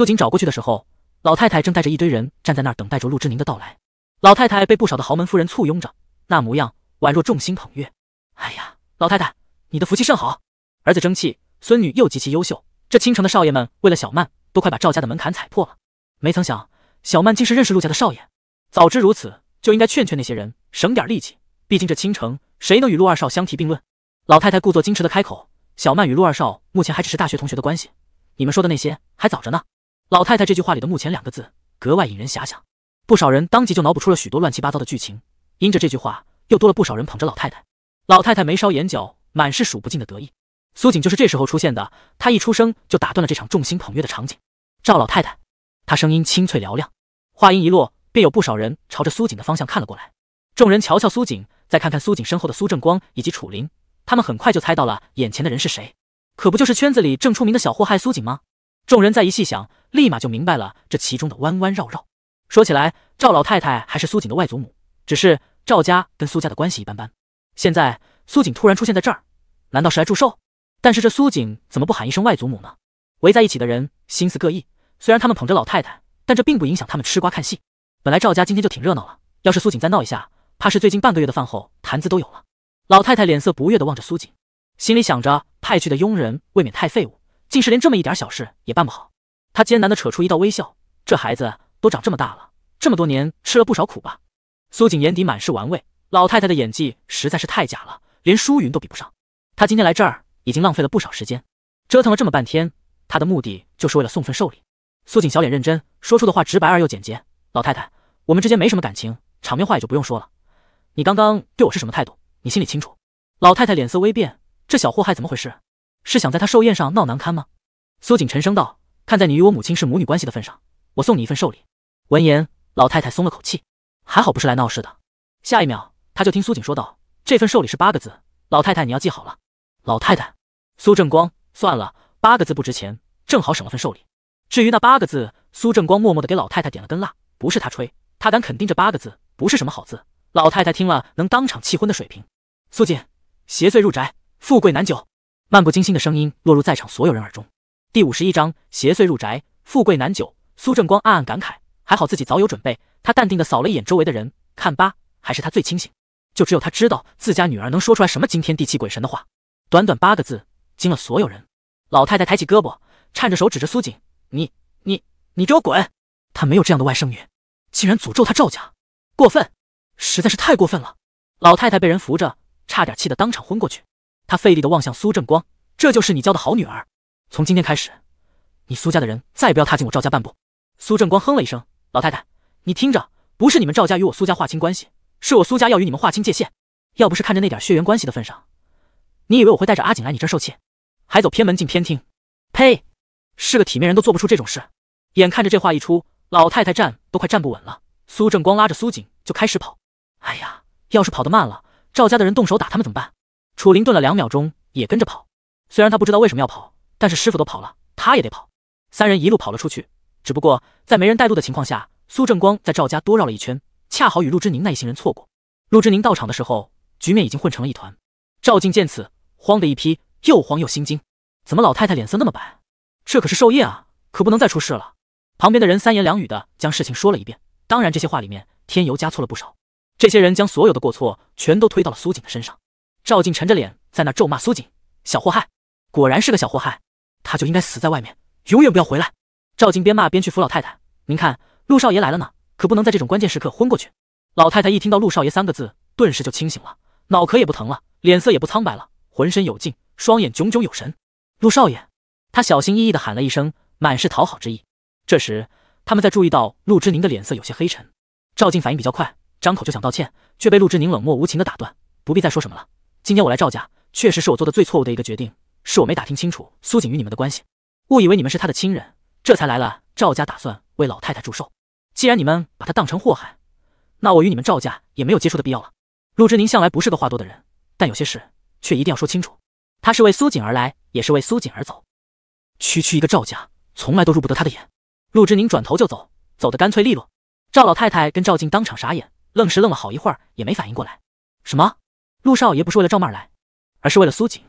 苏锦找过去的时候，老太太正带着一堆人站在那儿等待着陆之宁的到来。老太太被不少的豪门夫人簇拥着，那模样宛若众星捧月。哎呀，老太太，你的福气甚好，儿子争气，孙女又极其优秀，这青城的少爷们为了小曼，都快把赵家的门槛踩破了。没曾想小曼竟是认识陆家的少爷，早知如此，就应该劝劝那些人，省点力气。毕竟这青城，谁能与陆二少相提并论？老太太故作矜持的开口：“小曼与陆二少目前还只是大学同学的关系，你们说的那些还早着呢。”老太太这句话里的“目前”两个字格外引人遐想，不少人当即就脑补出了许多乱七八糟的剧情。因着这句话，又多了不少人捧着老太太。老太太眉梢眼角满是数不尽的得意。苏锦就是这时候出现的，她一出声就打断了这场众星捧月的场景。赵老太太，她声音清脆嘹亮，话音一落，便有不少人朝着苏锦的方向看了过来。众人瞧瞧苏锦，再看看苏锦身后的苏正光以及楚林，他们很快就猜到了眼前的人是谁，可不就是圈子里正出名的小祸害苏锦吗？众人再一细想，立马就明白了这其中的弯弯绕绕。说起来，赵老太太还是苏锦的外祖母，只是赵家跟苏家的关系一般般。现在苏锦突然出现在这儿，难道是来祝寿？但是这苏锦怎么不喊一声外祖母呢？围在一起的人心思各异，虽然他们捧着老太太，但这并不影响他们吃瓜看戏。本来赵家今天就挺热闹了，要是苏锦再闹一下，怕是最近半个月的饭后谈资都有了。老太太脸色不悦的望着苏锦，心里想着派去的佣人未免太废物。竟是连这么一点小事也办不好。他艰难地扯出一道微笑。这孩子都长这么大了，这么多年吃了不少苦吧？苏锦眼底满是玩味。老太太的演技实在是太假了，连淑云都比不上。他今天来这儿已经浪费了不少时间，折腾了这么半天，他的目的就是为了送份寿礼。苏锦小脸认真，说出的话直白而又简洁。老太太，我们之间没什么感情，场面话也就不用说了。你刚刚对我是什么态度？你心里清楚。老太太脸色微变，这小祸害怎么回事？是想在他寿宴上闹难堪吗？苏锦沉声道：“看在你与我母亲是母女关系的份上，我送你一份寿礼。”闻言，老太太松了口气，还好不是来闹事的。下一秒，他就听苏锦说道：“这份寿礼是八个字，老太太你要记好了。”老太太，苏正光，算了，八个字不值钱，正好省了份寿礼。至于那八个字，苏正光默默地给老太太点了根蜡，不是他吹，他敢肯定这八个字不是什么好字。老太太听了能当场气昏的水平。苏锦，邪祟入宅，富贵难久。漫不经心的声音落入在场所有人耳中。第五十一章邪祟入宅，富贵难久。苏正光暗暗感慨，还好自己早有准备。他淡定的扫了一眼周围的人，看吧，还是他最清醒。就只有他知道自家女儿能说出来什么惊天地泣鬼神的话。短短八个字，惊了所有人。老太太抬起胳膊，颤着手指着苏锦：“你、你、你给我滚！她没有这样的外甥女，竟然诅咒她赵家，过分，实在是太过分了！”老太太被人扶着，差点气得当场昏过去。他费力地望向苏正光，这就是你教的好女儿。从今天开始，你苏家的人再也不要踏进我赵家半步。苏正光哼了一声：“老太太，你听着，不是你们赵家与我苏家划清关系，是我苏家要与你们划清界限。要不是看着那点血缘关系的份上，你以为我会带着阿锦来你这儿受气，还走偏门进偏厅？呸，是个体面人都做不出这种事。”眼看着这话一出，老太太站都快站不稳了。苏正光拉着苏锦就开始跑。哎呀，要是跑得慢了，赵家的人动手打他们怎么办？楚林顿了两秒钟，也跟着跑。虽然他不知道为什么要跑，但是师傅都跑了，他也得跑。三人一路跑了出去。只不过在没人带路的情况下，苏正光在赵家多绕了一圈，恰好与陆之宁那一行人错过。陆之宁到场的时候，局面已经混成了一团。赵静见此，慌的一批，又慌又心惊。怎么老太太脸色那么白？这可是寿宴啊，可不能再出事了。旁边的人三言两语的将事情说了一遍，当然这些话里面添油加醋了不少。这些人将所有的过错全都推到了苏锦的身上。赵静沉着脸在那咒骂苏锦，小祸害，果然是个小祸害，他就应该死在外面，永远不要回来。赵静边骂边去扶老太太，您看陆少爷来了呢，可不能在这种关键时刻昏过去。老太太一听到陆少爷三个字，顿时就清醒了，脑壳也不疼了，脸色也不苍白了，浑身有劲，双眼炯炯有神。陆少爷，她小心翼翼地喊了一声，满是讨好之意。这时，他们在注意到陆之宁的脸色有些黑沉，赵静反应比较快，张口就想道歉，却被陆之宁冷漠无情地打断，不必再说什么了。今天我来赵家，确实是我做的最错误的一个决定，是我没打听清楚苏锦与你们的关系，误以为你们是他的亲人，这才来了。赵家打算为老太太祝寿，既然你们把他当成祸害，那我与你们赵家也没有接触的必要了。陆之宁向来不是个话多的人，但有些事却一定要说清楚。他是为苏锦而来，也是为苏锦而走。区区一个赵家，从来都入不得他的眼。陆之宁转头就走，走得干脆利落。赵老太太跟赵静当场傻眼，愣是愣了好一会儿也没反应过来。什么？陆少爷不是为了赵曼而来，而是为了苏锦。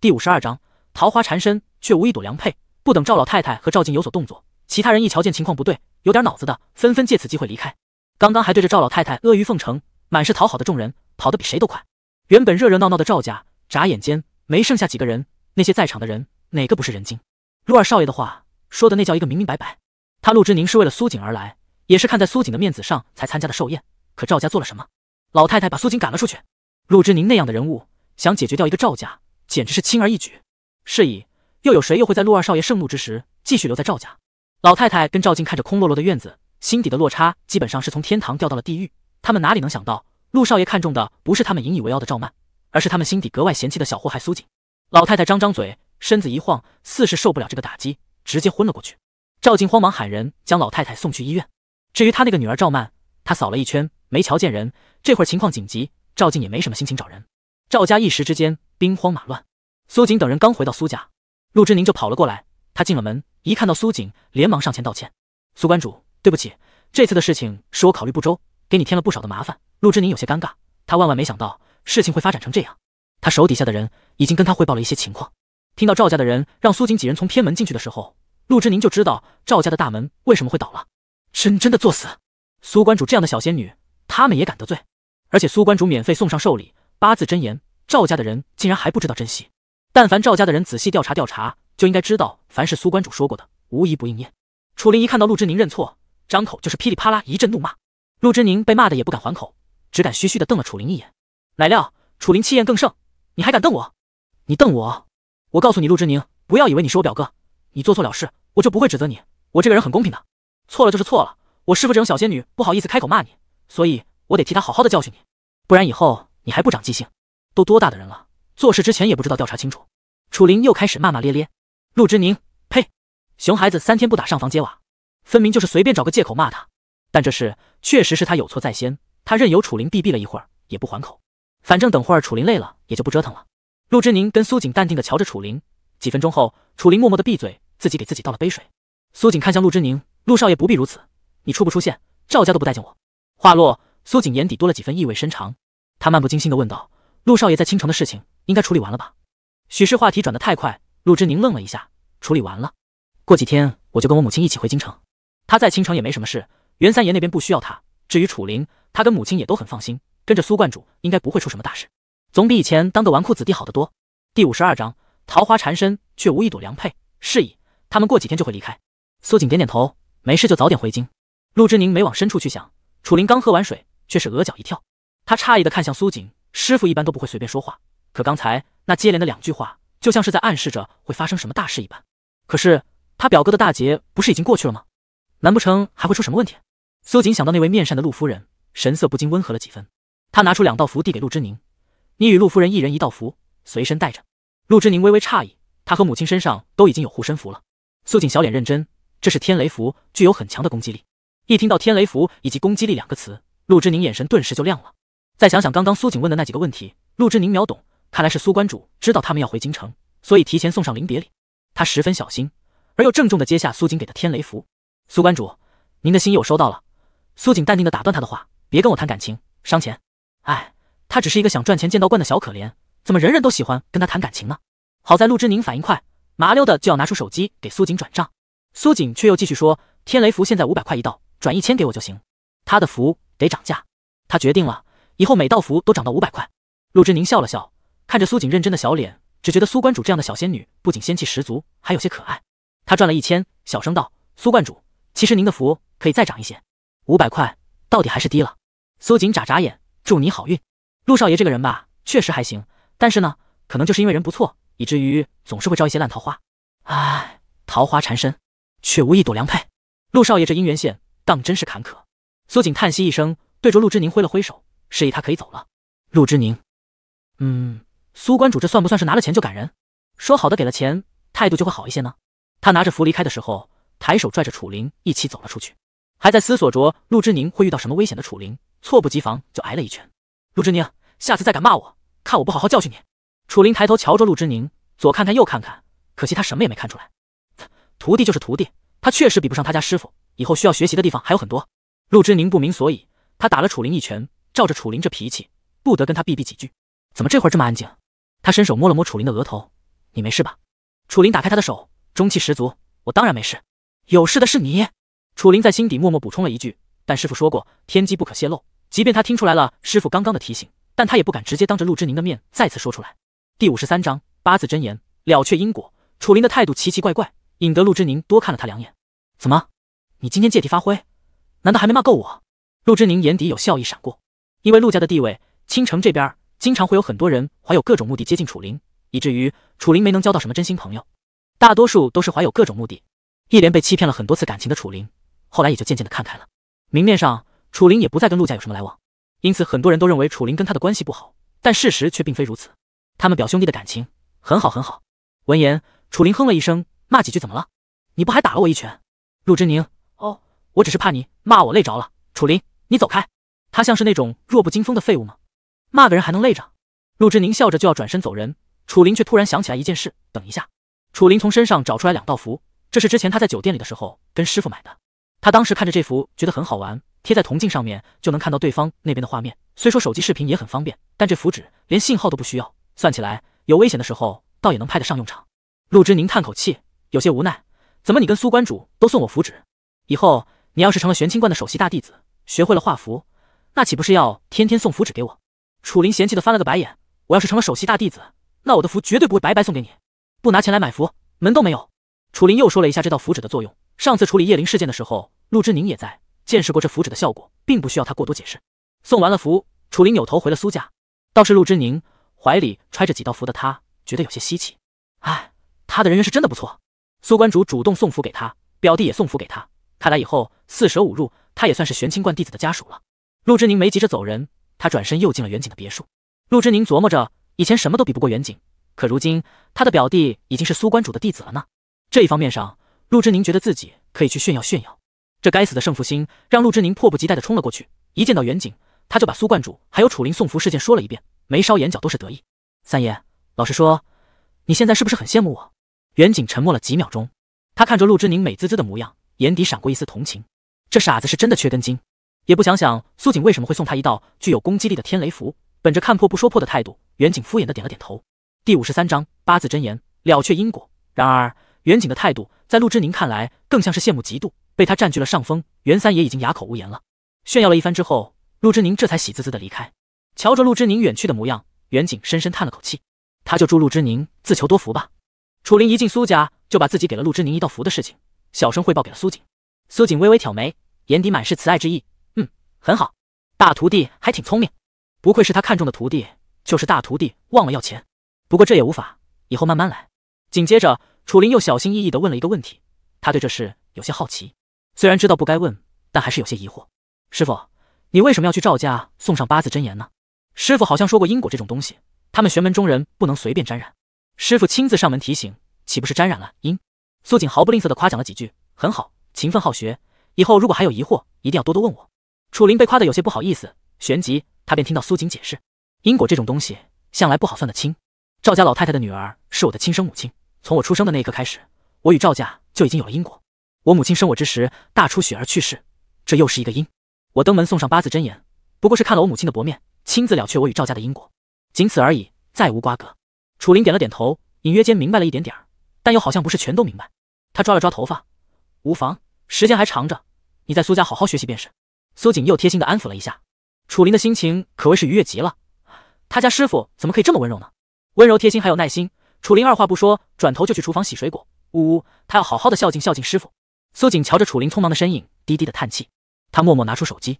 第五十二章桃花缠身，却无一朵良配。不等赵老太太和赵静有所动作，其他人一瞧见情况不对，有点脑子的纷纷借此机会离开。刚刚还对着赵老太太阿谀奉承、满是讨好的众人，跑得比谁都快。原本热热闹闹的赵家，眨眼间没剩下几个人。那些在场的人，哪个不是人精？陆二少爷的话说的那叫一个明明白白。他陆之宁是为了苏锦而来，也是看在苏锦的面子上才参加的寿宴。可赵家做了什么？老太太把苏锦赶了出去。陆之宁那样的人物，想解决掉一个赵家，简直是轻而易举。是以，又有谁又会在陆二少爷盛怒之时继续留在赵家？老太太跟赵静看着空落落的院子，心底的落差基本上是从天堂掉到了地狱。他们哪里能想到，陆少爷看中的不是他们引以为傲的赵曼，而是他们心底格外嫌弃的小祸害苏锦？老太太张张嘴，身子一晃，似是受不了这个打击，直接昏了过去。赵静慌忙喊人将老太太送去医院。至于他那个女儿赵曼，他扫了一圈，没瞧见人。这会儿情况紧急。赵静也没什么心情找人，赵家一时之间兵荒马乱。苏锦等人刚回到苏家，陆之宁就跑了过来。他进了门，一看到苏锦，连忙上前道歉：“苏关主，对不起，这次的事情是我考虑不周，给你添了不少的麻烦。”陆之宁有些尴尬，他万万没想到事情会发展成这样。他手底下的人已经跟他汇报了一些情况。听到赵家的人让苏锦几人从偏门进去的时候，陆之宁就知道赵家的大门为什么会倒了，真真的作死。苏关主这样的小仙女，他们也敢得罪。而且苏观主免费送上寿礼，八字真言，赵家的人竟然还不知道珍惜。但凡赵家的人仔细调查调查，就应该知道，凡是苏观主说过的，无一不应验。楚林一看到陆之宁认错，张口就是噼里啪啦一阵怒骂。陆之宁被骂的也不敢还口，只敢嘘嘘的瞪了楚林一眼。哪料楚林气焰更盛，你还敢瞪我？你瞪我？我告诉你，陆之宁，不要以为你是我表哥，你做错了事，我就不会指责你。我这个人很公平的，错了就是错了。我师父这种小仙女不好意思开口骂你，所以。我得替他好好的教训你，不然以后你还不长记性。都多大的人了，做事之前也不知道调查清楚。楚林又开始骂骂咧咧。陆之宁，呸！熊孩子三天不打上房揭瓦，分明就是随便找个借口骂他。但这事确实是他有错在先，他任由楚林哔哔了一会儿，也不还口。反正等会儿楚林累了也就不折腾了。陆之宁跟苏锦淡定的瞧着楚林。几分钟后，楚林默默的闭嘴，自己给自己倒了杯水。苏锦看向陆之宁，陆少爷不必如此，你出不出现，赵家都不待见我。话落。苏锦眼底多了几分意味深长，他漫不经心地问道：“陆少爷在青城的事情应该处理完了吧？”许氏话题转得太快，陆之宁愣了一下。处理完了，过几天我就跟我母亲一起回京城。他在青城也没什么事，袁三爷那边不需要他。至于楚灵，他跟母亲也都很放心，跟着苏观主应该不会出什么大事，总比以前当个纨绔子弟好得多。第五十二章桃花缠身却无一朵良配。是以，他们过几天就会离开。苏锦点点头，没事就早点回京。陆之宁没往深处去想。楚灵刚喝完水。却是额角一跳，他诧异的看向苏锦。师傅一般都不会随便说话，可刚才那接连的两句话，就像是在暗示着会发生什么大事一般。可是他表哥的大劫不是已经过去了吗？难不成还会出什么问题？苏锦想到那位面善的陆夫人，神色不禁温和了几分。他拿出两道符递给陆之宁：“你与陆夫人一人一道符，随身带着。”陆之宁微微诧异，他和母亲身上都已经有护身符了。苏锦小脸认真：“这是天雷符，具有很强的攻击力。”一听到“天雷符”以及“攻击力”两个词，陆之宁眼神顿时就亮了，再想想刚刚苏锦问的那几个问题，陆之宁秒懂，看来是苏观主知道他们要回京城，所以提前送上临别礼。他十分小心而又郑重的接下苏锦给的天雷符。苏观主，您的心意我收到了。苏锦淡定的打断他的话，别跟我谈感情，伤钱。哎，他只是一个想赚钱见道观的小可怜，怎么人人都喜欢跟他谈感情呢？好在陆之宁反应快，麻溜的就要拿出手机给苏锦转账，苏锦却又继续说，天雷符现在五百块一道，转一千给我就行。他的符得涨价，他决定了，以后每道符都涨到五百块。陆之宁笑了笑，看着苏锦认真的小脸，只觉得苏观主这样的小仙女不仅仙气十足，还有些可爱。他赚了一千，小声道：“苏观主，其实您的符可以再涨一些，五百块到底还是低了。”苏锦眨眨眼，祝你好运。陆少爷这个人吧，确实还行，但是呢，可能就是因为人不错，以至于总是会招一些烂桃花。唉，桃花缠身，却无一朵良配。陆少爷这姻缘线当真是坎坷。苏锦叹息一声，对着陆之宁挥了挥手，示意他可以走了。陆之宁，嗯，苏观主，这算不算是拿了钱就赶人？说好的给了钱，态度就会好一些呢？他拿着符离开的时候，抬手拽着楚灵一起走了出去。还在思索着陆之宁会遇到什么危险的楚灵，猝不及防就挨了一拳。陆之宁，下次再敢骂我，看我不好好教训你！楚灵抬头瞧着陆之宁，左看看右看看，可惜他什么也没看出来。徒弟就是徒弟，他确实比不上他家师傅，以后需要学习的地方还有很多。陆之宁不明所以，他打了楚林一拳。照着楚林这脾气，不得跟他哔哔几句。怎么这会儿这么安静？他伸手摸了摸楚林的额头：“你没事吧？”楚林打开他的手，中气十足：“我当然没事，有事的是你。”楚林在心底默默补充了一句。但师傅说过，天机不可泄露。即便他听出来了师傅刚刚的提醒，但他也不敢直接当着陆之宁的面再次说出来。第五十三章八字真言了却因果。楚林的态度奇奇怪怪，引得陆之宁多看了他两眼。怎么？你今天借题发挥？难道还没骂够我？陆之宁眼底有笑意闪过，因为陆家的地位，青城这边经常会有很多人怀有各种目的接近楚灵，以至于楚灵没能交到什么真心朋友，大多数都是怀有各种目的。一连被欺骗了很多次感情的楚灵，后来也就渐渐的看开了。明面上，楚灵也不再跟陆家有什么来往，因此很多人都认为楚灵跟他的关系不好，但事实却并非如此，他们表兄弟的感情很好很好。闻言，楚灵哼了一声，骂几句怎么了？你不还打了我一拳？陆之宁。我只是怕你骂我累着了，楚林，你走开。他像是那种弱不禁风的废物吗？骂个人还能累着？陆之宁笑着就要转身走人，楚林却突然想起来一件事，等一下。楚林从身上找出来两道符，这是之前他在酒店里的时候跟师傅买的。他当时看着这符觉得很好玩，贴在铜镜上面就能看到对方那边的画面。虽说手机视频也很方便，但这符纸连信号都不需要，算起来有危险的时候倒也能派得上用场。陆之宁叹口气，有些无奈，怎么你跟苏观主都送我符纸？以后。你要是成了玄清观的首席大弟子，学会了画符，那岂不是要天天送符纸给我？楚林嫌弃的翻了个白眼。我要是成了首席大弟子，那我的符绝对不会白白送给你，不拿钱来买符，门都没有。楚林又说了一下这道符纸的作用。上次处理叶灵事件的时候，陆之宁也在，见识过这符纸的效果，并不需要他过多解释。送完了符，楚林扭头回了苏家。倒是陆之宁怀里揣着几道符的他，觉得有些稀奇。哎，他的人缘是真的不错。苏观主主动送符给他，表弟也送符给他。看来以后四舍五入，他也算是玄清观弟子的家属了。陆之宁没急着走人，他转身又进了远景的别墅。陆之宁琢磨着，以前什么都比不过远景，可如今他的表弟已经是苏观主的弟子了呢。这一方面上，陆之宁觉得自己可以去炫耀炫耀。这该死的胜负心让陆之宁迫不及待地冲了过去。一见到远景，他就把苏观主还有楚林送符事件说了一遍，眉梢眼角都是得意。三爷，老实说，你现在是不是很羡慕我？远景沉默了几秒钟，他看着陆之宁美滋滋的模样。眼底闪过一丝同情，这傻子是真的缺根筋，也不想想苏锦为什么会送他一道具有攻击力的天雷符。本着看破不说破的态度，袁景敷衍的点了点头。第五十三章八字真言了却因果。然而袁景的态度，在陆之宁看来，更像是羡慕嫉妒，被他占据了上风。袁三爷已经哑口无言了。炫耀了一番之后，陆之宁这才喜滋滋的离开。瞧着陆之宁远去的模样，袁景深深叹了口气，他就祝陆之宁自求多福吧。楚林一进苏家，就把自己给了陆之宁一道符的事情。小声汇报给了苏锦，苏锦微微挑眉，眼底满是慈爱之意。嗯，很好，大徒弟还挺聪明，不愧是他看中的徒弟。就是大徒弟忘了要钱，不过这也无法，以后慢慢来。紧接着，楚林又小心翼翼地问了一个问题，他对这事有些好奇，虽然知道不该问，但还是有些疑惑。师傅，你为什么要去赵家送上八字真言呢？师傅好像说过因果这种东西，他们玄门中人不能随便沾染，师傅亲自上门提醒，岂不是沾染了因？苏锦毫不吝啬地夸奖了几句，很好，勤奋好学。以后如果还有疑惑，一定要多多问我。楚林被夸得有些不好意思，旋即他便听到苏锦解释：因果这种东西，向来不好算得清。赵家老太太的女儿是我的亲生母亲，从我出生的那一刻开始，我与赵家就已经有了因果。我母亲生我之时大出血而去世，这又是一个因。我登门送上八字真言，不过是看了我母亲的薄面，亲自了却我与赵家的因果，仅此而已，再无瓜葛。楚林点了点头，隐约间明白了一点点儿。但又好像不是全都明白。他抓了抓头发，无妨，时间还长着，你在苏家好好学习便是。苏锦又贴心的安抚了一下楚林的心情，可谓是愉悦极了。他家师傅怎么可以这么温柔呢？温柔贴心还有耐心。楚林二话不说，转头就去厨房洗水果。呜呜，他要好好的孝敬孝敬师傅。苏锦瞧着楚林匆忙的身影，低低的叹气。他默默拿出手机，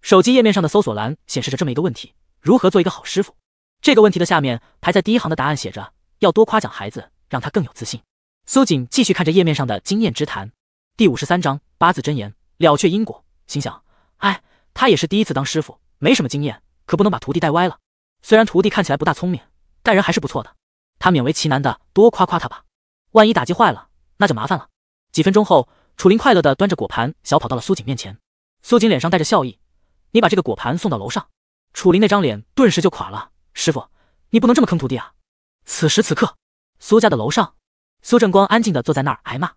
手机页面上的搜索栏显示着这么一个问题：如何做一个好师傅？这个问题的下面排在第一行的答案写着：要多夸奖孩子。让他更有自信。苏锦继续看着页面上的经验之谈，第五十三章八字真言了却因果，心想：哎，他也是第一次当师傅，没什么经验，可不能把徒弟带歪了。虽然徒弟看起来不大聪明，但人还是不错的。他勉为其难的多夸夸他吧，万一打击坏了，那就麻烦了。几分钟后，楚林快乐的端着果盘小跑到了苏锦面前。苏锦脸上带着笑意：“你把这个果盘送到楼上。”楚林那张脸顿时就垮了：“师傅，你不能这么坑徒弟啊！”此时此刻。苏家的楼上，苏正光安静的坐在那儿挨骂。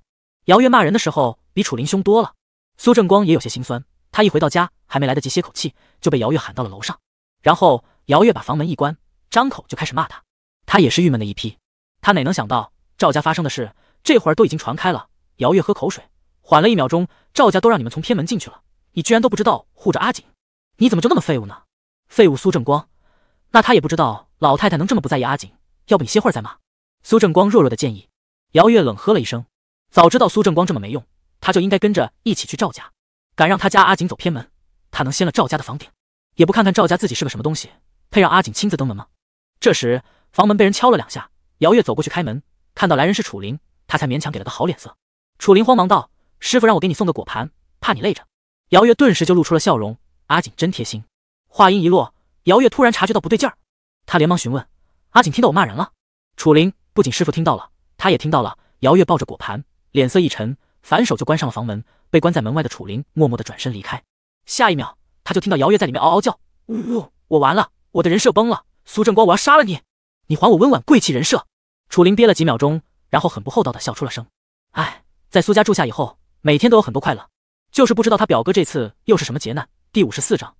姚月骂人的时候比楚林凶多了，苏正光也有些心酸。他一回到家，还没来得及歇口气，就被姚月喊到了楼上。然后姚月把房门一关，张口就开始骂他。他也是郁闷的一批。他哪能想到赵家发生的事，这会儿都已经传开了。姚月喝口水，缓了一秒钟。赵家都让你们从偏门进去了，你居然都不知道护着阿锦，你怎么就那么废物呢？废物苏正光。那他也不知道老太太能这么不在意阿锦，要不你歇会儿再骂。苏正光弱弱的建议，姚月冷喝了一声：“早知道苏正光这么没用，他就应该跟着一起去赵家。敢让他家阿锦走偏门，他能掀了赵家的房顶？也不看看赵家自己是个什么东西，配让阿锦亲自登门吗？”这时，房门被人敲了两下，姚月走过去开门，看到来人是楚林，他才勉强给了个好脸色。楚林慌忙道：“师傅让我给你送个果盘，怕你累着。”姚月顿时就露出了笑容：“阿锦真贴心。”话音一落，姚月突然察觉到不对劲儿，他连忙询问：“阿锦听到我骂人了？”楚林不仅师傅听到了，他也听到了。姚月抱着果盘，脸色一沉，反手就关上了房门。被关在门外的楚林默默的转身离开。下一秒，他就听到姚月在里面嗷嗷叫：“呜呜，我完了，我的人设崩了！苏正光，我要杀了你！你还我温婉贵气人设！”楚林憋了几秒钟，然后很不厚道的笑出了声：“哎，在苏家住下以后，每天都有很多快乐，就是不知道他表哥这次又是什么劫难。”第五十四章，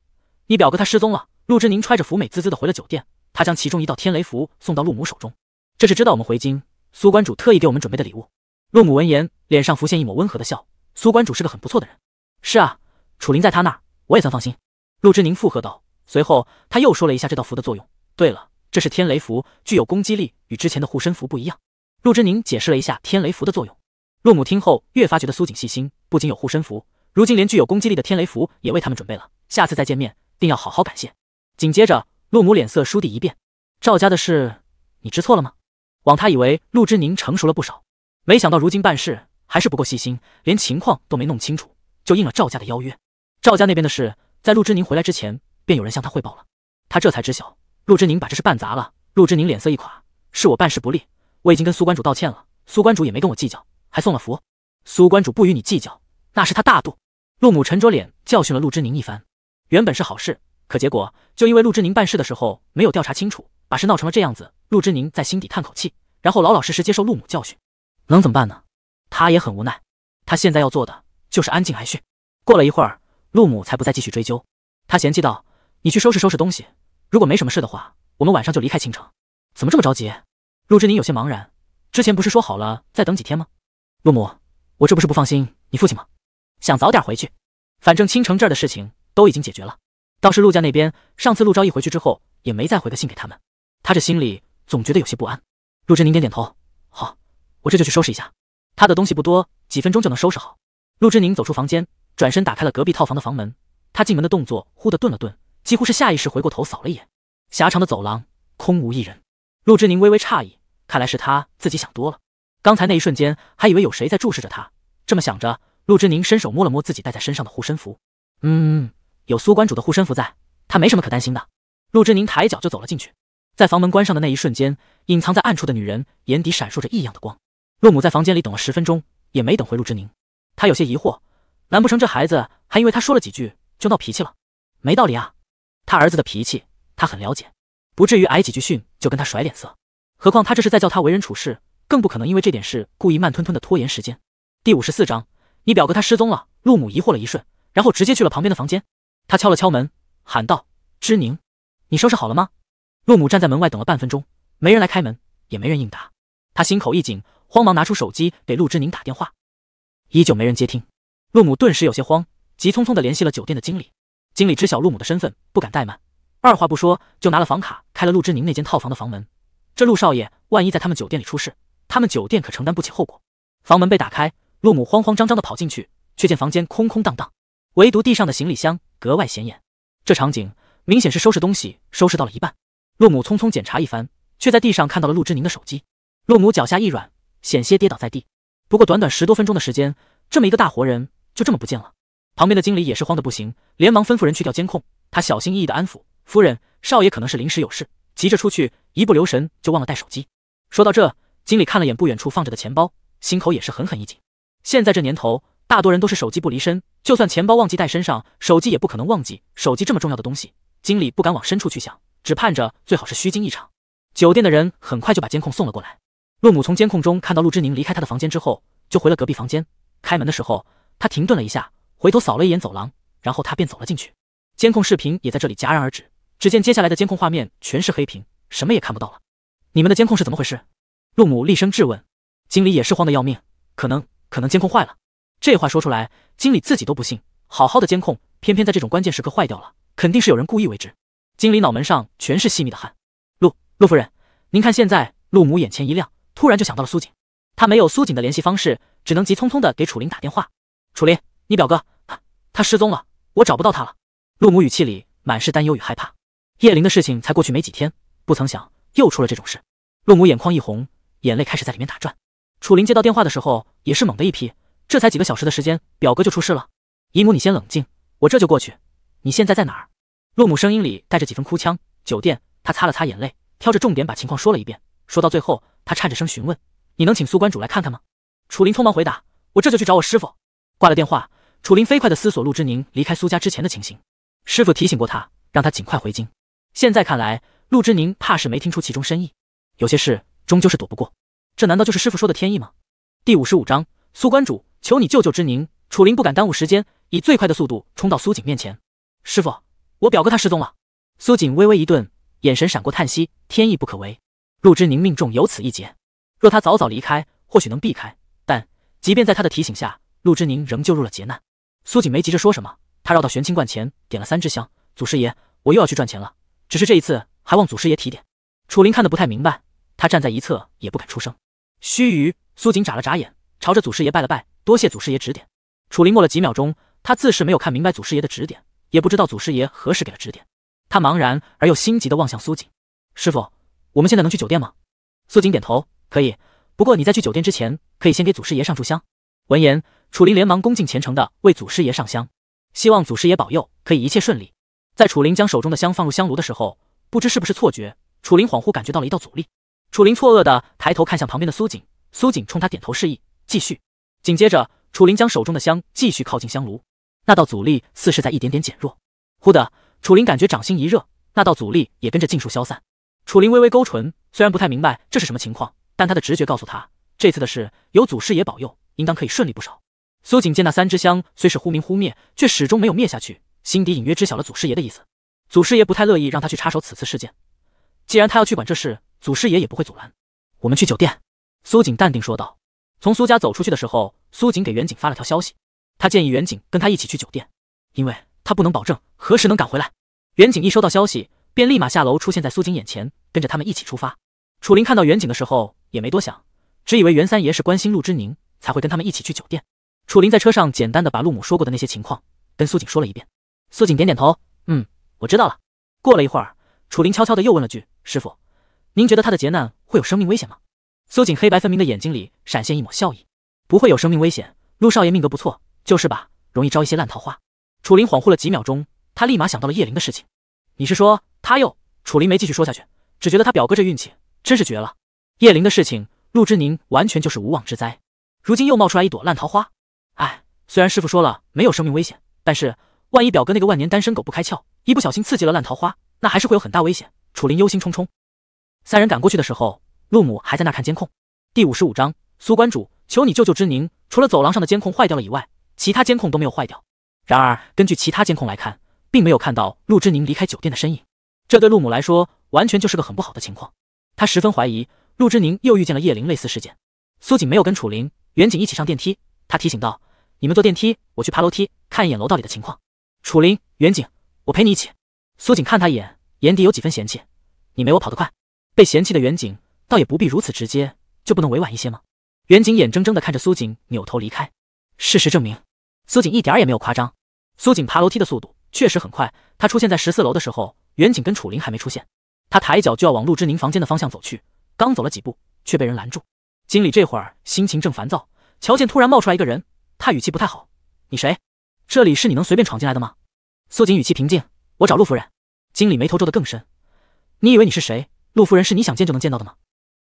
你表哥他失踪了。陆之宁揣着符，美滋滋的回了酒店。他将其中一道天雷符送到陆母手中。这是知道我们回京，苏观主特意给我们准备的礼物。陆母闻言，脸上浮现一抹温和的笑。苏观主是个很不错的人。是啊，楚林在他那儿，我也算放心。陆之宁附和道。随后他又说了一下这道符的作用。对了，这是天雷符，具有攻击力，与之前的护身符不一样。陆之宁解释了一下天雷符的作用。陆母听后，越发觉得苏锦细心，不仅有护身符，如今连具有攻击力的天雷符也为他们准备了。下次再见面，定要好好感谢。紧接着，陆母脸色倏地一变。赵家的事，你知错了吗？枉他以为陆之宁成熟了不少，没想到如今办事还是不够细心，连情况都没弄清楚就应了赵家的邀约。赵家那边的事，在陆之宁回来之前便有人向他汇报了，他这才知晓陆之宁把这事办砸了。陆之宁脸色一垮：“是我办事不力，我已经跟苏关主道歉了，苏关主也没跟我计较，还送了福。”苏关主不与你计较，那是他大度。陆母沉着脸教训了陆之宁一番。原本是好事，可结果就因为陆之宁办事的时候没有调查清楚，把事闹成了这样子。陆之宁在心底叹口气。然后老老实实接受陆母教训，能怎么办呢？他也很无奈。他现在要做的就是安静挨训。过了一会儿，陆母才不再继续追究。他嫌弃道：“你去收拾收拾东西，如果没什么事的话，我们晚上就离开青城。怎么这么着急？”陆之宁有些茫然。之前不是说好了再等几天吗？陆母，我这不是不放心你父亲吗？想早点回去。反正青城这儿的事情都已经解决了，倒是陆家那边，上次陆昭义回去之后也没再回个信给他们。他这心里总觉得有些不安。陆之宁点点头，好，我这就去收拾一下。他的东西不多，几分钟就能收拾好。陆之宁走出房间，转身打开了隔壁套房的房门。他进门的动作忽地顿了顿，几乎是下意识回过头扫了一眼。狭长的走廊空无一人。陆之宁微微诧异，看来是他自己想多了。刚才那一瞬间，还以为有谁在注视着他。这么想着，陆之宁伸手摸了摸自己戴在身上的护身符。嗯，有苏观主的护身符在，他没什么可担心的。陆之宁抬脚就走了进去。在房门关上的那一瞬间，隐藏在暗处的女人眼底闪烁着异样的光。陆母在房间里等了十分钟，也没等回陆之宁，她有些疑惑，难不成这孩子还因为他说了几句就闹脾气了？没道理啊！他儿子的脾气他很了解，不至于挨几句训就跟他甩脸色。何况他这是在教他为人处事，更不可能因为这点事故意慢吞吞的拖延时间。第五十四章，你表哥他失踪了。陆母疑惑了一瞬，然后直接去了旁边的房间，她敲了敲门，喊道：“之宁，你收拾好了吗？”陆母站在门外等了半分钟，没人来开门，也没人应答。她心口一紧，慌忙拿出手机给陆之宁打电话，依旧没人接听。陆母顿时有些慌，急匆匆地联系了酒店的经理。经理知晓陆母的身份，不敢怠慢，二话不说就拿了房卡开了陆之宁那间套房的房门。这陆少爷万一在他们酒店里出事，他们酒店可承担不起后果。房门被打开，陆母慌慌张张地跑进去，却见房间空空荡荡，唯独地上的行李箱格外显眼。这场景明显是收拾东西，收拾到了一半。陆母匆匆检查一番，却在地上看到了陆之宁的手机。陆母脚下一软，险些跌倒在地。不过短短十多分钟的时间，这么一个大活人就这么不见了。旁边的经理也是慌得不行，连忙吩咐人去调监控。他小心翼翼的安抚夫人：“少爷可能是临时有事，急着出去，一不留神就忘了带手机。”说到这，经理看了眼不远处放着的钱包，心口也是狠狠一紧。现在这年头，大多人都是手机不离身，就算钱包忘记带身上，手机也不可能忘记。手机这么重要的东西，经理不敢往深处去想。只盼着最好是虚惊一场。酒店的人很快就把监控送了过来。陆母从监控中看到陆之宁离开他的房间之后，就回了隔壁房间。开门的时候，他停顿了一下，回头扫了一眼走廊，然后他便走了进去。监控视频也在这里戛然而止。只见接下来的监控画面全是黑屏，什么也看不到了。你们的监控是怎么回事？陆母厉声质问。经理也是慌得要命，可能可能监控坏了。这话说出来，经理自己都不信。好好的监控，偏偏在这种关键时刻坏掉了，肯定是有人故意为之。经理脑门上全是细密的汗。陆陆夫人，您看现在，陆母眼前一亮，突然就想到了苏锦。她没有苏锦的联系方式，只能急匆匆的给楚林打电话。楚林，你表哥，他失踪了，我找不到他了。陆母语气里满是担忧与害怕。叶灵的事情才过去没几天，不曾想又出了这种事。陆母眼眶一红，眼泪开始在里面打转。楚林接到电话的时候也是猛的一批，这才几个小时的时间，表哥就出事了。姨母，你先冷静，我这就过去。你现在在哪儿？陆母声音里带着几分哭腔，酒店，她擦了擦眼泪，挑着重点把情况说了一遍。说到最后，她颤着声询问：“你能请苏观主来看看吗？”楚林匆忙回答：“我这就去找我师傅。”挂了电话，楚林飞快的思索陆之宁离开苏家之前的情形。师傅提醒过他，让他尽快回京。现在看来，陆之宁怕是没听出其中深意。有些事终究是躲不过。这难道就是师傅说的天意吗？第五十五章，苏观主，求你救救之宁。楚林不敢耽误时间，以最快的速度冲到苏锦面前。师傅。我表哥他失踪了。苏锦微微一顿，眼神闪过叹息，天意不可违。陆之宁命中有此一劫，若他早早离开，或许能避开。但即便在他的提醒下，陆之宁仍旧入了劫难。苏锦没急着说什么，他绕到玄清观前，点了三支香。祖师爷，我又要去赚钱了。只是这一次，还望祖师爷提点。楚林看得不太明白，他站在一侧，也不敢出声。须臾，苏锦眨了眨眼，朝着祖师爷拜了拜，多谢祖师爷指点。楚林默了几秒钟，他自是没有看明白祖师爷的指点。也不知道祖师爷何时给了指点，他茫然而又心急的望向苏锦。师傅，我们现在能去酒店吗？苏锦点头，可以。不过你在去酒店之前，可以先给祖师爷上炷香。闻言，楚林连忙恭敬虔诚的为祖师爷上香，希望祖师爷保佑，可以一切顺利。在楚林将手中的香放入香炉的时候，不知是不是错觉，楚林恍惚感觉到了一道阻力。楚林错愕的抬头看向旁边的苏锦，苏锦冲他点头示意，继续。紧接着，楚林将手中的香继续靠近香炉。那道阻力似是在一点点减弱，忽的，楚林感觉掌心一热，那道阻力也跟着尽数消散。楚林微微勾唇，虽然不太明白这是什么情况，但他的直觉告诉他，这次的事有祖师爷保佑，应当可以顺利不少。苏锦见那三支香虽是忽明忽灭，却始终没有灭下去，心底隐约知晓了祖师爷的意思。祖师爷不太乐意让他去插手此次事件，既然他要去管这事，祖师爷也不会阻拦。我们去酒店。苏锦淡定说道。从苏家走出去的时候，苏锦给袁景发了条消息。他建议远景跟他一起去酒店，因为他不能保证何时能赶回来。远景一收到消息，便立马下楼出现在苏锦眼前，跟着他们一起出发。楚林看到远景的时候也没多想，只以为袁三爷是关心陆之宁才会跟他们一起去酒店。楚林在车上简单的把陆母说过的那些情况跟苏锦说了一遍。苏锦点点头，嗯，我知道了。过了一会儿，楚林悄悄的又问了句：“师傅，您觉得他的劫难会有生命危险吗？”苏锦黑白分明的眼睛里闪现一抹笑意：“不会有生命危险，陆少爷命格不错。”就是吧，容易招一些烂桃花。楚林恍惚了几秒钟，他立马想到了叶灵的事情。你是说他又？楚林没继续说下去，只觉得他表哥这运气真是绝了。叶灵的事情，陆之宁完全就是无妄之灾，如今又冒出来一朵烂桃花。哎，虽然师傅说了没有生命危险，但是万一表哥那个万年单身狗不开窍，一不小心刺激了烂桃花，那还是会有很大危险。楚林忧心忡忡。三人赶过去的时候，陆母还在那看监控。第五十五章，苏观主，求你救救之宁。除了走廊上的监控坏掉了以外，其他监控都没有坏掉，然而根据其他监控来看，并没有看到陆之宁离开酒店的身影。这对陆母来说，完全就是个很不好的情况。她十分怀疑陆之宁又遇见了叶灵类似事件。苏锦没有跟楚林、远景一起上电梯，他提醒道：“你们坐电梯，我去爬楼梯看一眼楼道里的情况。”楚林、远景，我陪你一起。苏锦看他一眼，眼底有几分嫌弃：“你没我跑得快。”被嫌弃的远景倒也不必如此直接，就不能委婉一些吗？远景眼睁睁地看着苏锦扭头离开。事实证明，苏锦一点也没有夸张。苏锦爬楼梯的速度确实很快。他出现在十四楼的时候，远景跟楚林还没出现。他抬脚就要往陆之宁房间的方向走去，刚走了几步，却被人拦住。经理这会儿心情正烦躁，瞧见突然冒出来一个人，他语气不太好：“你谁？这里是你能随便闯进来的吗？”苏锦语气平静：“我找陆夫人。”经理眉头皱得更深：“你以为你是谁？陆夫人是你想见就能见到的吗？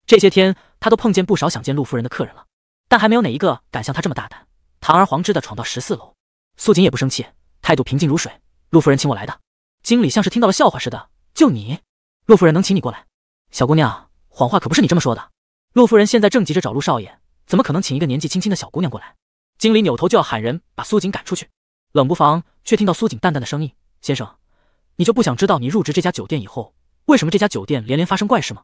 这些天他都碰见不少想见陆夫人的客人了，但还没有哪一个敢像他这么大胆。”堂而皇之的闯到十四楼，苏锦也不生气，态度平静如水。陆夫人请我来的，经理像是听到了笑话似的：“就你，陆夫人能请你过来？小姑娘，谎话可不是你这么说的。陆夫人现在正急着找陆少爷，怎么可能请一个年纪轻轻的小姑娘过来？”经理扭头就要喊人把苏锦赶出去，冷不防却听到苏锦淡淡的声音：“先生，你就不想知道你入职这家酒店以后，为什么这家酒店连连发生怪事吗？”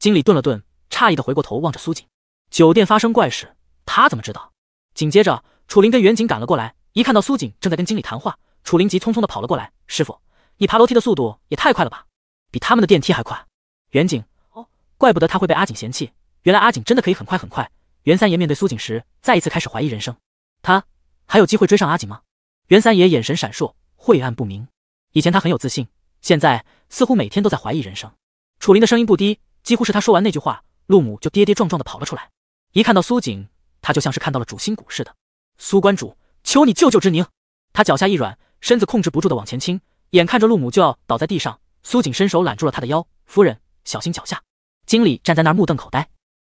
经理顿了顿，诧异的回过头望着苏锦：“酒店发生怪事，他怎么知道？”紧接着。楚林跟袁景赶了过来，一看到苏锦正在跟经理谈话，楚林急匆匆的跑了过来。师傅，你爬楼梯的速度也太快了吧，比他们的电梯还快。袁景，哦，怪不得他会被阿锦嫌弃，原来阿锦真的可以很快很快。袁三爷面对苏锦时，再一次开始怀疑人生，他还有机会追上阿锦吗？袁三爷眼神闪烁，晦暗不明。以前他很有自信，现在似乎每天都在怀疑人生。楚林的声音不低，几乎是他说完那句话，陆母就跌跌撞撞的跑了出来，一看到苏锦，他就像是看到了主心骨似的。苏观主，求你救救之宁！他脚下一软，身子控制不住的往前倾，眼看着陆母就要倒在地上，苏锦伸手揽住了他的腰。夫人，小心脚下！经理站在那儿目瞪口呆，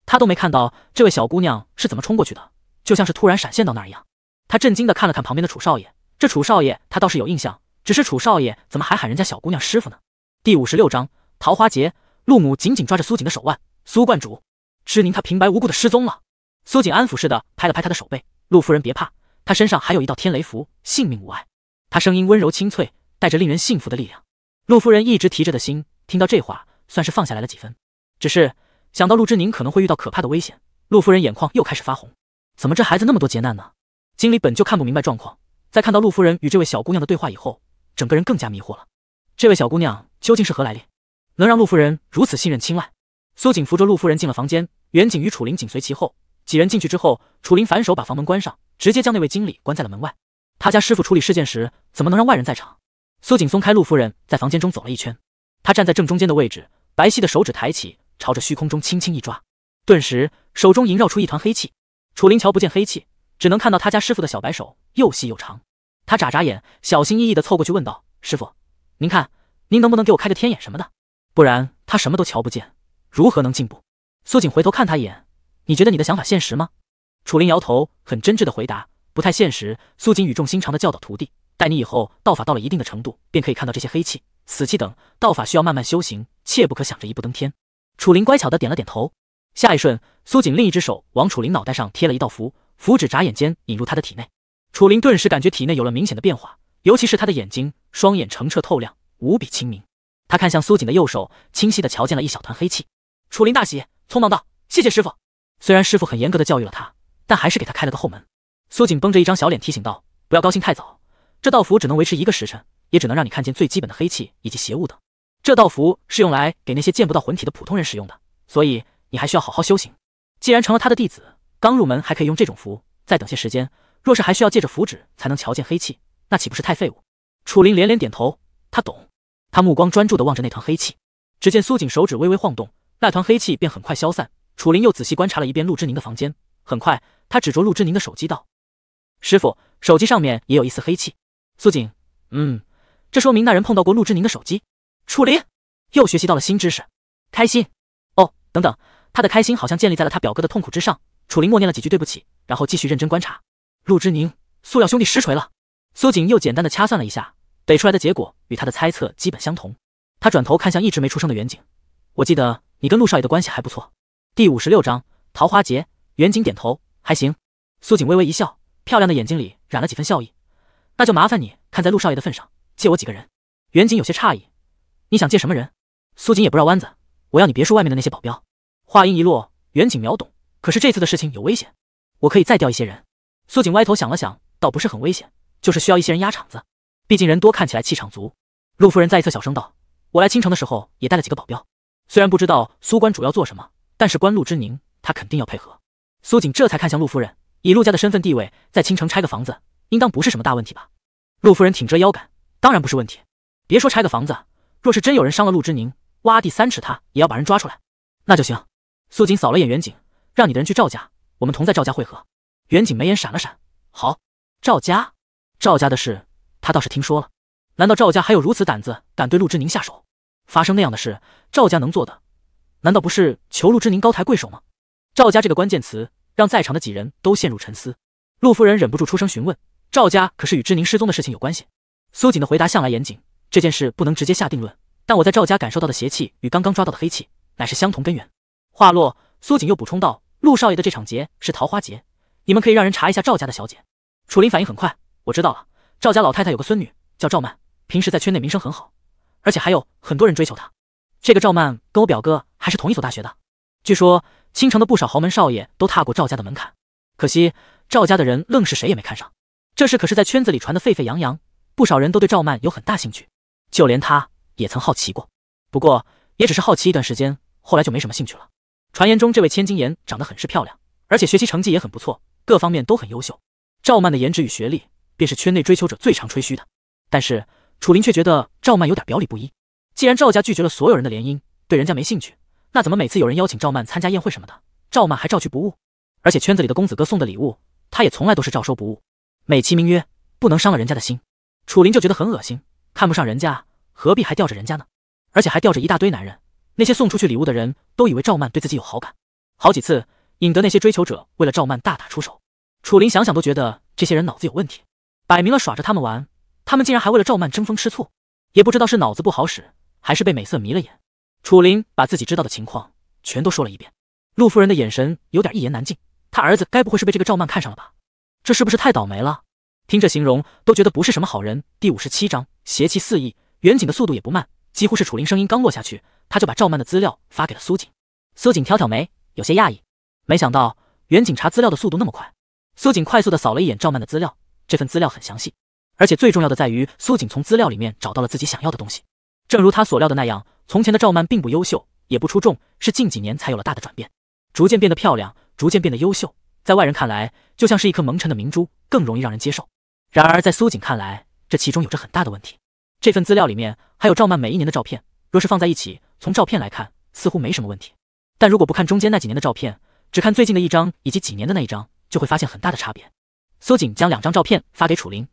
他都没看到这位小姑娘是怎么冲过去的，就像是突然闪现到那儿一样。他震惊的看了看旁边的楚少爷，这楚少爷他倒是有印象，只是楚少爷怎么还喊人家小姑娘师傅呢？第五十六章桃花劫。陆母紧紧抓着苏锦的手腕，苏观主，知宁她平白无故的失踪了。苏锦安抚似的拍了拍他的手背。陆夫人别怕，她身上还有一道天雷符，性命无碍。她声音温柔清脆，带着令人信服的力量。陆夫人一直提着的心，听到这话，算是放下来了几分。只是想到陆之宁可能会遇到可怕的危险，陆夫人眼眶又开始发红。怎么这孩子那么多劫难呢？经理本就看不明白状况，在看到陆夫人与这位小姑娘的对话以后，整个人更加迷惑了。这位小姑娘究竟是何来历，能让陆夫人如此信任青睐？苏锦扶着陆夫人进了房间，远景与楚林紧随其后。几人进去之后，楚林反手把房门关上，直接将那位经理关在了门外。他家师傅处理事件时，怎么能让外人在场？苏锦松开陆夫人，在房间中走了一圈。他站在正中间的位置，白皙的手指抬起，朝着虚空中轻轻一抓，顿时手中萦绕出一团黑气。楚林瞧不见黑气，只能看到他家师傅的小白手，又细又长。他眨眨眼，小心翼翼地凑过去问道：“师傅，您看，您能不能给我开个天眼什么的？不然他什么都瞧不见，如何能进步？”苏锦回头看他一眼。你觉得你的想法现实吗？楚林摇头，很真挚的回答，不太现实。苏锦语重心长的教导徒弟：“待你以后道法到了一定的程度，便可以看到这些黑气、死气等。道法需要慢慢修行，切不可想着一步登天。”楚林乖巧的点了点头。下一瞬，苏锦另一只手往楚林脑袋上贴了一道符，符纸眨眼间引入他的体内。楚林顿时感觉体内有了明显的变化，尤其是他的眼睛，双眼澄澈透亮，无比清明。他看向苏锦的右手，清晰的瞧见了一小团黑气。楚林大喜，匆忙道：“谢谢师傅。”虽然师傅很严格的教育了他，但还是给他开了个后门。苏锦绷着一张小脸提醒道：“不要高兴太早，这道符只能维持一个时辰，也只能让你看见最基本的黑气以及邪物等。这道符是用来给那些见不到魂体的普通人使用的，所以你还需要好好修行。既然成了他的弟子，刚入门还可以用这种符，再等些时间，若是还需要借着符纸才能瞧见黑气，那岂不是太废物？”楚林连连点头，他懂。他目光专注的望着那团黑气，只见苏锦手指微微晃动，那团黑气便很快消散。楚林又仔细观察了一遍陆之宁的房间，很快，他指着陆之宁的手机道：“师傅，手机上面也有一丝黑气。”苏锦，嗯，这说明那人碰到过陆之宁的手机。楚林又学习到了新知识，开心。哦，等等，他的开心好像建立在了他表哥的痛苦之上。楚林默念了几句对不起，然后继续认真观察。陆之宁，塑料兄弟实锤了。苏锦又简单的掐算了一下，得出来的结果与他的猜测基本相同。他转头看向一直没出声的远景，我记得你跟陆少爷的关系还不错。第五十六章桃花劫。袁景点头，还行。苏锦微微一笑，漂亮的眼睛里染了几分笑意。那就麻烦你，看在陆少爷的份上，借我几个人。袁景有些诧异，你想借什么人？苏锦也不绕弯子，我要你别墅外面的那些保镖。话音一落，袁景秒懂。可是这次的事情有危险，我可以再调一些人。苏锦歪头想了想，倒不是很危险，就是需要一些人压场子，毕竟人多看起来气场足。陆夫人在一侧小声道：“我来青城的时候也带了几个保镖，虽然不知道苏官主要做什么。”但是关陆之宁，他肯定要配合。苏锦这才看向陆夫人，以陆家的身份地位，在青城拆个房子，应当不是什么大问题吧？陆夫人挺着腰杆，当然不是问题。别说拆个房子，若是真有人伤了陆之宁，挖地三尺，他也要把人抓出来。那就行。苏锦扫了眼远景，让你的人去赵家，我们同在赵家会合。远景眉眼闪了闪，好。赵家，赵家的事他倒是听说了。难道赵家还有如此胆子，敢对陆之宁下手？发生那样的事，赵家能做的？难道不是求陆之宁高抬贵手吗？赵家这个关键词让在场的几人都陷入沉思。陆夫人忍不住出声询问：“赵家可是与之宁失踪的事情有关系？”苏锦的回答向来严谨，这件事不能直接下定论。但我在赵家感受到的邪气与刚刚抓到的黑气，乃是相同根源。话落，苏锦又补充道：“陆少爷的这场劫是桃花劫，你们可以让人查一下赵家的小姐。”楚林反应很快，我知道了，赵家老太太有个孙女叫赵曼，平时在圈内名声很好，而且还有很多人追求她。这个赵曼跟我表哥还是同一所大学的，据说青城的不少豪门少爷都踏过赵家的门槛，可惜赵家的人愣是谁也没看上。这事可是在圈子里传得沸沸扬扬，不少人都对赵曼有很大兴趣，就连他也曾好奇过，不过也只是好奇一段时间，后来就没什么兴趣了。传言中，这位千金颜长得很是漂亮，而且学习成绩也很不错，各方面都很优秀。赵曼的颜值与学历，便是圈内追求者最常吹嘘的。但是楚林却觉得赵曼有点表里不一。既然赵家拒绝了所有人的联姻，对人家没兴趣，那怎么每次有人邀请赵曼参加宴会什么的，赵曼还照去不误？而且圈子里的公子哥送的礼物，他也从来都是照收不误，美其名曰不能伤了人家的心。楚林就觉得很恶心，看不上人家，何必还吊着人家呢？而且还吊着一大堆男人，那些送出去礼物的人都以为赵曼对自己有好感，好几次引得那些追求者为了赵曼大打出手。楚林想想都觉得这些人脑子有问题，摆明了耍着他们玩，他们竟然还为了赵曼争风吃醋，也不知道是脑子不好使。还是被美色迷了眼。楚林把自己知道的情况全都说了一遍。陆夫人的眼神有点一言难尽。他儿子该不会是被这个赵曼看上了吧？这是不是太倒霉了？听这形容，都觉得不是什么好人。第五十七章，邪气四溢。远景的速度也不慢，几乎是楚林声音刚落下去，他就把赵曼的资料发给了苏锦。苏锦挑挑眉，有些讶异，没想到远景查资料的速度那么快。苏锦快速的扫了一眼赵曼的资料，这份资料很详细，而且最重要的在于，苏锦从资料里面找到了自己想要的东西。正如他所料的那样，从前的赵曼并不优秀，也不出众，是近几年才有了大的转变，逐渐变得漂亮，逐渐变得优秀，在外人看来就像是一颗蒙尘的明珠，更容易让人接受。然而在苏锦看来，这其中有着很大的问题。这份资料里面还有赵曼每一年的照片，若是放在一起，从照片来看似乎没什么问题，但如果不看中间那几年的照片，只看最近的一张以及几年的那一张，就会发现很大的差别。苏锦将两张照片发给楚林，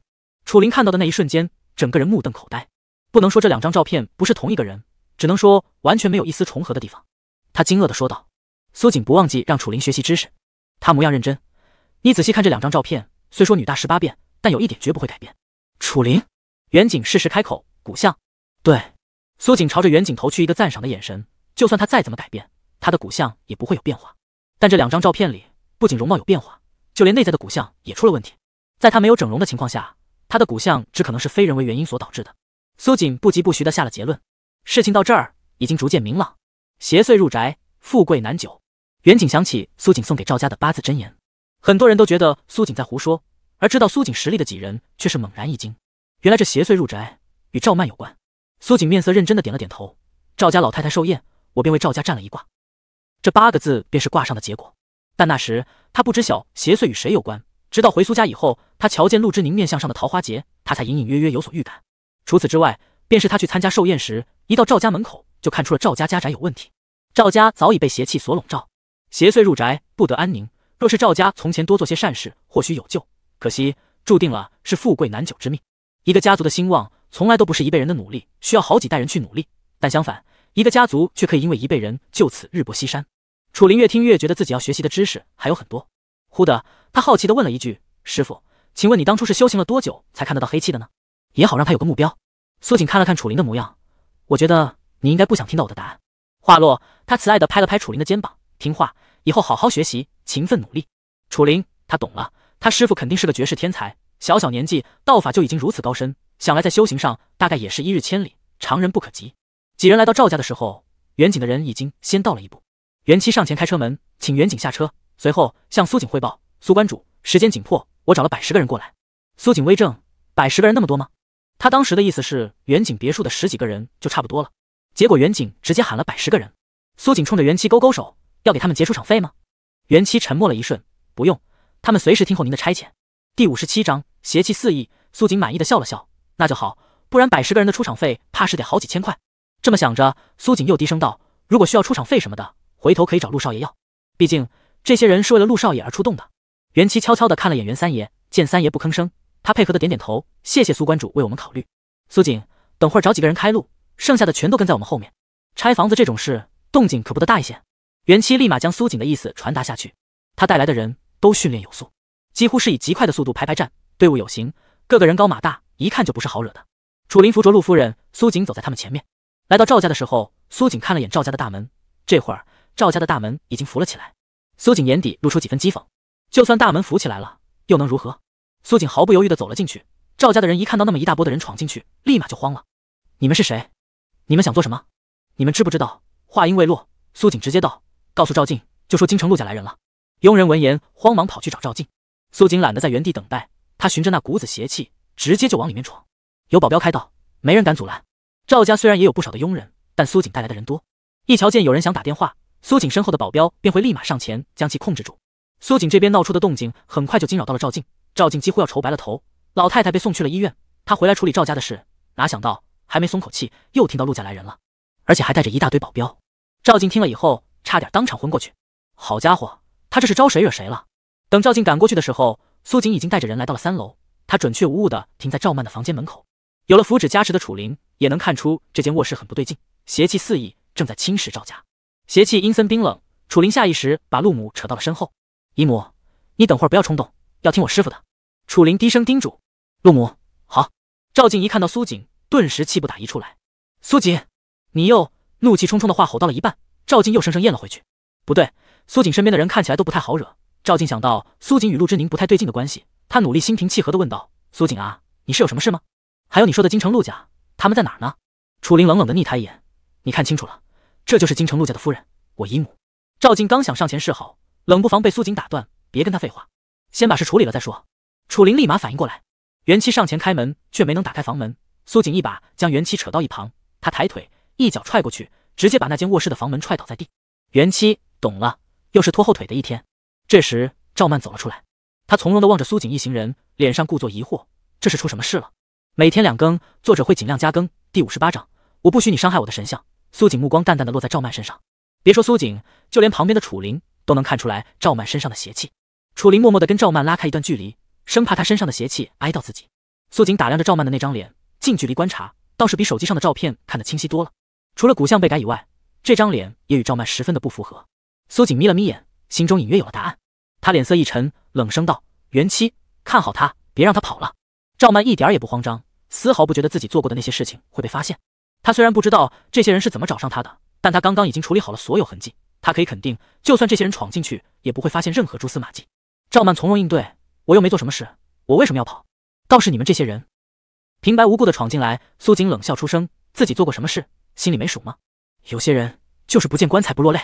楚林看到的那一瞬间，整个人目瞪口呆。不能说这两张照片不是同一个人，只能说完全没有一丝重合的地方。他惊愕地说道：“苏锦不忘记让楚林学习知识，他模样认真。你仔细看这两张照片，虽说女大十八变，但有一点绝不会改变。”楚林，袁景适时开口：“骨相。”对，苏锦朝着袁景投去一个赞赏的眼神。就算他再怎么改变，他的骨相也不会有变化。但这两张照片里，不仅容貌有变化，就连内在的骨相也出了问题。在他没有整容的情况下，他的骨相只可能是非人为原因所导致的。苏锦不疾不徐地下了结论，事情到这儿已经逐渐明朗。邪祟入宅，富贵难久。袁景想起苏锦送给赵家的八字真言，很多人都觉得苏锦在胡说，而知道苏锦实力的几人却是猛然一惊。原来这邪祟入宅与赵曼有关。苏锦面色认真地点了点头。赵家老太太寿宴，我便为赵家占了一卦，这八个字便是卦上的结果。但那时他不知晓邪祟与谁有关，直到回苏家以后，他瞧见陆之宁面相上的桃花劫，他才隐隐约约有所预感。除此之外，便是他去参加寿宴时，一到赵家门口就看出了赵家家宅有问题。赵家早已被邪气所笼罩，邪祟入宅不得安宁。若是赵家从前多做些善事，或许有救。可惜，注定了是富贵难久之命。一个家族的兴旺，从来都不是一辈人的努力，需要好几代人去努力。但相反，一个家族却可以因为一辈人就此日薄西山。楚林越听越觉得自己要学习的知识还有很多。忽的，他好奇地问了一句：“师傅，请问你当初是修行了多久才看得到黑气的呢？”也好，让他有个目标。苏锦看了看楚林的模样，我觉得你应该不想听到我的答案。话落，他慈爱的拍了拍楚林的肩膀，听话，以后好好学习，勤奋努力。楚林，他懂了，他师傅肯定是个绝世天才，小小年纪道法就已经如此高深，想来在修行上大概也是一日千里，常人不可及。几人来到赵家的时候，袁景的人已经先到了一步。袁妻上前开车门，请袁景下车，随后向苏锦汇报：苏观主，时间紧迫，我找了百十个人过来。苏锦微怔：“百十个人那么多吗？他当时的意思是，远景别墅的十几个人就差不多了。结果远景直接喊了百十个人。苏锦冲着袁七勾勾手，要给他们结出场费吗？袁七沉默了一瞬，不用，他们随时听候您的差遣。第五十七章邪气四溢。苏锦满意的笑了笑，那就好，不然百十个人的出场费怕是得好几千块。这么想着，苏锦又低声道：“如果需要出场费什么的，回头可以找陆少爷要，毕竟这些人是为了陆少爷而出动的。”袁七悄悄的看了眼袁三爷，见三爷不吭声。他配合的点点头，谢谢苏关主为我们考虑。苏锦，等会儿找几个人开路，剩下的全都跟在我们后面。拆房子这种事，动静可不得大一些。袁七立马将苏锦的意思传达下去。他带来的人都训练有素，几乎是以极快的速度排排站，队伍有形，个个人高马大，一看就不是好惹的。楚林扶着陆夫人，苏锦走在他们前面。来到赵家的时候，苏锦看了眼赵家的大门，这会儿赵家的大门已经扶了起来。苏锦眼底露出几分讥讽，就算大门扶起来了，又能如何？苏锦毫不犹豫地走了进去。赵家的人一看到那么一大波的人闯进去，立马就慌了：“你们是谁？你们想做什么？你们知不知道？”话音未落，苏锦直接道：“告诉赵静，就说京城陆家来人了。”佣人闻言慌忙跑去找赵静。苏锦懒得在原地等待，他循着那股子邪气，直接就往里面闯。有保镖开道，没人敢阻拦。赵家虽然也有不少的佣人，但苏锦带来的人多。一瞧见有人想打电话，苏锦身后的保镖便会立马上前将其控制住。苏锦这边闹出的动静很快就惊扰到了赵静。赵静几乎要愁白了头，老太太被送去了医院，她回来处理赵家的事，哪想到还没松口气，又听到陆家来人了，而且还带着一大堆保镖。赵静听了以后，差点当场昏过去。好家伙，他这是招谁惹谁了？等赵静赶过去的时候，苏锦已经带着人来到了三楼，他准确无误的停在赵曼的房间门口。有了符纸加持的楚灵，也能看出这间卧室很不对劲，邪气四溢，正在侵蚀赵家。邪气阴森冰冷，楚灵下意识把陆母扯到了身后。姨母，你等会儿不要冲动。要听我师傅的，楚林低声叮嘱陆母好。赵静一看到苏锦，顿时气不打一处来。苏锦，你又怒气冲冲的话吼到了一半，赵静又生生咽了回去。不对，苏锦身边的人看起来都不太好惹。赵静想到苏锦与陆之宁不太对劲的关系，他努力心平气和的问道：“苏锦啊，你是有什么事吗？还有你说的京城陆家，他们在哪儿呢？”楚林冷冷的睨他一眼：“你看清楚了，这就是京城陆家的夫人，我姨母。”赵静刚想上前示好，冷不防被苏锦打断：“别跟他废话。”先把事处理了再说。楚灵立马反应过来，元七上前开门，却没能打开房门。苏锦一把将元七扯到一旁，他抬腿一脚踹过去，直接把那间卧室的房门踹倒在地。元七懂了，又是拖后腿的一天。这时，赵曼走了出来，他从容地望着苏锦一行人，脸上故作疑惑：“这是出什么事了？”每天两更，作者会尽量加更。第五十八章，我不许你伤害我的神像。苏锦目光淡淡的落在赵曼身上，别说苏锦，就连旁边的楚灵都能看出来赵曼身上的邪气。楚林默默地跟赵曼拉开一段距离，生怕她身上的邪气挨到自己。苏锦打量着赵曼的那张脸，近距离观察，倒是比手机上的照片看得清晰多了。除了骨相被改以外，这张脸也与赵曼十分的不符合。苏锦眯了眯眼，心中隐约有了答案。他脸色一沉，冷声道：“元七，看好他，别让他跑了。”赵曼一点也不慌张，丝毫不觉得自己做过的那些事情会被发现。他虽然不知道这些人是怎么找上他的，但他刚刚已经处理好了所有痕迹。他可以肯定，就算这些人闯进去，也不会发现任何蛛丝马迹。赵曼从容应对，我又没做什么事，我为什么要跑？倒是你们这些人，平白无故的闯进来。苏锦冷笑出声，自己做过什么事，心里没数吗？有些人就是不见棺材不落泪。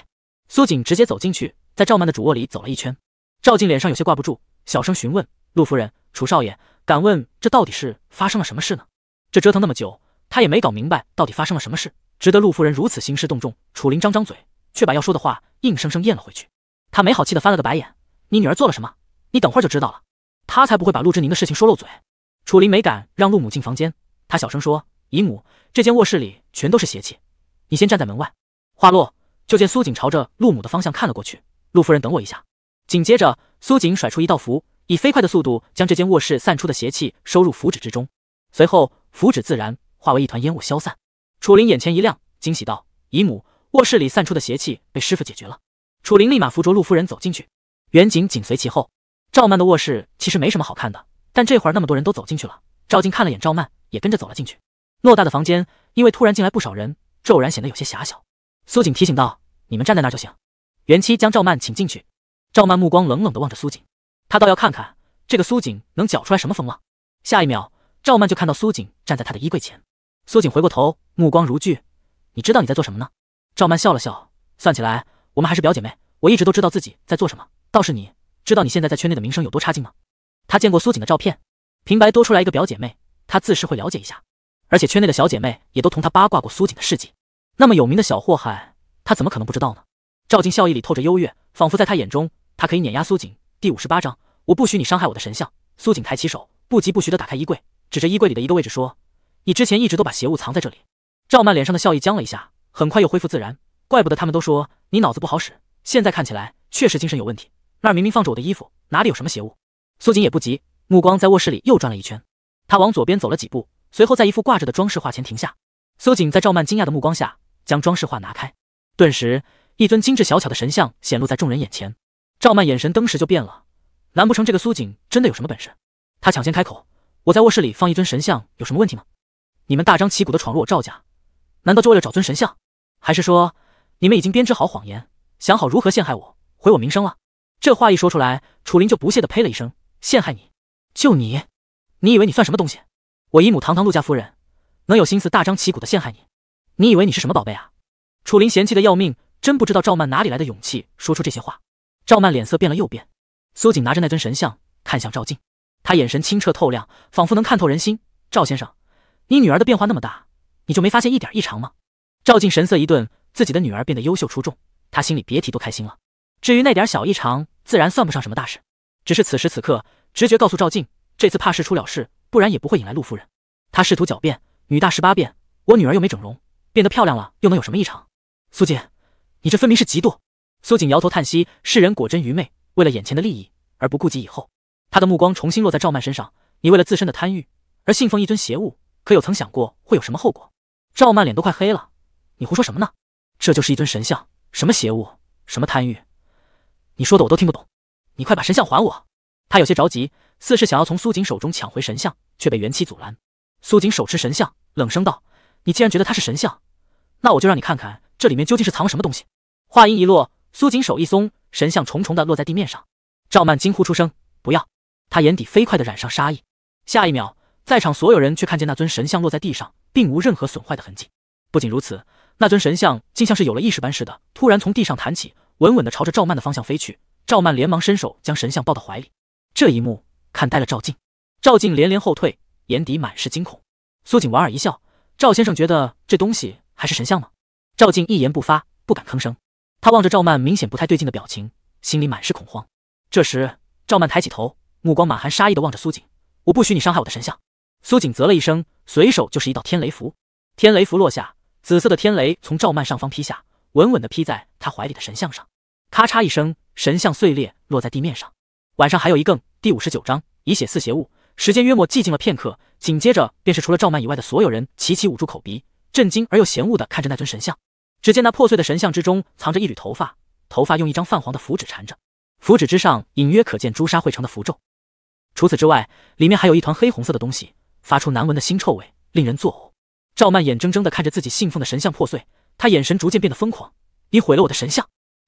苏锦直接走进去，在赵曼的主卧里走了一圈。赵静脸上有些挂不住，小声询问陆夫人、楚少爷：“敢问这到底是发生了什么事呢？这折腾那么久，他也没搞明白到底发生了什么事，值得陆夫人如此兴师动众。”楚林张张嘴，却把要说的话硬生生咽了回去。他没好气的翻了个白眼。你女儿做了什么？你等会儿就知道了。她才不会把陆之宁的事情说漏嘴。楚林没敢让陆母进房间，他小声说：“姨母，这间卧室里全都是邪气，你先站在门外。”话落，就见苏锦朝着陆母的方向看了过去。陆夫人，等我一下。紧接着，苏锦甩出一道符，以飞快的速度将这间卧室散出的邪气收入符纸之中，随后符纸自然化为一团烟雾消散。楚林眼前一亮，惊喜道：“姨母，卧室里散出的邪气被师傅解决了。”楚林立马扶着陆夫人走进去。远景紧随其后。赵曼的卧室其实没什么好看的，但这会儿那么多人都走进去了，赵静看了眼赵曼，也跟着走了进去。偌大的房间，因为突然进来不少人，骤然显得有些狭小。苏锦提醒道：“你们站在那儿就行。”袁七将赵曼请进去，赵曼目光冷冷地望着苏锦，她倒要看看这个苏锦能搅出来什么风浪。下一秒，赵曼就看到苏锦站在她的衣柜前。苏锦回过头，目光如炬：“你知道你在做什么呢？”赵曼笑了笑：“算起来，我们还是表姐妹。我一直都知道自己在做什么。”倒是你知道你现在在圈内的名声有多差劲吗？他见过苏锦的照片，平白多出来一个表姐妹，他自是会了解一下。而且圈内的小姐妹也都同他八卦过苏锦的事迹，那么有名的小祸害，他怎么可能不知道呢？赵静笑意里透着优越，仿佛在他眼中，他可以碾压苏锦。第五十八章，我不许你伤害我的神像。苏锦抬起手，不急不徐的打开衣柜，指着衣柜里的一个位置说：“你之前一直都把邪物藏在这里。”赵曼脸上的笑意僵了一下，很快又恢复自然。怪不得他们都说你脑子不好使，现在看起来确实精神有问题。那儿明明放着我的衣服，哪里有什么邪物？苏锦也不急，目光在卧室里又转了一圈。他往左边走了几步，随后在一幅挂着的装饰画前停下。苏锦在赵曼惊讶的目光下，将装饰画拿开，顿时一尊精致小巧的神像显露在众人眼前。赵曼眼神登时就变了，难不成这个苏锦真的有什么本事？他抢先开口：“我在卧室里放一尊神像有什么问题吗？你们大张旗鼓的闯入我赵家，难道就为了找尊神像？还是说你们已经编织好谎言，想好如何陷害我，毁我名声了？”这话一说出来，楚林就不屑的呸了一声：“陷害你？就你？你以为你算什么东西？我姨母堂堂陆家夫人，能有心思大张旗鼓的陷害你？你以为你是什么宝贝啊？”楚林嫌弃的要命，真不知道赵曼哪里来的勇气说出这些话。赵曼脸色变了又变。苏锦拿着那尊神像，看向赵静，他眼神清澈透亮，仿佛能看透人心。赵先生，你女儿的变化那么大，你就没发现一点异常吗？赵静神色一顿，自己的女儿变得优秀出众，她心里别提多开心了。至于那点小异常，自然算不上什么大事。只是此时此刻，直觉告诉赵静，这次怕是出了事，不然也不会引来陆夫人。她试图狡辩：“女大十八变，我女儿又没整容，变得漂亮了，又能有什么异常？”苏锦，你这分明是嫉妒。苏锦摇头叹息：“世人果真愚昧，为了眼前的利益而不顾及以后。”他的目光重新落在赵曼身上：“你为了自身的贪欲而信奉一尊邪物，可有曾想过会有什么后果？”赵曼脸都快黑了：“你胡说什么呢？这就是一尊神像，什么邪物，什么贪欲？”你说的我都听不懂，你快把神像还我！他有些着急，似是想要从苏锦手中抢回神像，却被元气阻拦。苏锦手持神像，冷声道：“你既然觉得它是神像，那我就让你看看这里面究竟是藏了什么东西。”话音一落，苏锦手一松，神像重重的落在地面上。赵曼惊呼出声：“不要！”她眼底飞快的染上杀意。下一秒，在场所有人却看见那尊神像落在地上，并无任何损坏的痕迹。不仅如此，那尊神像竟像是有了意识般似的，突然从地上弹起。稳稳地朝着赵曼的方向飞去，赵曼连忙伸手将神像抱到怀里，这一幕看呆了赵静，赵静连连后退，眼底满是惊恐。苏锦莞尔一笑，赵先生觉得这东西还是神像吗？赵静一言不发，不敢吭声，他望着赵曼明显不太对劲的表情，心里满是恐慌。这时赵曼抬起头，目光满含杀意地望着苏锦，我不许你伤害我的神像。苏锦啧了一声，随手就是一道天雷符，天雷符落下，紫色的天雷从赵曼上方劈下。稳稳地披在他怀里的神像上，咔嚓一声，神像碎裂，落在地面上。晚上还有一更，第五十九章以血饲邪物。时间约莫寂静了片刻，紧接着便是除了赵曼以外的所有人齐齐捂住口鼻，震惊而又嫌恶地看着那尊神像。只见那破碎的神像之中藏着一缕头发，头发用一张泛黄的符纸缠着，符纸之上隐约可见朱砂绘成的符咒。除此之外，里面还有一团黑红色的东西，发出难闻的腥臭味，令人作呕。赵曼眼睁睁地看着自己信奉的神像破碎。他眼神逐渐变得疯狂。你毁了我的神像！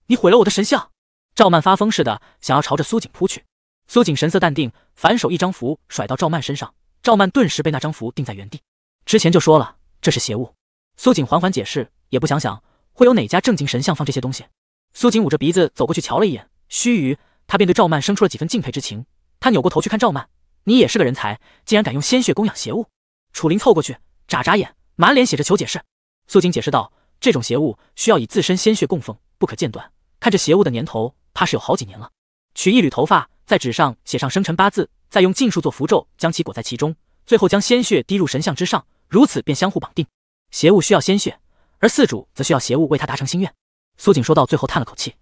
你毁了我的神像！赵曼发疯似的想要朝着苏锦扑去。苏锦神色淡定，反手一张符甩到赵曼身上。赵曼顿时被那张符定在原地。之前就说了，这是邪物。苏锦缓缓解释，也不想想会有哪家正经神像放这些东西。苏锦捂着鼻子走过去瞧了一眼，须臾，他便对赵曼生出了几分敬佩之情。他扭过头去看赵曼：“你也是个人才，竟然敢用鲜血供养邪物。”楚林凑过去眨眨眼，满脸写着求解释。苏锦解释道。这种邪物需要以自身鲜血供奉，不可间断。看这邪物的年头，怕是有好几年了。取一缕头发，在纸上写上生辰八字，再用禁术做符咒，将其裹在其中，最后将鲜血滴入神像之上，如此便相互绑定。邪物需要鲜血，而四主则需要邪物为他达成心愿。苏锦说到最后叹了口气：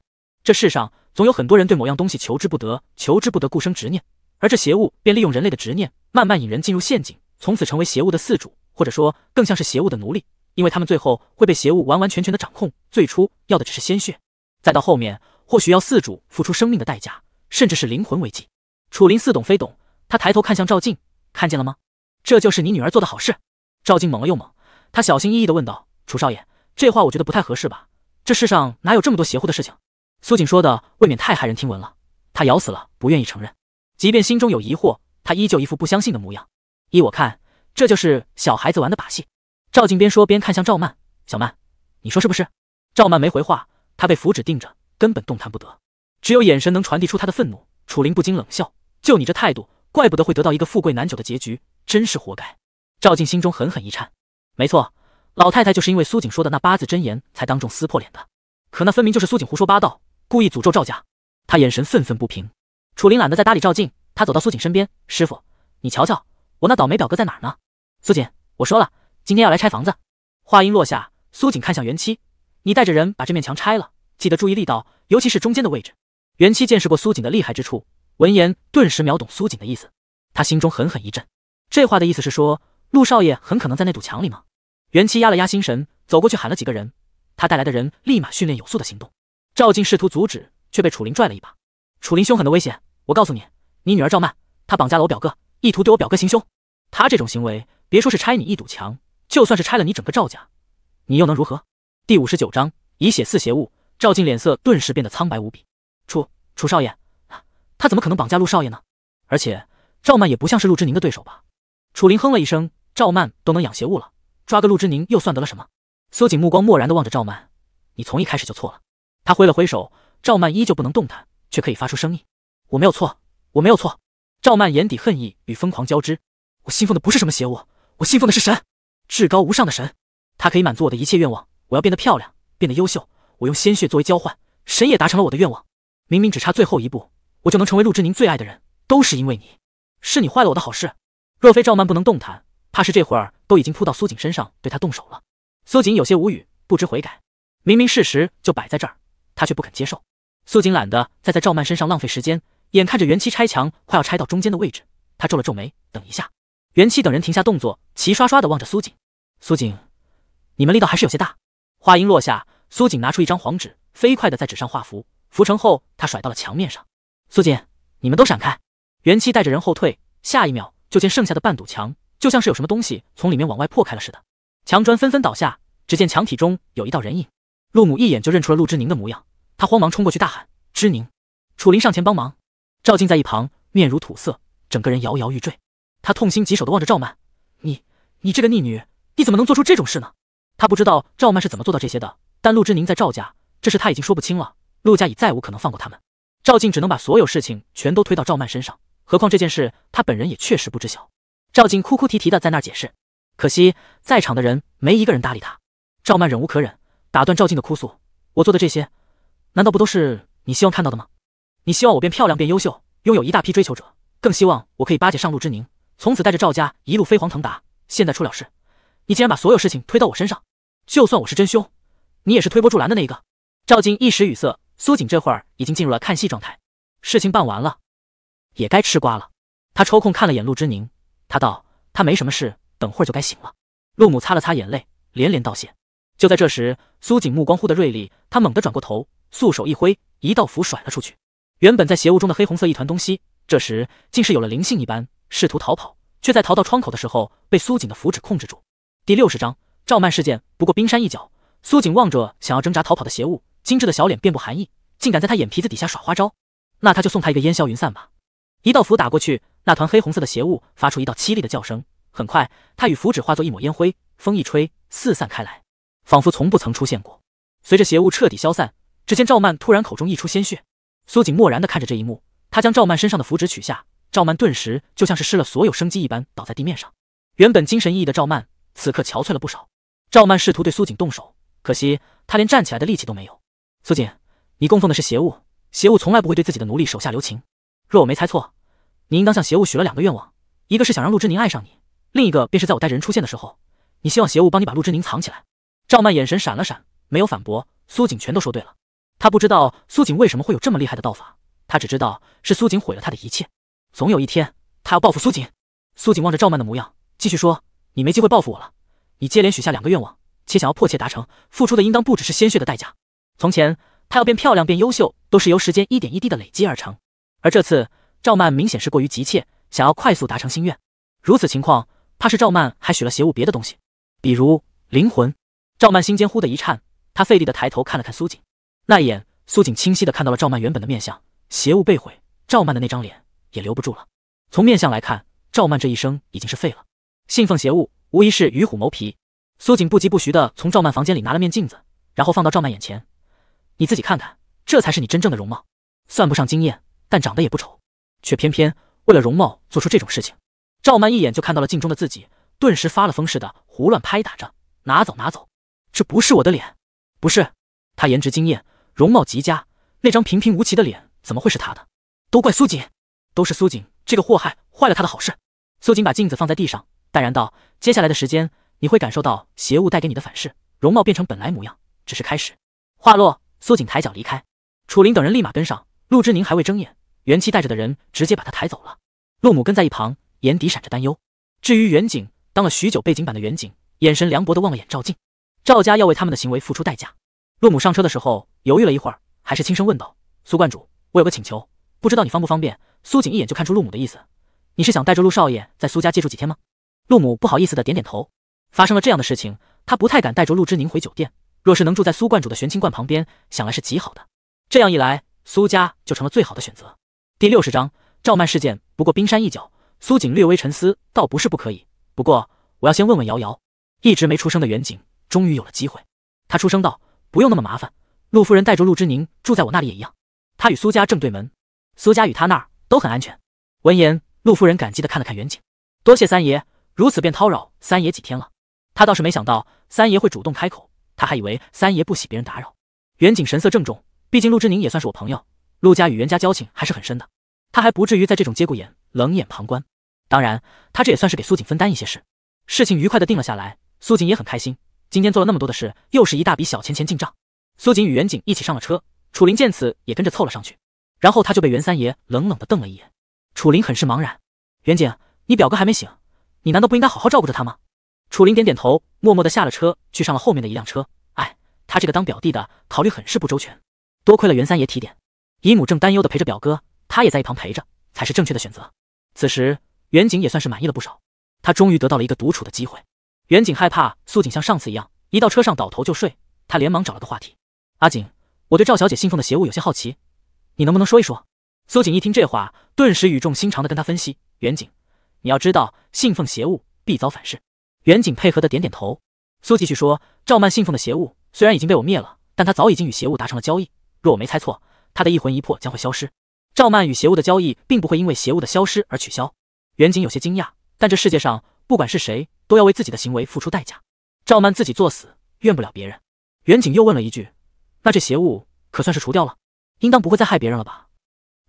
这世上总有很多人对某样东西求之不得，求之不得故生执念，而这邪物便利用人类的执念，慢慢引人进入陷阱，从此成为邪物的四主，或者说更像是邪物的奴隶。因为他们最后会被邪物完完全全的掌控。最初要的只是鲜血，再到后面，或许要四主付出生命的代价，甚至是灵魂为祭。楚林似懂非懂，他抬头看向赵静，看见了吗？这就是你女儿做的好事。赵静懵了又懵，他小心翼翼的问道：“楚少爷，这话我觉得不太合适吧？这世上哪有这么多邪乎的事情？”苏锦说的未免太骇人听闻了，他咬死了不愿意承认。即便心中有疑惑，他依旧一副不相信的模样。依我看，这就是小孩子玩的把戏。赵静边说边看向赵曼：“小曼，你说是不是？”赵曼没回话，她被符纸定着，根本动弹不得，只有眼神能传递出她的愤怒。楚林不禁冷笑：“就你这态度，怪不得会得到一个富贵难久的结局，真是活该。”赵静心中狠狠一颤。没错，老太太就是因为苏锦说的那八字真言才当众撕破脸的，可那分明就是苏锦胡说八道，故意诅咒赵家。她眼神愤愤不平。楚林懒得再搭理赵静，他走到苏锦身边：“师傅，你瞧瞧，我那倒霉表哥在哪儿呢？”苏锦，我说了。今天要来拆房子。话音落下，苏锦看向袁七，你带着人把这面墙拆了，记得注意力道，尤其是中间的位置。袁七见识过苏锦的厉害之处，闻言顿时秒懂苏锦的意思。他心中狠狠一震，这话的意思是说陆少爷很可能在那堵墙里吗？袁七压了压心神，走过去喊了几个人。他带来的人立马训练有素的行动。赵静试图阻止，却被楚林拽了一把。楚林凶狠的威胁：“我告诉你，你女儿赵曼，她绑架了我表哥，意图对我表哥行凶。她这种行为，别说是拆你一堵墙。”就算是拆了你整个赵家，你又能如何？第五十九章以血饲邪物。赵静脸色顿时变得苍白无比。楚楚少爷，他怎么可能绑架陆少爷呢？而且赵曼也不像是陆之宁的对手吧？楚林哼了一声，赵曼都能养邪物了，抓个陆之宁又算得了什么？苏锦目光漠然的望着赵曼，你从一开始就错了。他挥了挥手，赵曼依旧不能动弹，却可以发出声音。我没有错，我没有错。赵曼眼底恨意与疯狂交织，我信奉的不是什么邪物，我信奉的是神。至高无上的神，他可以满足我的一切愿望。我要变得漂亮，变得优秀。我用鲜血作为交换，神也达成了我的愿望。明明只差最后一步，我就能成为陆之宁最爱的人，都是因为你，是你坏了我的好事。若非赵曼不能动弹，怕是这会儿都已经扑到苏锦身上，对他动手了。苏锦有些无语，不知悔改。明明事实就摆在这儿，他却不肯接受。苏锦懒得再在赵曼身上浪费时间，眼看着元气拆墙快要拆到中间的位置，他皱了皱眉，等一下。元七等人停下动作，齐刷刷地望着苏锦。苏锦，你们力道还是有些大。话音落下，苏锦拿出一张黄纸，飞快地在纸上画符。符成后，他甩到了墙面上。苏锦，你们都闪开！元七带着人后退，下一秒就见剩下的半堵墙，就像是有什么东西从里面往外破开了似的，墙砖纷纷倒下。只见墙体中有一道人影，陆母一眼就认出了陆之宁的模样，她慌忙冲过去大喊：“之宁！”楚林上前帮忙，赵静在一旁面如土色，整个人摇摇欲坠。他痛心疾首地望着赵曼，你，你这个逆女，你怎么能做出这种事呢？他不知道赵曼是怎么做到这些的，但陆之宁在赵家，这事他已经说不清了。陆家已再无可能放过他们。赵静只能把所有事情全都推到赵曼身上，何况这件事他本人也确实不知晓。赵静哭哭啼啼的在那儿解释，可惜在场的人没一个人搭理他。赵曼忍无可忍，打断赵静的哭诉：“我做的这些，难道不都是你希望看到的吗？你希望我变漂亮、变优秀，拥有一大批追求者，更希望我可以巴结上陆之宁。”从此带着赵家一路飞黄腾达，现在出了事，你竟然把所有事情推到我身上。就算我是真凶，你也是推波助澜的那一个。赵静一时语塞。苏锦这会儿已经进入了看戏状态，事情办完了，也该吃瓜了。他抽空看了眼陆之宁，他道：“他没什么事，等会儿就该醒了。”陆母擦了擦眼泪，连连道谢。就在这时，苏锦目光忽的锐利，他猛地转过头，素手一挥，一道符甩了出去。原本在邪雾中的黑红色一团东西，这时竟是有了灵性一般。试图逃跑，却在逃到窗口的时候被苏锦的符纸控制住。第六十章赵曼事件不过冰山一角。苏锦望着想要挣扎逃跑的邪物，精致的小脸遍布寒意，竟敢在他眼皮子底下耍花招，那他就送他一个烟消云散吧。一道符打过去，那团黑红色的邪物发出一道凄厉的叫声，很快，他与符纸化作一抹烟灰，风一吹，四散开来，仿佛从不曾出现过。随着邪物彻底消散，只见赵曼突然口中溢出鲜血。苏锦漠然地看着这一幕，他将赵曼身上的符纸取下。赵曼顿时就像是失了所有生机一般，倒在地面上。原本精神奕奕的赵曼，此刻憔悴了不少。赵曼试图对苏锦动手，可惜她连站起来的力气都没有。苏锦，你供奉的是邪物，邪物从来不会对自己的奴隶手下留情。若我没猜错，你应当向邪物许了两个愿望，一个是想让陆之宁爱上你，另一个便是在我带人出现的时候，你希望邪物帮你把陆之宁藏起来。赵曼眼神闪了闪，没有反驳。苏锦全都说对了，他不知道苏锦为什么会有这么厉害的道法，他只知道是苏锦毁了他的一切。总有一天，他要报复苏锦。苏锦望着赵曼的模样，继续说：“你没机会报复我了。你接连许下两个愿望，且想要迫切达成，付出的应当不只是鲜血的代价。从前，她要变漂亮、变优秀，都是由时间一点一滴的累积而成。而这次，赵曼明显是过于急切，想要快速达成心愿。如此情况，怕是赵曼还许了邪物别的东西，比如灵魂。”赵曼心间忽的一颤，她费力的抬头看了看苏锦。那一眼，苏锦清晰的看到了赵曼原本的面相。邪物被毁，赵曼的那张脸。也留不住了。从面相来看，赵曼这一生已经是废了。信奉邪物，无疑是与虎谋皮。苏锦不疾不徐的从赵曼房间里拿了面镜子，然后放到赵曼眼前：“你自己看看，这才是你真正的容貌。算不上惊艳，但长得也不丑。却偏偏为了容貌做出这种事情。”赵曼一眼就看到了镜中的自己，顿时发了疯似的胡乱拍打着：“拿走，拿走！这不是我的脸！不是！她颜值惊艳，容貌极佳，那张平平无奇的脸怎么会是她的？都怪苏锦！”都是苏锦这个祸害，坏了他的好事。苏锦把镜子放在地上，淡然道：“接下来的时间，你会感受到邪物带给你的反噬，容貌变成本来模样，只是开始。”话落，苏锦抬脚离开，楚林等人立马跟上。陆之宁还未睁眼，元七带着的人直接把他抬走了。陆母跟在一旁，眼底闪着担忧。至于远景，当了许久背景板的远景，眼神凉薄的望了眼赵静。赵家要为他们的行为付出代价。陆母上车的时候犹豫了一会儿，还是轻声问道：“苏观主，我有个请求。”不知道你方不方便？苏锦一眼就看出陆母的意思，你是想带着陆少爷在苏家借住几天吗？陆母不好意思的点点头。发生了这样的事情，他不太敢带着陆之宁回酒店。若是能住在苏观主的玄清观旁边，想来是极好的。这样一来，苏家就成了最好的选择。第六十章赵曼事件不过冰山一角。苏锦略微沉思，倒不是不可以，不过我要先问问瑶瑶。一直没出声的远景终于有了机会，他出声道：“不用那么麻烦，陆夫人带着陆之宁住在我那里也一样。他与苏家正对门。”苏家与他那儿都很安全。闻言，陆夫人感激的看了看远景，多谢三爷，如此便叨扰三爷几天了。她倒是没想到三爷会主动开口，她还以为三爷不喜别人打扰。远景神色郑重，毕竟陆之宁也算是我朋友，陆家与袁家交情还是很深的，他还不至于在这种节骨眼冷眼旁观。当然，他这也算是给苏锦分担一些事。事情愉快的定了下来，苏锦也很开心，今天做了那么多的事，又是一大笔小钱钱进账。苏锦与袁景一起上了车，楚林见此也跟着凑了上去。然后他就被袁三爷冷冷的瞪了一眼，楚林很是茫然。袁景，你表哥还没醒，你难道不应该好好照顾着他吗？楚林点点头，默默的下了车，去上了后面的一辆车。哎，他这个当表弟的考虑很是不周全，多亏了袁三爷提点。姨母正担忧的陪着表哥，他也在一旁陪着，才是正确的选择。此时，袁景也算是满意了不少，他终于得到了一个独处的机会。袁景害怕素锦像上次一样，一到车上倒头就睡，他连忙找了个话题。阿景，我对赵小姐信奉的邪物有些好奇。你能不能说一说？苏锦一听这话，顿时语重心长的跟他分析：“远景，你要知道，信奉邪物必遭反噬。”远景配合的点点头。苏继续说：“赵曼信奉的邪物虽然已经被我灭了，但他早已经与邪物达成了交易。若我没猜错，他的一魂一魄将会消失。赵曼与邪物的交易并不会因为邪物的消失而取消。”远景有些惊讶，但这世界上不管是谁，都要为自己的行为付出代价。赵曼自己作死，怨不了别人。远景又问了一句：“那这邪物可算是除掉了？”应当不会再害别人了吧？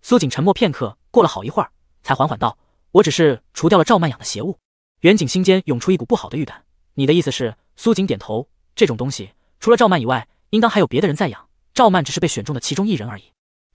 苏锦沉默片刻，过了好一会儿，才缓缓道：“我只是除掉了赵曼养的邪物。”袁锦心间涌出一股不好的预感。你的意思是？苏锦点头：“这种东西除了赵曼以外，应当还有别的人在养。赵曼只是被选中的其中一人而已。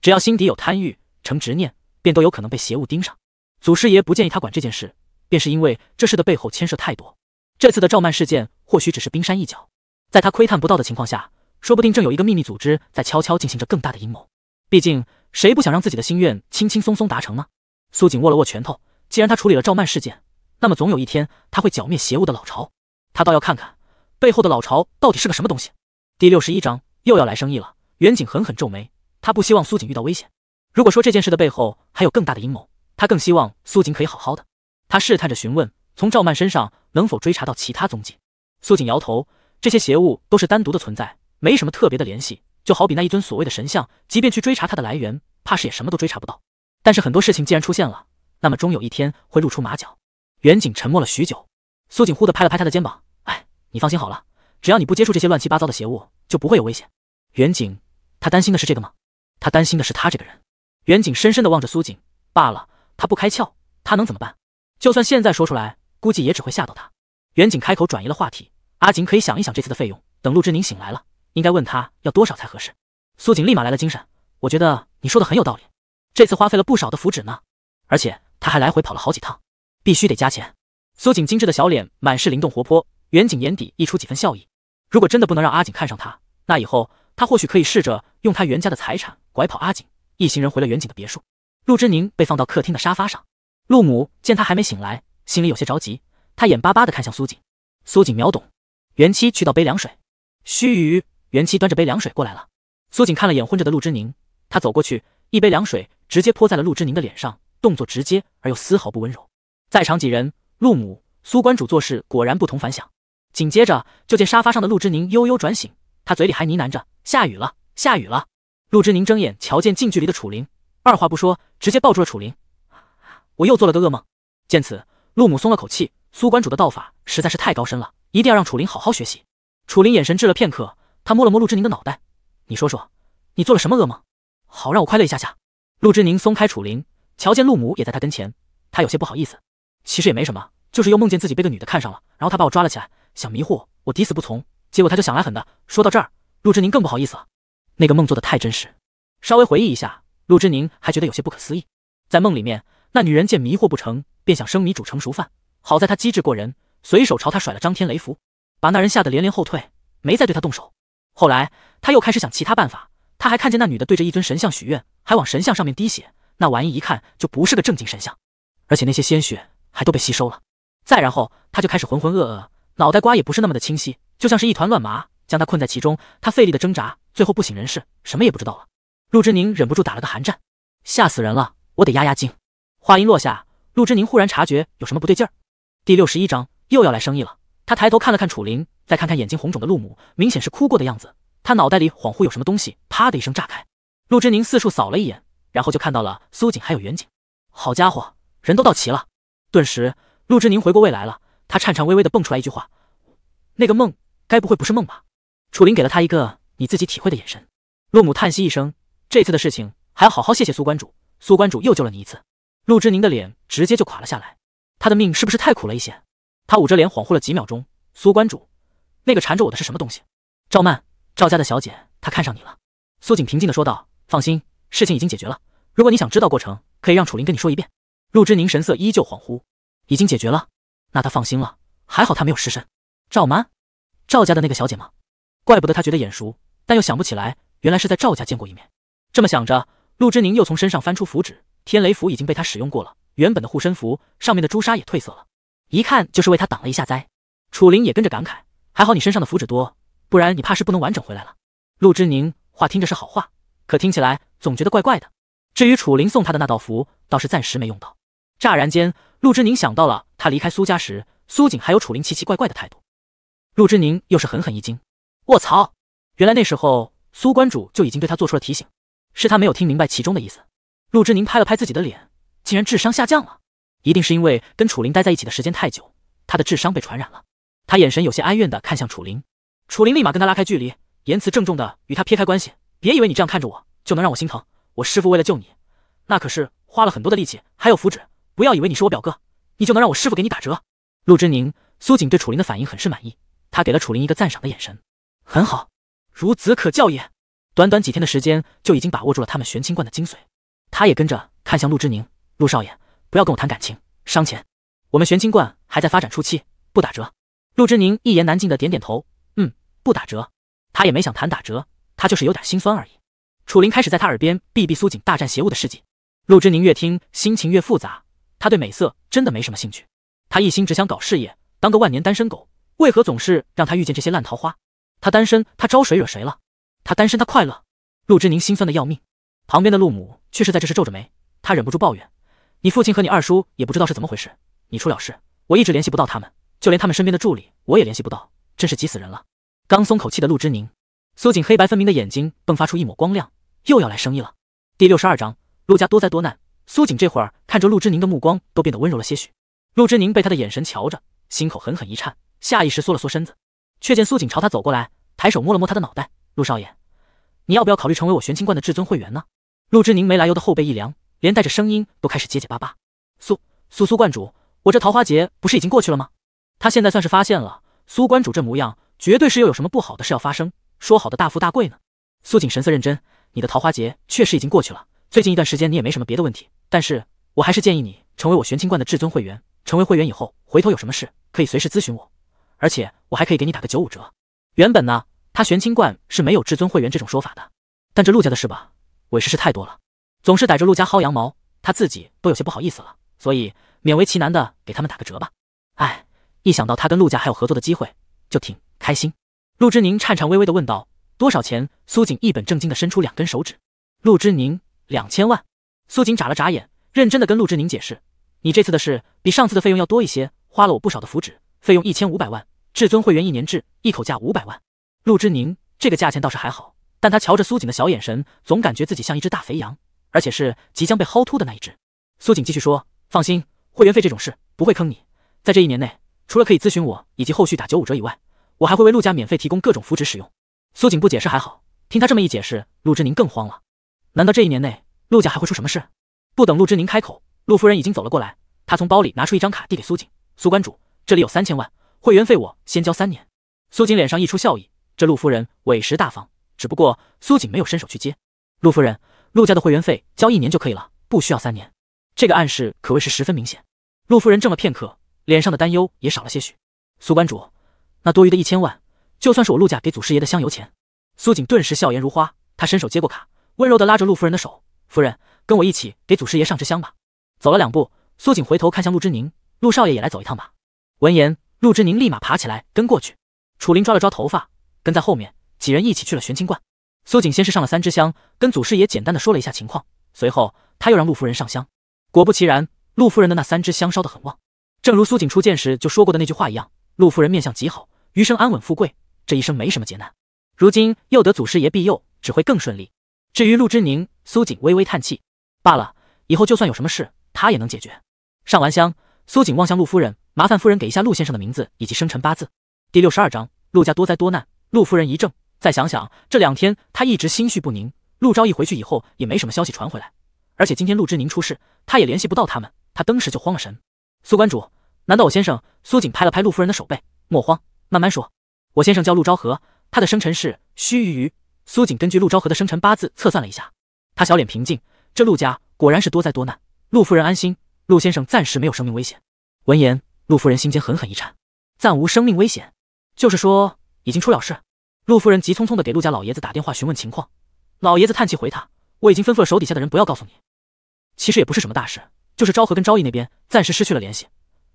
只要心底有贪欲、成执念，便都有可能被邪物盯上。祖师爷不建议他管这件事，便是因为这事的背后牵涉太多。这次的赵曼事件或许只是冰山一角，在他窥探不到的情况下，说不定正有一个秘密组织在悄悄进行着更大的阴谋。”毕竟，谁不想让自己的心愿轻轻松松达成呢？苏锦握了握拳头。既然他处理了赵曼事件，那么总有一天他会剿灭邪物的老巢。他倒要看看背后的老巢到底是个什么东西。第六十一章又要来生意了。袁景狠狠皱眉，他不希望苏锦遇到危险。如果说这件事的背后还有更大的阴谋，他更希望苏锦可以好好的。他试探着询问，从赵曼身上能否追查到其他踪迹？苏锦摇头，这些邪物都是单独的存在，没什么特别的联系。就好比那一尊所谓的神像，即便去追查它的来源，怕是也什么都追查不到。但是很多事情既然出现了，那么终有一天会露出马脚。袁景沉默了许久，苏锦忽地拍了拍他的肩膀：“哎，你放心好了，只要你不接触这些乱七八糟的邪物，就不会有危险。”袁景，他担心的是这个吗？他担心的是他这个人。袁景深深地望着苏锦，罢了，他不开窍，他能怎么办？就算现在说出来，估计也只会吓到他。袁景开口转移了话题：“阿锦可以想一想这次的费用，等陆之宁醒来了。”应该问他要多少才合适。苏锦立马来了精神，我觉得你说的很有道理。这次花费了不少的符纸呢，而且他还来回跑了好几趟，必须得加钱。苏锦精致的小脸满是灵动活泼，袁景眼底溢出几分笑意。如果真的不能让阿锦看上他，那以后他或许可以试着用他袁家的财产拐跑阿锦。一行人回了袁景的别墅，陆之宁被放到客厅的沙发上，陆母见他还没醒来，心里有些着急，他眼巴巴地看向苏锦。苏锦秒懂，袁妻去倒杯凉水，须臾。元七端着杯凉水过来了，苏锦看了眼昏着的陆之宁，他走过去，一杯凉水直接泼在了陆之宁的脸上，动作直接而又丝毫不温柔。在场几人，陆母、苏关主做事果然不同凡响。紧接着就见沙发上的陆之宁悠悠转醒，他嘴里还呢喃着：“下雨了，下雨了。”陆之宁睁眼瞧见近距离的楚灵，二话不说直接抱住了楚灵。我又做了个噩梦。见此，陆母松了口气，苏关主的道法实在是太高深了，一定要让楚灵好好学习。楚灵眼神滞了片刻。他摸了摸陆之宁的脑袋，你说说，你做了什么噩梦？好让我快乐一下下。陆之宁松开楚林，瞧见陆母也在他跟前，他有些不好意思。其实也没什么，就是又梦见自己被个女的看上了，然后他把我抓了起来，想迷惑我，我抵死不从，结果他就想来狠的。说到这儿，陆之宁更不好意思了，那个梦做的太真实。稍微回忆一下，陆之宁还觉得有些不可思议。在梦里面，那女人见迷惑不成，便想生米煮成熟饭，好在他机智过人，随手朝他甩了张天雷符，把那人吓得连连后退，没再对他动手。后来他又开始想其他办法，他还看见那女的对着一尊神像许愿，还往神像上面滴血，那玩意一看就不是个正经神像，而且那些鲜血还都被吸收了。再然后他就开始浑浑噩噩，脑袋瓜也不是那么的清晰，就像是一团乱麻将他困在其中。他费力的挣扎，最后不省人事，什么也不知道了。陆之宁忍不住打了个寒战，吓死人了，我得压压惊。话音落下，陆之宁忽然察觉有什么不对劲。第六十一章又要来生意了。他抬头看了看楚林，再看看眼睛红肿的陆母，明显是哭过的样子。他脑袋里恍惚有什么东西，啪的一声炸开。陆之宁四处扫了一眼，然后就看到了苏锦还有远景。好家伙，人都到齐了。顿时，陆之宁回过味来了，他颤颤巍巍的蹦出来一句话：“那个梦，该不会不是梦吧？”楚林给了他一个你自己体会的眼神。陆母叹息一声：“这次的事情还要好好谢谢苏观主，苏观主又救了你一次。”陆之宁的脸直接就垮了下来，他的命是不是太苦了一些？他捂着脸，恍惚了几秒钟。苏观主，那个缠着我的是什么东西？赵曼，赵家的小姐，她看上你了。苏锦平静的说道：“放心，事情已经解决了。如果你想知道过程，可以让楚林跟你说一遍。”陆之宁神色依旧恍惚，已经解决了，那他放心了。还好他没有失身。赵曼，赵家的那个小姐吗？怪不得他觉得眼熟，但又想不起来。原来是在赵家见过一面。这么想着，陆之宁又从身上翻出符纸，天雷符已经被他使用过了，原本的护身符上面的朱砂也褪色了。一看就是为他挡了一下灾，楚灵也跟着感慨：“还好你身上的符纸多，不然你怕是不能完整回来了。”陆之宁话听着是好话，可听起来总觉得怪怪的。至于楚林送他的那道符，倒是暂时没用到。乍然间，陆之宁想到了他离开苏家时，苏锦还有楚林奇奇怪怪的态度。陆之宁又是狠狠一惊：“卧槽！原来那时候苏观主就已经对他做出了提醒，是他没有听明白其中的意思。”陆之宁拍了拍自己的脸，竟然智商下降了。一定是因为跟楚林待在一起的时间太久，他的智商被传染了。他眼神有些哀怨的看向楚林，楚林立马跟他拉开距离，言辞郑重的与他撇开关系。别以为你这样看着我就能让我心疼，我师父为了救你，那可是花了很多的力气还有福祉。不要以为你是我表哥，你就能让我师父给你打折。陆之宁、苏锦对楚林的反应很是满意，他给了楚林一个赞赏的眼神，很好，孺子可教也。短短几天的时间就已经把握住了他们玄清观的精髓。他也跟着看向陆之宁，陆少爷。不要跟我谈感情，伤钱。我们玄清观还在发展初期，不打折。陆之宁一言难尽的点点头，嗯，不打折。他也没想谈打折，他就是有点心酸而已。楚林开始在他耳边避避苏锦大战邪物的事迹，陆之宁越听心情越复杂。他对美色真的没什么兴趣，他一心只想搞事业，当个万年单身狗，为何总是让他遇见这些烂桃花？他单身他招谁惹谁了？他单身他快乐？陆之宁心酸的要命。旁边的陆母却是在这时皱着眉，他忍不住抱怨。你父亲和你二叔也不知道是怎么回事，你出了事，我一直联系不到他们，就连他们身边的助理我也联系不到，真是急死人了。刚松口气的陆之宁，苏锦黑白分明的眼睛迸发出一抹光亮，又要来生意了。第六十二章，陆家多灾多难。苏锦这会儿看着陆之宁的目光都变得温柔了些许。陆之宁被他的眼神瞧着，心口狠狠一颤，下意识缩了缩身子，却见苏锦朝他走过来，抬手摸了摸他的脑袋。陆少爷，你要不要考虑成为我玄清观的至尊会员呢？陆之宁没来由的后背一凉。连带着声音都开始结结巴巴。苏苏苏观主，我这桃花劫不是已经过去了吗？他现在算是发现了，苏观主这模样，绝对是又有什么不好的事要发生。说好的大富大贵呢？苏锦神色认真：“你的桃花劫确实已经过去了，最近一段时间你也没什么别的问题。但是，我还是建议你成为我玄清观的至尊会员。成为会员以后，回头有什么事可以随时咨询我，而且我还可以给你打个九五折。原本呢，他玄清观是没有至尊会员这种说法的，但这陆家的事吧，委实是太多了。”总是逮着陆家薅羊毛，他自己都有些不好意思了，所以勉为其难的给他们打个折吧。哎，一想到他跟陆家还有合作的机会，就挺开心。陆之宁颤颤巍巍的问道：“多少钱？”苏锦一本正经的伸出两根手指：“陆之宁，两千万。”苏锦眨了眨眼，认真的跟陆之宁解释：“你这次的事比上次的费用要多一些，花了我不少的符纸，费用一千五百万。至尊会员一年制，一口价五百万。”陆之宁这个价钱倒是还好，但他瞧着苏锦的小眼神，总感觉自己像一只大肥羊。而且是即将被薅秃的那一只。苏锦继续说：“放心，会员费这种事不会坑你。在这一年内，除了可以咨询我以及后续打九五折以外，我还会为陆家免费提供各种福祉使用。”苏锦不解释还好，听他这么一解释，陆之宁更慌了。难道这一年内陆家还会出什么事？不等陆之宁开口，陆夫人已经走了过来，她从包里拿出一张卡递给苏锦：“苏观主，这里有三千万会员费，我先交三年。”苏锦脸上溢出笑意，这陆夫人委实大方。只不过苏锦没有伸手去接，陆夫人。陆家的会员费交一年就可以了，不需要三年。这个暗示可谓是十分明显。陆夫人怔了片刻，脸上的担忧也少了些许。苏观主，那多余的一千万，就算是我陆家给祖师爷的香油钱。苏锦顿时笑颜如花，他伸手接过卡，温柔地拉着陆夫人的手：“夫人，跟我一起给祖师爷上支香吧。”走了两步，苏锦回头看向陆之宁：“陆少爷也来走一趟吧。”闻言，陆之宁立马爬起来跟过去。楚林抓了抓头发，跟在后面，几人一起去了玄清观。苏锦先是上了三支香，跟祖师爷简单的说了一下情况，随后他又让陆夫人上香。果不其然，陆夫人的那三支香烧得很旺，正如苏锦初见时就说过的那句话一样，陆夫人面相极好，余生安稳富贵，这一生没什么劫难。如今又得祖师爷庇佑，只会更顺利。至于陆之宁，苏锦微微叹气，罢了，以后就算有什么事，他也能解决。上完香，苏锦望向陆夫人，麻烦夫人给一下陆先生的名字以及生辰八字。第六十二章，陆家多灾多难。陆夫人一怔。再想想，这两天他一直心绪不宁。陆昭义回去以后也没什么消息传回来，而且今天陆之宁出事，他也联系不到他们，他登时就慌了神。苏观主，难道我先生？苏锦拍了拍陆夫人的手背，莫慌，慢慢说。我先生叫陆昭和，他的生辰是须臾苏锦根据陆昭和的生辰八字测算了一下，他小脸平静。这陆家果然是多灾多难。陆夫人安心，陆先生暂时没有生命危险。闻言，陆夫人心间狠狠一颤。暂无生命危险，就是说已经出了事。陆夫人急匆匆的给陆家老爷子打电话询问情况，老爷子叹气回他：“我已经吩咐了手底下的人不要告诉你，其实也不是什么大事，就是昭和跟昭义那边暂时失去了联系。”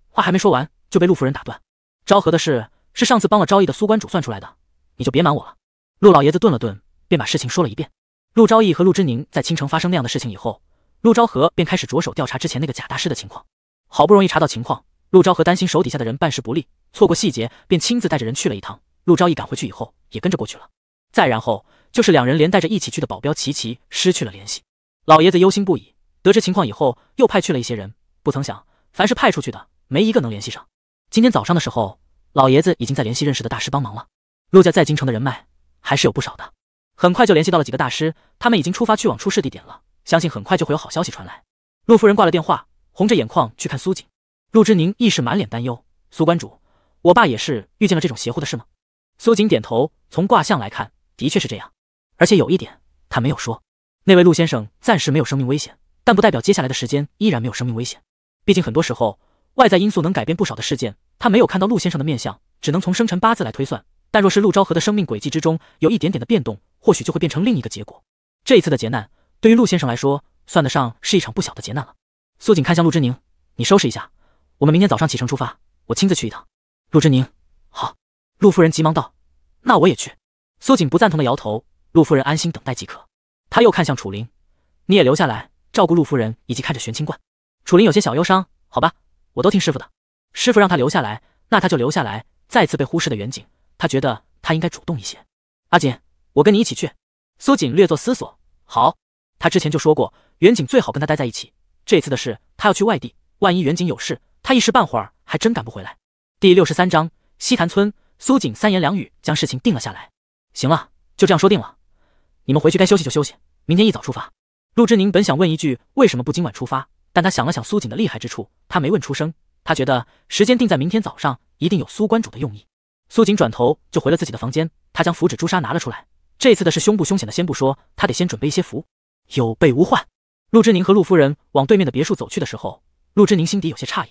话还没说完就被陆夫人打断：“昭和的事是上次帮了昭义的苏关主算出来的，你就别瞒我了。”陆老爷子顿了顿，便把事情说了一遍。陆昭义和陆之宁在青城发生那样的事情以后，陆昭和便开始着手调查之前那个假大师的情况。好不容易查到情况，陆昭和担心手底下的人办事不利，错过细节，便亲自带着人去了一趟。陆昭义赶回去以后。也跟着过去了，再然后就是两人连带着一起去的保镖齐齐失去了联系，老爷子忧心不已。得知情况以后，又派去了一些人，不曾想，凡是派出去的，没一个能联系上。今天早上的时候，老爷子已经在联系认识的大师帮忙了。陆家在京城的人脉还是有不少的，很快就联系到了几个大师，他们已经出发去往出事地点了，相信很快就会有好消息传来。陆夫人挂了电话，红着眼眶去看苏锦，陆之宁亦是满脸担忧：“苏观主，我爸也是遇见了这种邪乎的事吗？”苏锦点头，从卦象来看，的确是这样。而且有一点，他没有说，那位陆先生暂时没有生命危险，但不代表接下来的时间依然没有生命危险。毕竟很多时候，外在因素能改变不少的事件。他没有看到陆先生的面相，只能从生辰八字来推算。但若是陆昭和的生命轨迹之中有一点点的变动，或许就会变成另一个结果。这一次的劫难，对于陆先生来说，算得上是一场不小的劫难了。苏锦看向陆之宁：“你收拾一下，我们明天早上启程出发。我亲自去一趟。”陆之宁：“好。”陆夫人急忙道：“那我也去。”苏锦不赞同的摇头：“陆夫人安心等待即可。”他又看向楚灵：“你也留下来照顾陆夫人，以及看着玄清观。”楚灵有些小忧伤：“好吧，我都听师傅的。师傅让他留下来，那他就留下来。”再次被忽视的远景，他觉得他应该主动一些。“阿锦，我跟你一起去。”苏锦略作思索：“好。”他之前就说过，远景最好跟他待在一起。这次的事，他要去外地，万一远景有事，他一时半会儿还真赶不回来。第六十三章：西潭村。苏锦三言两语将事情定了下来，行了，就这样说定了。你们回去该休息就休息，明天一早出发。陆之宁本想问一句为什么不今晚出发，但他想了想苏锦的厉害之处，他没问出声。他觉得时间定在明天早上一定有苏观主的用意。苏锦转头就回了自己的房间，他将符纸朱砂拿了出来。这次的是凶不凶险的先不说，他得先准备一些符，有备无患。陆之宁和陆夫人往对面的别墅走去的时候，陆之宁心底有些诧异，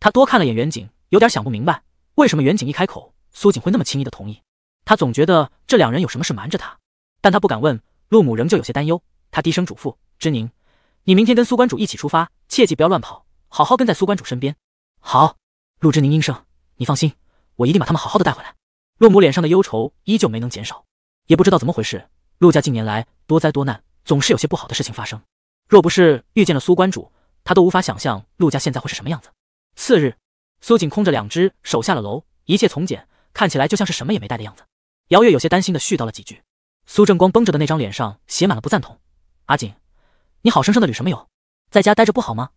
他多看了眼远景，有点想不明白为什么远景一开口。苏锦会那么轻易的同意？他总觉得这两人有什么事瞒着他，但他不敢问。陆母仍旧有些担忧，他低声嘱咐：“知宁，你明天跟苏观主一起出发，切记不要乱跑，好好跟在苏观主身边。”好。陆知宁应声：“你放心，我一定把他们好好的带回来。”陆母脸上的忧愁依旧没能减少，也不知道怎么回事，陆家近年来多灾多难，总是有些不好的事情发生。若不是遇见了苏观主，他都无法想象陆家现在会是什么样子。次日，苏锦空着两只手下了楼，一切从简。看起来就像是什么也没带的样子，姚月有些担心的絮叨了几句。苏正光绷着的那张脸上写满了不赞同。阿锦，你好生生的旅什么游，在家待着不好吗？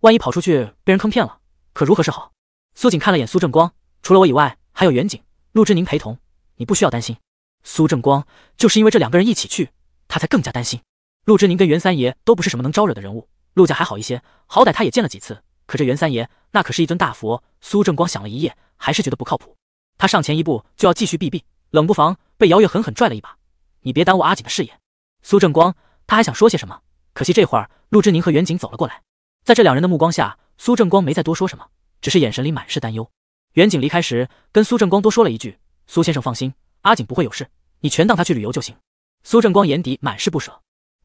万一跑出去被人坑骗了，可如何是好？苏锦看了眼苏正光，除了我以外，还有袁景、陆之宁陪同，你不需要担心。苏正光就是因为这两个人一起去，他才更加担心。陆之宁跟袁三爷都不是什么能招惹的人物，陆家还好一些，好歹他也见了几次。可这袁三爷那可是一尊大佛，苏正光想了一夜，还是觉得不靠谱。他上前一步就要继续避避，冷不防被姚月狠狠拽了一把。你别耽误阿锦的事业。”苏正光他还想说些什么，可惜这会儿陆之宁和袁景走了过来。在这两人的目光下，苏正光没再多说什么，只是眼神里满是担忧。袁景离开时跟苏正光多说了一句：“苏先生放心，阿锦不会有事，你全当他去旅游就行。”苏正光眼底满是不舍，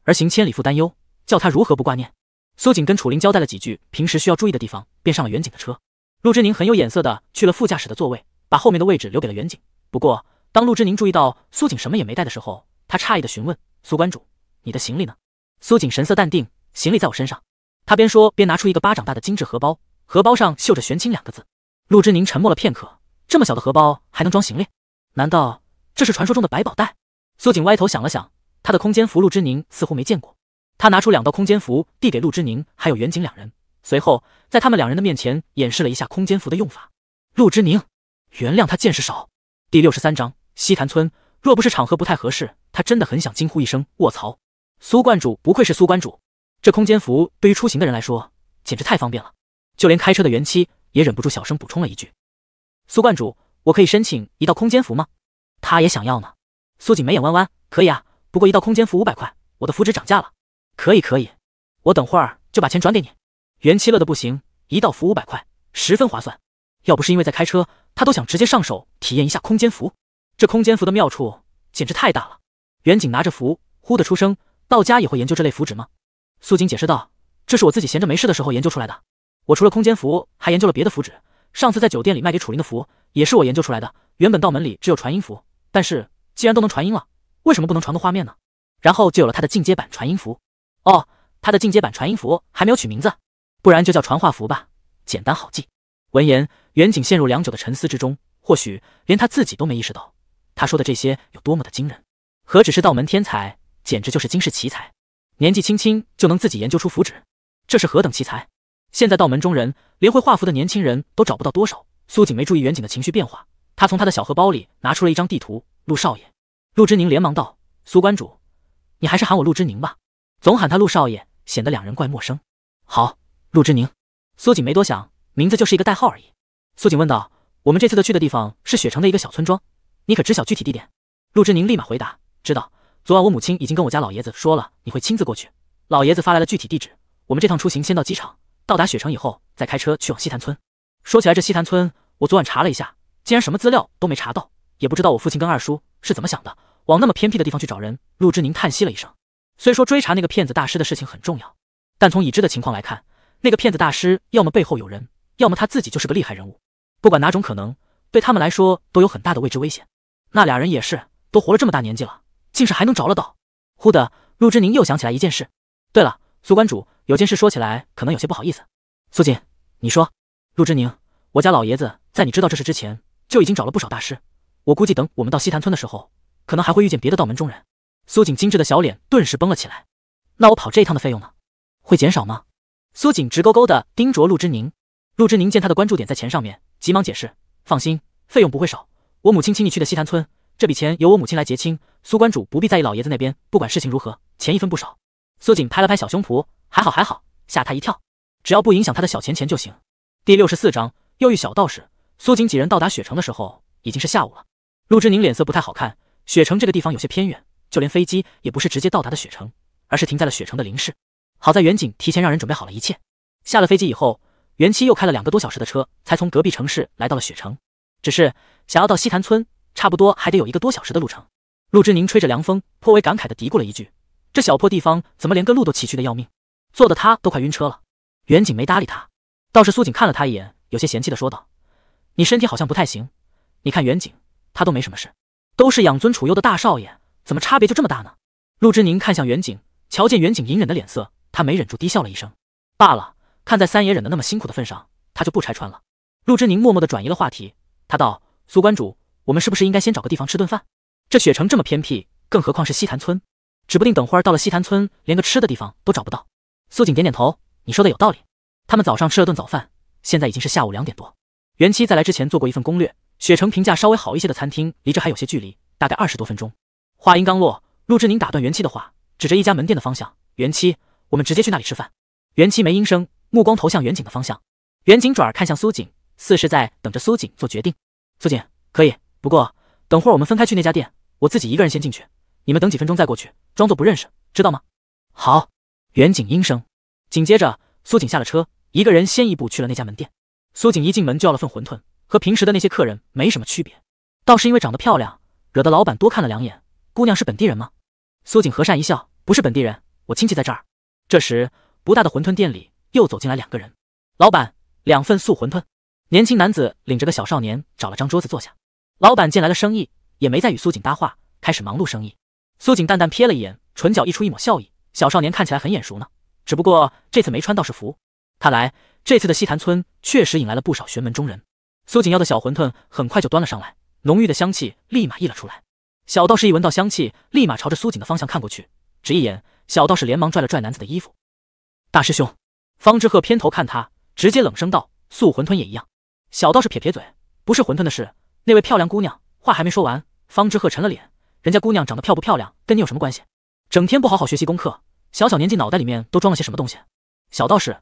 而行千里赴担忧，叫他如何不挂念？苏锦跟楚林交代了几句平时需要注意的地方，便上了袁景的车。陆之宁很有眼色的去了副驾驶的座位。把后面的位置留给了远景。不过，当陆之宁注意到苏锦什么也没带的时候，他诧异的询问：“苏观主，你的行李呢？”苏锦神色淡定：“行李在我身上。”他边说边拿出一个巴掌大的精致荷包，荷包上绣着“玄清”两个字。陆之宁沉默了片刻：“这么小的荷包还能装行李？难道这是传说中的百宝袋？”苏锦歪头想了想，他的空间符陆之宁似乎没见过。他拿出两道空间符递给陆之宁，还有远景两人，随后在他们两人的面前演示了一下空间符的用法。陆之宁。原谅他见识少。第六十三章西潭村。若不是场合不太合适，他真的很想惊呼一声“卧槽！苏观主不愧是苏观主，这空间符对于出行的人来说简直太方便了。”就连开车的元七也忍不住小声补充了一句：“苏观主，我可以申请一道空间符吗？他也想要呢。”苏锦眉眼弯弯：“可以啊，不过一道空间符五百块，我的符纸涨价了。”“可以可以，我等会儿就把钱转给你。”元七乐得不行，一道符五百块，十分划算。要不是因为在开车，他都想直接上手体验一下空间符。这空间符的妙处简直太大了。远景拿着符，忽的出声：“道家也会研究这类符纸吗？”苏锦解释道：“这是我自己闲着没事的时候研究出来的。我除了空间符，还研究了别的符纸。上次在酒店里卖给楚林的符，也是我研究出来的。原本道门里只有传音符，但是既然都能传音了，为什么不能传个画面呢？然后就有了他的进阶版传音符。哦，他的进阶版传音符还没有取名字，不然就叫传话符吧，简单好记。”闻言，远景陷入良久的沉思之中。或许连他自己都没意识到，他说的这些有多么的惊人。何止是道门天才，简直就是惊世奇才。年纪轻轻就能自己研究出符纸，这是何等奇才！现在道门中人，连会画符的年轻人都找不到多少。苏锦没注意远景的情绪变化，他从他的小荷包里拿出了一张地图。陆少爷，陆之宁连忙道：“苏观主，你还是喊我陆之宁吧，总喊他陆少爷，显得两人怪陌生。”好，陆之宁。苏锦没多想。名字就是一个代号而已，苏锦问道：“我们这次的去的地方是雪城的一个小村庄，你可知晓具体地点？”陆之宁立马回答：“知道，昨晚我母亲已经跟我家老爷子说了，你会亲自过去。老爷子发来了具体地址。我们这趟出行先到机场，到达雪城以后再开车去往西潭村。说起来这西潭村，我昨晚查了一下，竟然什么资料都没查到，也不知道我父亲跟二叔是怎么想的，往那么偏僻的地方去找人。”陆之宁叹息了一声。虽说追查那个骗子大师的事情很重要，但从已知的情况来看，那个骗子大师要么背后有人。要么他自己就是个厉害人物，不管哪种可能，对他们来说都有很大的未知危险。那俩人也是，都活了这么大年纪了，竟是还能着了道。忽的，陆之宁又想起来一件事。对了，苏观主，有件事说起来可能有些不好意思。苏锦，你说，陆之宁，我家老爷子在你知道这事之前，就已经找了不少大师。我估计等我们到西潭村的时候，可能还会遇见别的道门中人。苏锦精致的小脸顿时绷了起来。那我跑这一趟的费用呢？会减少吗？苏锦直勾勾的盯着陆之宁。陆之宁见他的关注点在钱上面，急忙解释：“放心，费用不会少。我母亲请你去的西潭村，这笔钱由我母亲来结清。苏观主不必在意老爷子那边，不管事情如何，钱一分不少。”苏锦拍了拍小胸脯：“还好，还好，吓他一跳。只要不影响他的小钱钱就行。”第六十四章又遇小道士。苏锦几人到达雪城的时候，已经是下午了。陆之宁脸色不太好看。雪城这个地方有些偏远，就连飞机也不是直接到达的雪城，而是停在了雪城的林市。好在袁锦提前让人准备好了一切。下了飞机以后。袁妻又开了两个多小时的车，才从隔壁城市来到了雪城。只是想要到西潭村，差不多还得有一个多小时的路程。陆之宁吹着凉风，颇为感慨的嘀咕了一句：“这小破地方怎么连个路都崎岖的要命，坐的他都快晕车了。”远景没搭理他，倒是苏锦看了他一眼，有些嫌弃的说道：“你身体好像不太行，你看远景，他都没什么事，都是养尊处优的大少爷，怎么差别就这么大呢？”陆之宁看向远景，瞧见远景隐忍的脸色，他没忍住低笑了一声：“罢了。”看在三爷忍得那么辛苦的份上，他就不拆穿了。陆之宁默默的转移了话题，他道：“苏观主，我们是不是应该先找个地方吃顿饭？这雪城这么偏僻，更何况是西潭村，指不定等会儿到了西潭村，连个吃的地方都找不到。”苏锦点点头，你说的有道理。他们早上吃了顿早饭，现在已经是下午两点多。元七在来之前做过一份攻略，雪城评价稍微好一些的餐厅离这还有些距离，大概二十多分钟。话音刚落，陆之宁打断元七的话，指着一家门店的方向：“元七，我们直接去那里吃饭。”元七没应声。目光投向远景的方向，远景转而看向苏锦，似是在等着苏锦做决定。苏锦可以，不过等会儿我们分开去那家店，我自己一个人先进去，你们等几分钟再过去，装作不认识，知道吗？好。远景应声，紧接着苏锦下了车，一个人先一步去了那家门店。苏锦一进门就要了份馄饨，和平时的那些客人没什么区别，倒是因为长得漂亮，惹得老板多看了两眼。姑娘是本地人吗？苏锦和善一笑，不是本地人，我亲戚在这儿。这时，不大的馄饨店里。又走进来两个人，老板，两份素馄饨。年轻男子领着个小少年找了张桌子坐下，老板见来了生意，也没再与苏锦搭话，开始忙碌生意。苏锦淡淡瞥了一眼，唇角溢出一抹笑意。小少年看起来很眼熟呢，只不过这次没穿道士服。看来这次的西坛村确实引来了不少玄门中人。苏锦要的小馄饨很快就端了上来，浓郁的香气立马溢了出来。小道士一闻到香气，立马朝着苏锦的方向看过去，只一眼，小道士连忙拽了拽男子的衣服，大师兄。方之鹤偏头看他，直接冷声道：“素馄饨也一样。”小道士撇撇嘴，不是馄饨的事。那位漂亮姑娘话还没说完，方之鹤沉了脸：“人家姑娘长得漂不漂亮，跟你有什么关系？整天不好好学习功课，小小年纪脑袋里面都装了些什么东西？”小道士，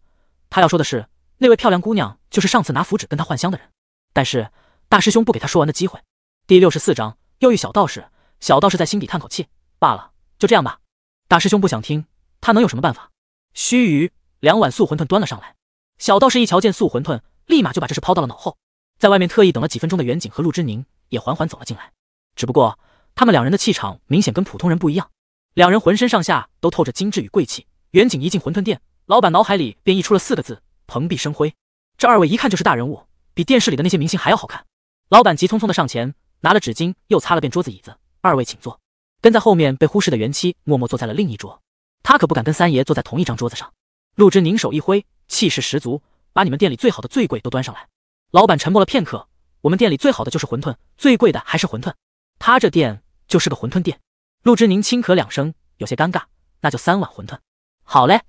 他要说的是，那位漂亮姑娘就是上次拿符纸跟他换香的人。但是大师兄不给他说完的机会。第六十四章又遇小道士。小道士在心底叹口气：“罢了，就这样吧。”大师兄不想听，他能有什么办法？须臾。两碗素馄饨端了上来，小道士一瞧见素馄饨，立马就把这事抛到了脑后。在外面特意等了几分钟的袁景和陆之宁也缓缓走了进来，只不过他们两人的气场明显跟普通人不一样，两人浑身上下都透着精致与贵气。袁景一进馄饨店，老板脑海里便溢出了四个字：蓬荜生辉。这二位一看就是大人物，比电视里的那些明星还要好看。老板急匆匆的上前拿了纸巾，又擦了遍桌子椅子，二位请坐。跟在后面被忽视的袁七默默坐在了另一桌，他可不敢跟三爷坐在同一张桌子上。陆之宁手一挥，气势十足，把你们店里最好的最贵都端上来。老板沉默了片刻，我们店里最好的就是馄饨，最贵的还是馄饨。他这店就是个馄饨店。陆之宁轻咳两声，有些尴尬，那就三碗馄饨。好嘞。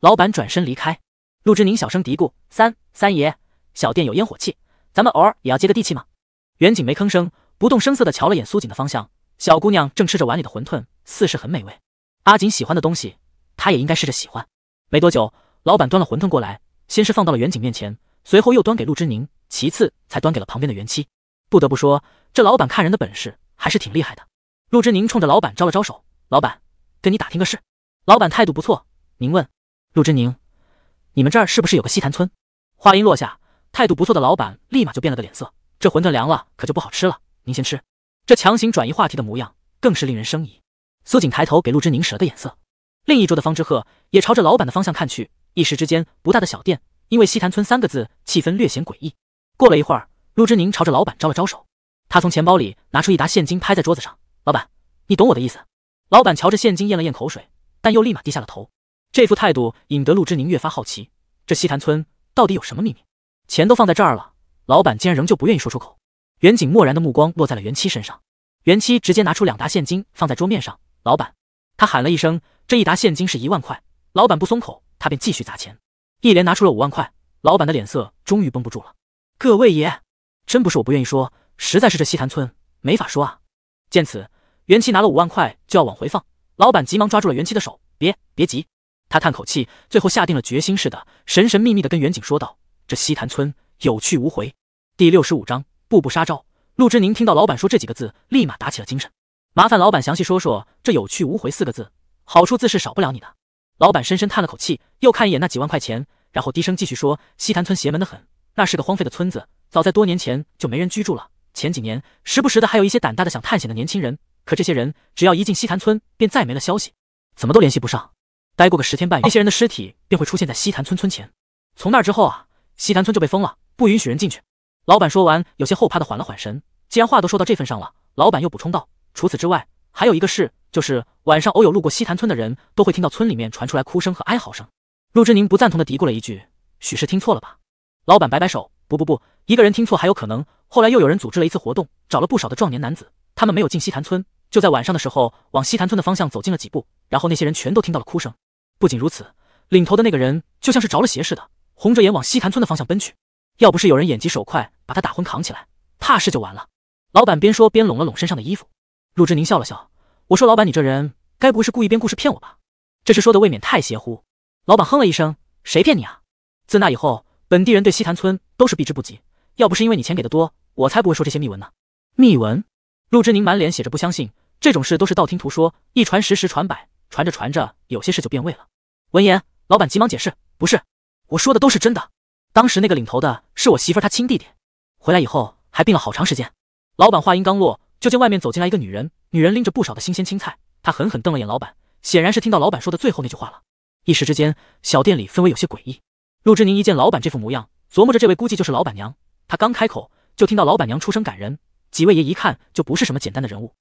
老板转身离开。陆之宁小声嘀咕：“三三爷，小店有烟火气，咱们偶尔也要接个地气吗？”远景没吭声，不动声色地瞧了眼苏锦的方向，小姑娘正吃着碗里的馄饨，似是很美味。阿锦喜欢的东西，她也应该试着喜欢。没多久，老板端了馄饨过来，先是放到了袁景面前，随后又端给陆之宁，其次才端给了旁边的袁七。不得不说，这老板看人的本事还是挺厉害的。陆之宁冲着老板招了招手，老板，跟你打听个事。老板态度不错，您问。陆之宁，你们这儿是不是有个西坛村？话音落下，态度不错的老板立马就变了个脸色，这馄饨凉了，可就不好吃了。您先吃。这强行转移话题的模样，更是令人生疑。苏锦抬头给陆之宁使了眼色。另一桌的方之鹤也朝着老板的方向看去，一时之间，不大的小店因为“西潭村”三个字，气氛略显诡异。过了一会儿，陆之宁朝着老板招了招手，他从钱包里拿出一沓现金拍在桌子上：“老板，你懂我的意思？”老板瞧着现金，咽了咽口水，但又立马低下了头。这副态度引得陆之宁越发好奇：这西潭村到底有什么秘密？钱都放在这儿了，老板竟然仍旧不愿意说出口。袁景漠然的目光落在了袁七身上，袁七直接拿出两沓现金放在桌面上：“老板。”他喊了一声。这一沓现金是一万块，老板不松口，他便继续砸钱，一连拿出了五万块，老板的脸色终于绷不住了。各位爷，真不是我不愿意说，实在是这西潭村没法说啊。见此，袁七拿了五万块就要往回放，老板急忙抓住了袁七的手，别别急。他叹口气，最后下定了决心似的，神神秘秘的跟袁景说道：“这西潭村有去无回。”第六十五章步步杀招。陆之宁听到老板说这几个字，立马打起了精神。麻烦老板详细说说这“有去无回”四个字。好处自是少不了你的。老板深深叹了口气，又看一眼那几万块钱，然后低声继续说：“西潭村邪门的很，那是个荒废的村子，早在多年前就没人居住了。前几年，时不时的还有一些胆大的想探险的年轻人，可这些人只要一进西潭村，便再没了消息，怎么都联系不上。待过个十天半月，那些人的尸体便会出现在西潭村村前。从那之后啊，西潭村就被封了，不允许人进去。”老板说完，有些后怕的缓了缓神。既然话都说到这份上了，老板又补充道：“除此之外。”还有一个事，就是晚上偶有路过西潭村的人，都会听到村里面传出来哭声和哀嚎声。陆之宁不赞同的嘀咕了一句：“许是听错了吧？”老板摆摆手：“不不不，一个人听错还有可能。后来又有人组织了一次活动，找了不少的壮年男子，他们没有进西潭村，就在晚上的时候往西潭村的方向走近了几步，然后那些人全都听到了哭声。不仅如此，领头的那个人就像是着了邪似的，红着眼往西潭村的方向奔去。要不是有人眼疾手快把他打昏扛起来，怕是就完了。”老板边说边拢了拢身上的衣服。陆之宁笑了笑。我说老板你这人，该不会是故意编故事骗我吧？这事说的未免太邪乎。老板哼了一声，谁骗你啊？自那以后，本地人对西潭村都是避之不及。要不是因为你钱给的多，我才不会说这些秘闻呢。秘闻？陆之宁满脸写着不相信，这种事都是道听途说，一传十十传百，传着传着有些事就变味了。闻言，老板急忙解释，不是，我说的都是真的。当时那个领头的是我媳妇儿她亲弟弟，回来以后还病了好长时间。老板话音刚落。就见外面走进来一个女人，女人拎着不少的新鲜青菜，她狠狠瞪了眼老板，显然是听到老板说的最后那句话了。一时之间，小店里氛围有些诡异。陆之宁一见老板这副模样，琢磨着这位估计就是老板娘。他刚开口，就听到老板娘出声感人：“几位爷，一看就不是什么简单的人物。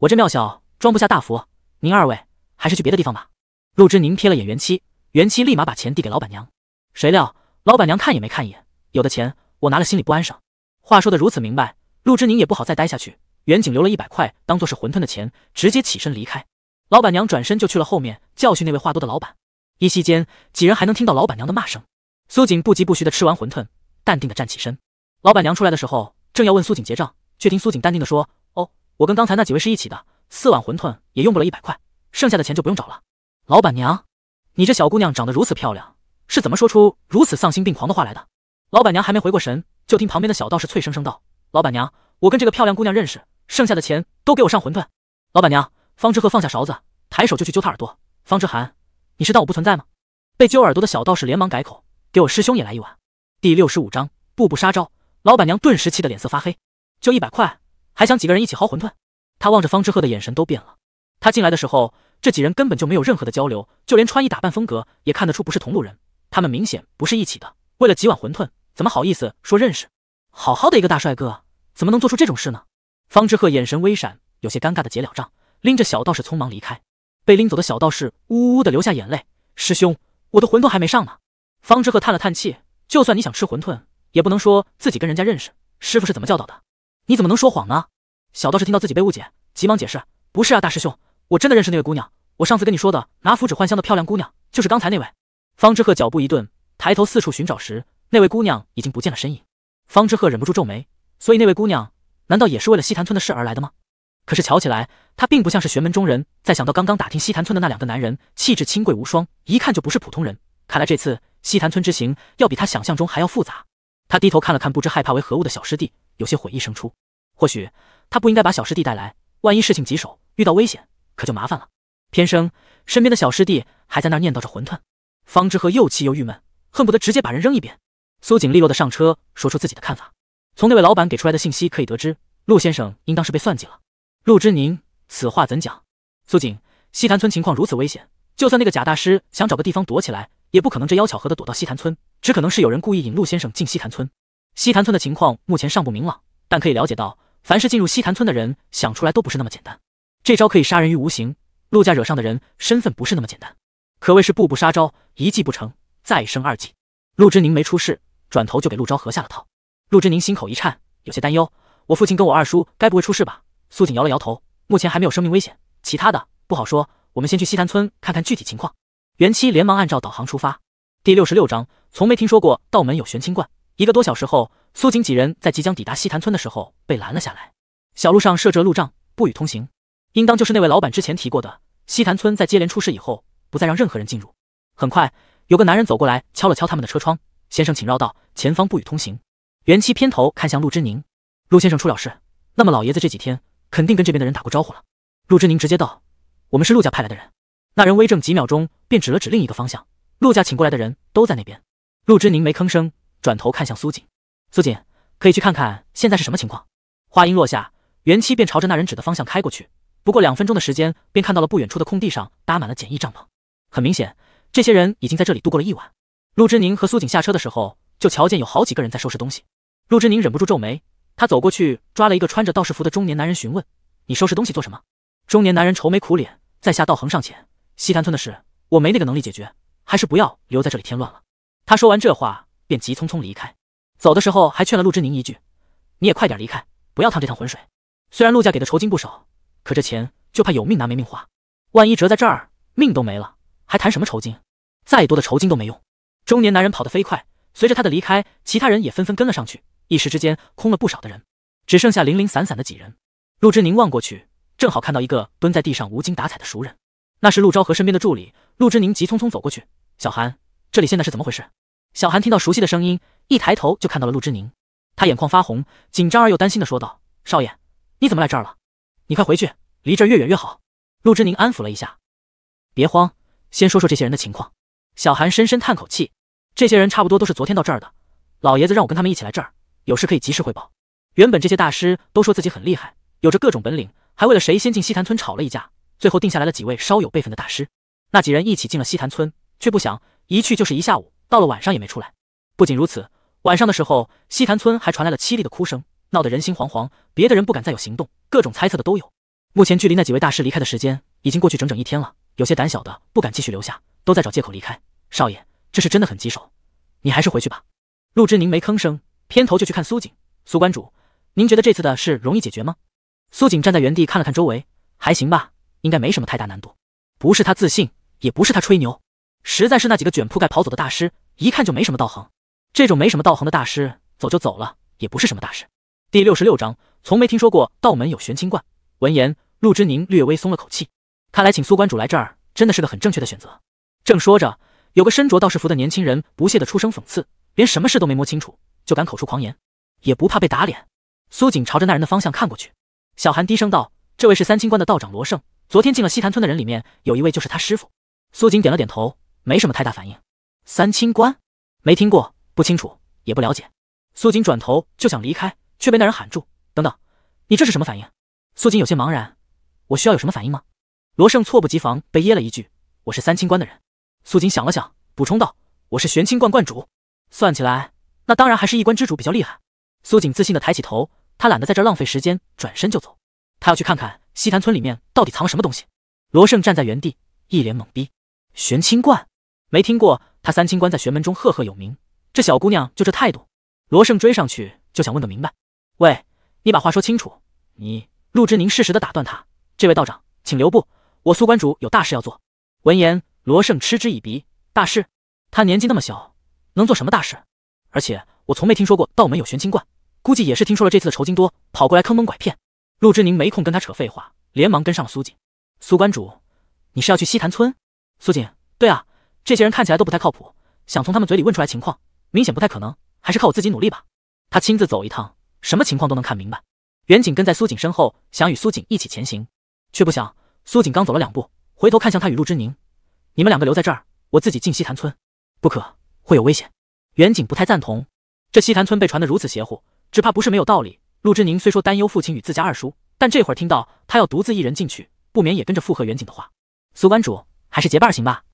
我这庙小装不下大佛，您二位还是去别的地方吧。”陆之宁瞥了眼元妻，元妻立马把钱递给老板娘。谁料老板娘看也没看一眼，有的钱我拿了心里不安生。话说的如此明白，陆之宁也不好再待下去。远景留了一百块，当做是馄饨的钱，直接起身离开。老板娘转身就去了后面教训那位话多的老板。一稀间，几人还能听到老板娘的骂声。苏锦不疾不徐的吃完馄饨，淡定的站起身。老板娘出来的时候，正要问苏锦结账，却听苏锦淡定的说：“哦，我跟刚才那几位是一起的，四碗馄饨也用不了一百块，剩下的钱就不用找了。”老板娘，你这小姑娘长得如此漂亮，是怎么说出如此丧心病狂的话来的？老板娘还没回过神，就听旁边的小道士脆生生道：“老板娘，我跟这个漂亮姑娘认识。”剩下的钱都给我上馄饨，老板娘方之鹤放下勺子，抬手就去揪他耳朵。方之涵，你是当我不存在吗？被揪耳朵的小道士连忙改口，给我师兄也来一碗。第六十五章步步杀招。老板娘顿时气得脸色发黑，就一百块，还想几个人一起薅馄饨？她望着方之鹤的眼神都变了。他进来的时候，这几人根本就没有任何的交流，就连穿衣打扮风格也看得出不是同路人。他们明显不是一起的，为了几碗馄饨，怎么好意思说认识？好好的一个大帅哥，怎么能做出这种事呢？方志鹤眼神微闪，有些尴尬的结了账，拎着小道士匆忙离开。被拎走的小道士呜呜的流下眼泪：“师兄，我的馄饨还没上呢。”方志鹤叹了叹气：“就算你想吃馄饨，也不能说自己跟人家认识。师傅是怎么教导的？你怎么能说谎呢？”小道士听到自己被误解，急忙解释：“不是啊，大师兄，我真的认识那位姑娘。我上次跟你说的拿符纸换香的漂亮姑娘，就是刚才那位。”方志鹤脚步一顿，抬头四处寻找时，那位姑娘已经不见了身影。方志鹤忍不住皱眉：“所以那位姑娘……”难道也是为了西潭村的事而来的吗？可是瞧起来，他并不像是玄门中人。再想到刚刚打听西潭村的那两个男人，气质清贵无双，一看就不是普通人。看来这次西潭村之行要比他想象中还要复杂。他低头看了看不知害怕为何物的小师弟，有些悔意生出。或许他不应该把小师弟带来，万一事情棘手，遇到危险，可就麻烦了。偏生身边的小师弟还在那念叨着馄饨。方知鹤又气又郁闷，恨不得直接把人扔一边。苏锦利落的上车，说出自己的看法。从那位老板给出来的信息可以得知，陆先生应当是被算计了。陆之宁，此话怎讲？苏锦，西潭村情况如此危险，就算那个贾大师想找个地方躲起来，也不可能这妖巧合的躲到西潭村，只可能是有人故意引陆先生进西潭村。西潭村的情况目前尚不明朗，但可以了解到，凡是进入西潭村的人，想出来都不是那么简单。这招可以杀人于无形，陆家惹上的人身份不是那么简单，可谓是步步杀招，一计不成再生二计。陆之宁没出事，转头就给陆昭和下了套。陆之宁心口一颤，有些担忧：“我父亲跟我二叔该不会出事吧？”苏锦摇了摇头：“目前还没有生命危险，其他的不好说。我们先去西潭村看看具体情况。”袁七连忙按照导航出发。第六十六章，从没听说过道门有玄清观。一个多小时后，苏锦几人在即将抵达西潭村的时候被拦了下来，小路上设置了路障，不予通行。应当就是那位老板之前提过的，西潭村在接连出事以后，不再让任何人进入。很快，有个男人走过来，敲了敲他们的车窗：“先生，请绕道，前方不予通行。”袁妻偏头看向陆之宁，陆先生出了事，那么老爷子这几天肯定跟这边的人打过招呼了。陆之宁直接道：“我们是陆家派来的人。”那人微怔几秒钟，便指了指另一个方向：“陆家请过来的人都在那边。”陆之宁没吭声，转头看向苏锦：“苏锦，可以去看看现在是什么情况。”话音落下，袁妻便朝着那人指的方向开过去。不过两分钟的时间，便看到了不远处的空地上搭满了简易帐篷，很明显，这些人已经在这里度过了一晚。陆之宁和苏锦下车的时候，就瞧见有好几个人在收拾东西。陆之宁忍不住皱眉，他走过去抓了一个穿着道士服的中年男人询问：“你收拾东西做什么？”中年男人愁眉苦脸：“在下道恒上前，西潭村的事我没那个能力解决，还是不要留在这里添乱了。”他说完这话便急匆匆离开，走的时候还劝了陆之宁一句：“你也快点离开，不要趟这趟浑水。”虽然陆家给的酬金不少，可这钱就怕有命拿没命花，万一折在这儿，命都没了，还谈什么酬金？再多的酬金都没用。中年男人跑得飞快，随着他的离开，其他人也纷纷跟了上去。一时之间空了不少的人，只剩下零零散散的几人。陆之宁望过去，正好看到一个蹲在地上无精打采的熟人，那是陆昭和身边的助理。陆之宁急匆匆走过去：“小韩，这里现在是怎么回事？”小韩听到熟悉的声音，一抬头就看到了陆之宁，他眼眶发红，紧张而又担心的说道：“少爷，你怎么来这儿了？你快回去，离这儿越远越好。”陆之宁安抚了一下：“别慌，先说说这些人的情况。”小韩深深叹口气：“这些人差不多都是昨天到这儿的，老爷子让我跟他们一起来这儿。”有事可以及时汇报。原本这些大师都说自己很厉害，有着各种本领，还为了谁先进西潭村吵了一架，最后定下来了几位稍有辈分的大师。那几人一起进了西潭村，却不想一去就是一下午，到了晚上也没出来。不仅如此，晚上的时候，西潭村还传来了凄厉的哭声，闹得人心惶惶。别的人不敢再有行动，各种猜测的都有。目前距离那几位大师离开的时间已经过去整整一天了，有些胆小的不敢继续留下，都在找借口离开。少爷，这事真的很棘手，你还是回去吧。陆之宁没吭声。偏头就去看苏锦，苏观主，您觉得这次的事容易解决吗？苏锦站在原地看了看周围，还行吧，应该没什么太大难度。不是他自信，也不是他吹牛，实在是那几个卷铺盖跑走的大师，一看就没什么道行。这种没什么道行的大师走就走了，也不是什么大事。第六十六章，从没听说过道门有玄清观。闻言，陆之宁略微松了口气，看来请苏观主来这儿真的是个很正确的选择。正说着，有个身着道士服的年轻人不屑的出声讽刺：“连什么事都没摸清楚。”就敢口出狂言，也不怕被打脸。苏锦朝着那人的方向看过去，小韩低声道：“这位是三清观的道长罗胜，昨天进了西潭村的人里面，有一位就是他师傅。”苏锦点了点头，没什么太大反应。三清观？没听过，不清楚，也不了解。苏锦转头就想离开，却被那人喊住：“等等，你这是什么反应？”苏锦有些茫然：“我需要有什么反应吗？”罗胜猝不及防被噎了一句：“我是三清观的人。”苏锦想了想，补充道：“我是玄清观观主。算起来。”那当然，还是一关之主比较厉害。苏锦自信的抬起头，他懒得在这浪费时间，转身就走。他要去看看西潭村里面到底藏了什么东西。罗胜站在原地，一脸懵逼。玄清观没听过，他三清观在玄门中赫赫有名。这小姑娘就这态度？罗胜追上去就想问个明白。喂，你把话说清楚。你陆之宁适时的打断他：“这位道长，请留步，我苏观主有大事要做。”闻言，罗胜嗤之以鼻：“大事？他年纪那么小，能做什么大事？”而且我从没听说过道门有玄清观，估计也是听说了这次的酬金多，跑过来坑蒙拐骗。陆之宁没空跟他扯废话，连忙跟上了苏锦。苏观主，你是要去西潭村？苏锦，对啊，这些人看起来都不太靠谱，想从他们嘴里问出来情况，明显不太可能，还是靠我自己努力吧。他亲自走一趟，什么情况都能看明白。袁锦跟在苏锦身后，想与苏锦一起前行，却不想苏锦刚走了两步，回头看向他与陆之宁：“你们两个留在这儿，我自己进西潭村。”“不可，会有危险。”远景不太赞同，这西潭村被传得如此邪乎，只怕不是没有道理。陆之宁虽说担忧父亲与自家二叔，但这会儿听到他要独自一人进去，不免也跟着附和远景的话。苏馆主还是结伴行吧，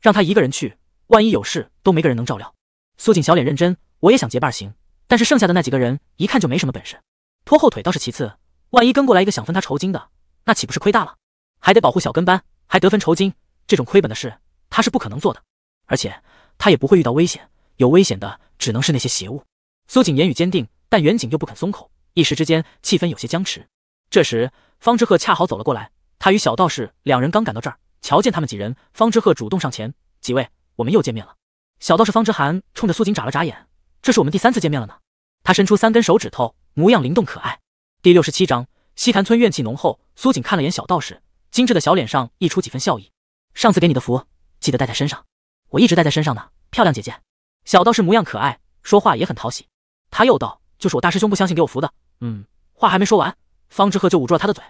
让他一个人去，万一有事都没个人能照料。苏锦小脸认真，我也想结伴行，但是剩下的那几个人一看就没什么本事，拖后腿倒是其次，万一跟过来一个想分他酬金的，那岂不是亏大了？还得保护小跟班，还得分酬金，这种亏本的事他是不可能做的，而且他也不会遇到危险。有危险的只能是那些邪物。苏锦言语坚定，但远景又不肯松口，一时之间气氛有些僵持。这时，方之鹤恰好走了过来，他与小道士两人刚赶到这儿，瞧见他们几人，方之鹤主动上前：“几位，我们又见面了。”小道士方之寒冲着苏锦眨了眨眼：“这是我们第三次见面了呢。”他伸出三根手指头，模样灵动可爱。第六十七章：西潭村怨气浓厚。苏锦看了眼小道士，精致的小脸上溢出几分笑意：“上次给你的符，记得带在身上，我一直带在身上呢。”“漂亮姐姐。”小道士模样可爱，说话也很讨喜。他又道：“就是我大师兄不相信给我符的。”嗯，话还没说完，方知鹤就捂住了他的嘴。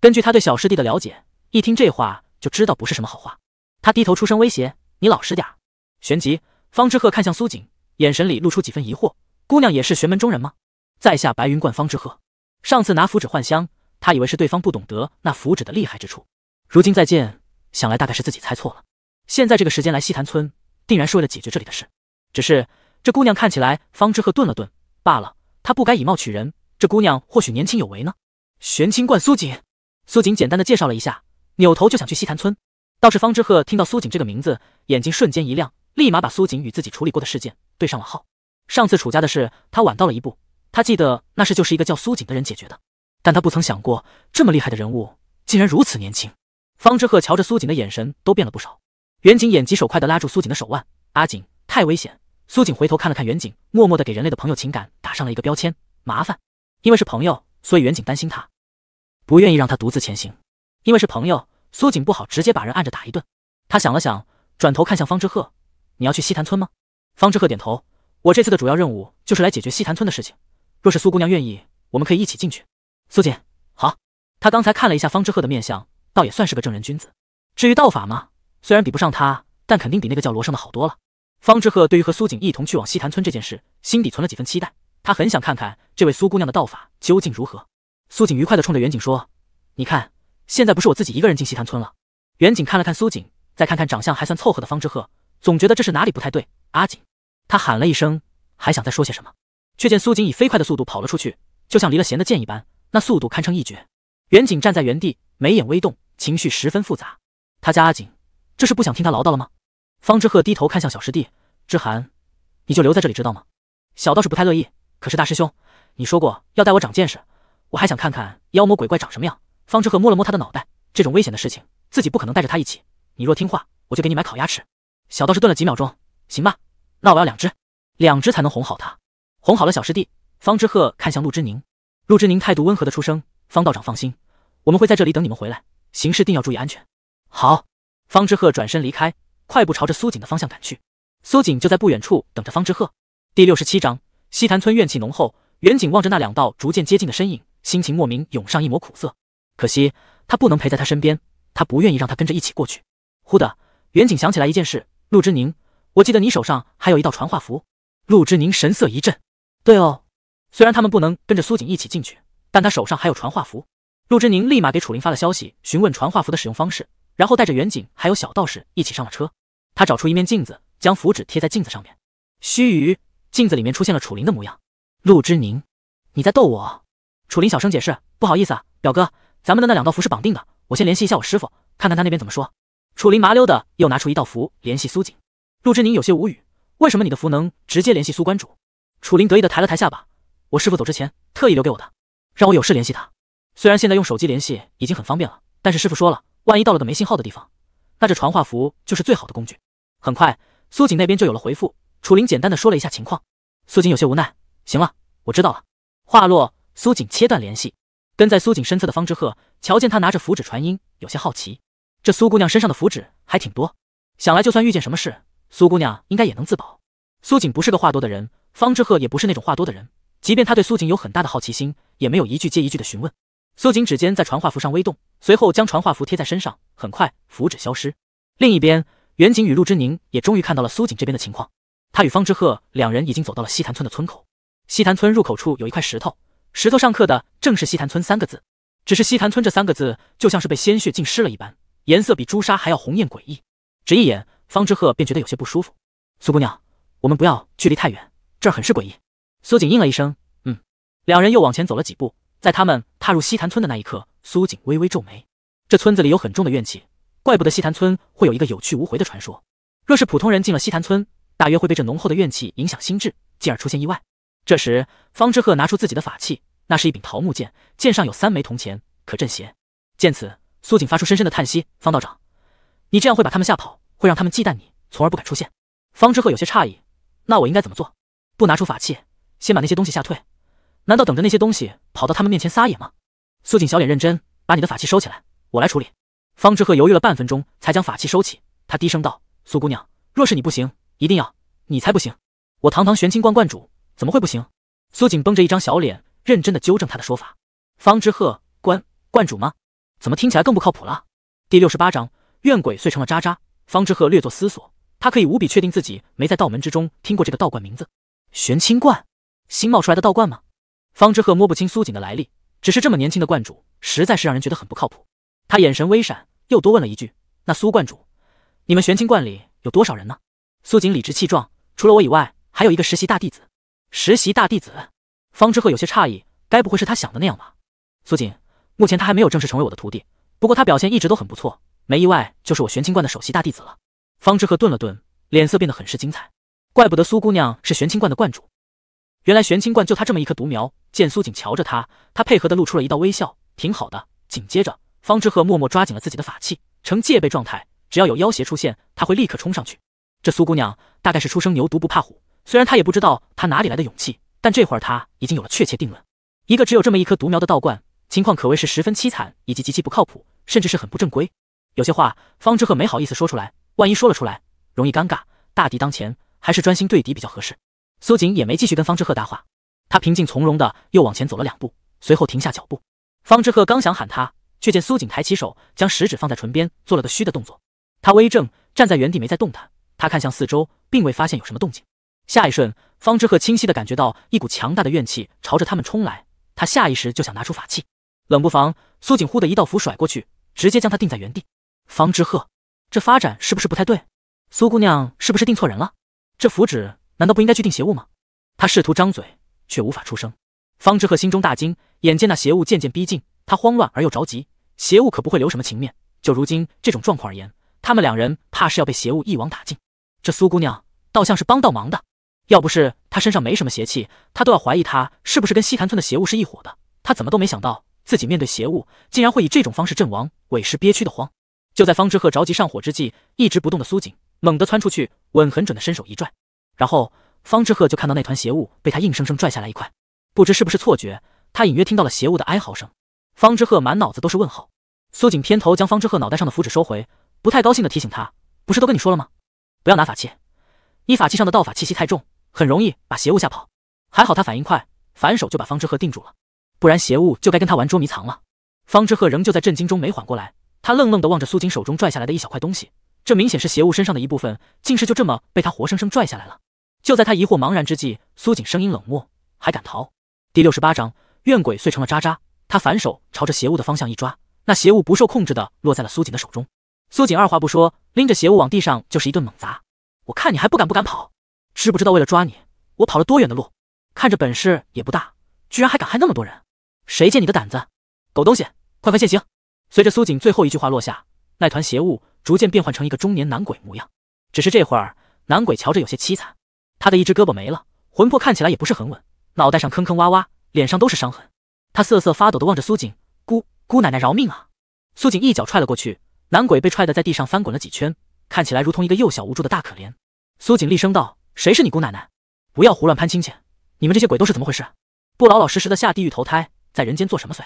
根据他对小师弟的了解，一听这话就知道不是什么好话。他低头出声威胁：“你老实点儿。”旋即，方知鹤看向苏锦，眼神里露出几分疑惑：“姑娘也是玄门中人吗？”在下白云观方知鹤。上次拿符纸换香，他以为是对方不懂得那符纸的厉害之处，如今再见，想来大概是自己猜错了。现在这个时间来西坛村，定然是为了解决这里的事。只是这姑娘看起来，方之鹤顿了顿罢了。他不该以貌取人，这姑娘或许年轻有为呢。玄清观苏锦，苏锦简单的介绍了一下，扭头就想去西潭村。倒是方之鹤听到苏锦这个名字，眼睛瞬间一亮，立马把苏锦与自己处理过的事件对上了号。上次楚家的事，他晚到了一步，他记得那事就是一个叫苏锦的人解决的。但他不曾想过，这么厉害的人物竟然如此年轻。方之鹤瞧着苏锦的眼神都变了不少。袁锦眼疾手快的拉住苏锦的手腕，阿锦。太危险！苏锦回头看了看远景，默默的给人类的朋友情感打上了一个标签：麻烦。因为是朋友，所以远景担心他，不愿意让他独自前行。因为是朋友，苏锦不好直接把人按着打一顿。他想了想，转头看向方之鹤：“你要去西潭村吗？”方之鹤点头：“我这次的主要任务就是来解决西潭村的事情。若是苏姑娘愿意，我们可以一起进去。”苏锦好。他刚才看了一下方之鹤的面相，倒也算是个正人君子。至于道法嘛，虽然比不上他，但肯定比那个叫罗胜的好多了。方志鹤对于和苏锦一同去往西潭村这件事，心底存了几分期待。他很想看看这位苏姑娘的道法究竟如何。苏锦愉快地冲着远景说：“你看，现在不是我自己一个人进西潭村了。”远景看了看苏锦，再看看长相还算凑合的方志鹤，总觉得这是哪里不太对。阿锦，他喊了一声，还想再说些什么，却见苏锦以飞快的速度跑了出去，就像离了弦的箭一般，那速度堪称一绝。远景站在原地，眉眼微动，情绪十分复杂。他家阿锦，这是不想听他唠叨了吗？方之鹤低头看向小师弟，知寒，你就留在这里，知道吗？小道士不太乐意，可是大师兄，你说过要带我长见识，我还想看看妖魔鬼怪长什么样。方之鹤摸了摸他的脑袋，这种危险的事情自己不可能带着他一起。你若听话，我就给你买烤鸭吃。小道士顿了几秒钟，行吧，那我要两只，两只才能哄好他。哄好了，小师弟。方之鹤看向陆之宁，陆之宁态度温和的出声，方道长放心，我们会在这里等你们回来，行事定要注意安全。好。方之鹤转身离开。快步朝着苏锦的方向赶去，苏锦就在不远处等着方之鹤。第六十七章西潭村怨气浓厚，远景望着那两道逐渐接近的身影，心情莫名涌上一抹苦涩。可惜他不能陪在他身边，他不愿意让他跟着一起过去。忽的，远景想起来一件事：陆之宁，我记得你手上还有一道传话符。陆之宁神色一震：“对哦，虽然他们不能跟着苏锦一起进去，但他手上还有传话符。”陆之宁立马给楚林发了消息，询问传话符的使用方式，然后带着远景还有小道士一起上了车。他找出一面镜子，将符纸贴在镜子上面。须臾，镜子里面出现了楚林的模样。陆之宁，你在逗我？楚林小声解释：“不好意思啊，表哥，咱们的那两道符是绑定的，我先联系一下我师傅，看看他那边怎么说。”楚林麻溜的又拿出一道符联系苏锦。陆之宁有些无语：“为什么你的符能直接联系苏观主？”楚林得意的抬了抬下巴：“我师傅走之前特意留给我的，让我有事联系他。虽然现在用手机联系已经很方便了，但是师傅说了，万一到了个没信号的地方，那这传话符就是最好的工具。”很快，苏锦那边就有了回复。楚林简单的说了一下情况，苏锦有些无奈。行了，我知道了。话落，苏锦切断联系。跟在苏锦身侧的方之鹤瞧见他拿着符纸传音，有些好奇。这苏姑娘身上的符纸还挺多，想来就算遇见什么事，苏姑娘应该也能自保。苏锦不是个话多的人，方之鹤也不是那种话多的人，即便他对苏锦有很大的好奇心，也没有一句接一句的询问。苏锦指尖在传话符上微动，随后将传话符贴在身上，很快符纸消失。另一边。远景与陆之宁也终于看到了苏锦这边的情况，他与方之鹤两人已经走到了西潭村的村口。西潭村入口处有一块石头，石头上刻的正是西潭村三个字，只是西潭村这三个字就像是被鲜血浸湿了一般，颜色比朱砂还要红艳诡异。只一眼，方之鹤便觉得有些不舒服。苏姑娘，我们不要距离太远，这儿很是诡异。苏锦应了一声，嗯。两人又往前走了几步，在他们踏入西潭村的那一刻，苏锦微微皱眉，这村子里有很重的怨气。怪不得西潭村会有一个有去无回的传说。若是普通人进了西潭村，大约会被这浓厚的怨气影响心智，进而出现意外。这时，方之鹤拿出自己的法器，那是一柄桃木剑，剑上有三枚铜钱，可镇邪。见此，苏锦发出深深的叹息：“方道长，你这样会把他们吓跑，会让他们忌惮你，从而不敢出现。”方之鹤有些诧异：“那我应该怎么做？不拿出法器，先把那些东西吓退？难道等着那些东西跑到他们面前撒野吗？”苏锦小脸认真：“把你的法器收起来，我来处理。”方之鹤犹豫了半分钟，才将法器收起。他低声道：“苏姑娘，若是你不行，一定要你才不行。我堂堂玄清观观主，怎么会不行？”苏锦绷着一张小脸，认真的纠正他的说法：“方之鹤观观主吗？怎么听起来更不靠谱了？”第六十八章怨鬼碎成了渣渣。方之鹤略作思索，他可以无比确定自己没在道门之中听过这个道观名字——玄清观，新冒出来的道观吗？方之鹤摸不清苏锦的来历，只是这么年轻的观主，实在是让人觉得很不靠谱。他眼神微闪，又多问了一句：“那苏观主，你们玄清观里有多少人呢？”苏锦理直气壮：“除了我以外，还有一个实习大弟子。”实习大弟子，方之鹤有些诧异，该不会是他想的那样吧？苏锦目前他还没有正式成为我的徒弟，不过他表现一直都很不错，没意外就是我玄清观的首席大弟子了。方之鹤顿了顿，脸色变得很是精彩，怪不得苏姑娘是玄清观的观主，原来玄清观就他这么一棵独苗。见苏锦瞧着他，他配合的露出了一道微笑，挺好的。紧接着。方之鹤默默抓紧了自己的法器，呈戒备状态。只要有妖邪出现，他会立刻冲上去。这苏姑娘大概是初生牛犊不怕虎，虽然她也不知道她哪里来的勇气，但这会儿她已经有了确切定论：一个只有这么一颗独苗的道观，情况可谓是十分凄惨，以及极其不靠谱，甚至是很不正规。有些话方之鹤没好意思说出来，万一说了出来，容易尴尬。大敌当前，还是专心对敌比较合适。苏锦也没继续跟方之鹤搭话，他平静从容的又往前走了两步，随后停下脚步。方之鹤刚想喊他。却见苏锦抬起手，将食指放在唇边，做了个虚的动作。他微怔，站在原地没再动弹。他看向四周，并未发现有什么动静。下一瞬，方之鹤清晰的感觉到一股强大的怨气朝着他们冲来，他下意识就想拿出法器。冷不防，苏锦忽的一道符甩过去，直接将他定在原地。方之鹤，这发展是不是不太对？苏姑娘是不是定错人了？这符纸难道不应该去定邪物吗？他试图张嘴，却无法出声。方之鹤心中大惊，眼见那邪物渐渐逼近。他慌乱而又着急，邪物可不会留什么情面。就如今这种状况而言，他们两人怕是要被邪物一网打尽。这苏姑娘倒像是帮倒忙的，要不是她身上没什么邪气，他都要怀疑她是不是跟西坛村的邪物是一伙的。他怎么都没想到，自己面对邪物竟然会以这种方式阵亡，委实憋屈的慌。就在方知鹤着急上火之际，一直不动的苏锦猛地窜出去，稳很准的伸手一拽，然后方知鹤就看到那团邪物被他硬生生拽下来一块。不知是不是错觉，他隐约听到了邪物的哀嚎声。方之鹤满脑子都是问号。苏锦偏头将方之鹤脑袋上的符纸收回，不太高兴地提醒他：“不是都跟你说了吗？不要拿法器，你法器上的道法气息太重，很容易把邪物吓跑。”还好他反应快，反手就把方之鹤定住了，不然邪物就该跟他玩捉迷藏了。方之鹤仍旧在震惊中没缓过来，他愣愣地望着苏锦手中拽下来的一小块东西，这明显是邪物身上的一部分，竟是就这么被他活生生拽下来了。就在他疑惑茫然之际，苏锦声音冷漠：“还敢逃？”第六十八章怨鬼碎成了渣渣。他反手朝着邪物的方向一抓，那邪物不受控制的落在了苏锦的手中。苏锦二话不说，拎着邪物往地上就是一顿猛砸。我看你还不敢不敢跑，知不知道为了抓你，我跑了多远的路？看着本事也不大，居然还敢害那么多人，谁借你的胆子？狗东西，快快现形！随着苏锦最后一句话落下，那团邪物逐渐变换成一个中年男鬼模样。只是这会儿，男鬼瞧着有些凄惨，他的一只胳膊没了，魂魄看起来也不是很稳，脑袋上坑坑洼洼，脸上都是伤痕。他瑟瑟发抖地望着苏锦，姑姑奶奶饶命啊！苏锦一脚踹了过去，男鬼被踹得在地上翻滚了几圈，看起来如同一个幼小无助的大可怜。苏锦厉声道：“谁是你姑奶奶？不要胡乱攀亲戚！你们这些鬼都是怎么回事？不老老实实的下地狱投胎，在人间做什么祟？”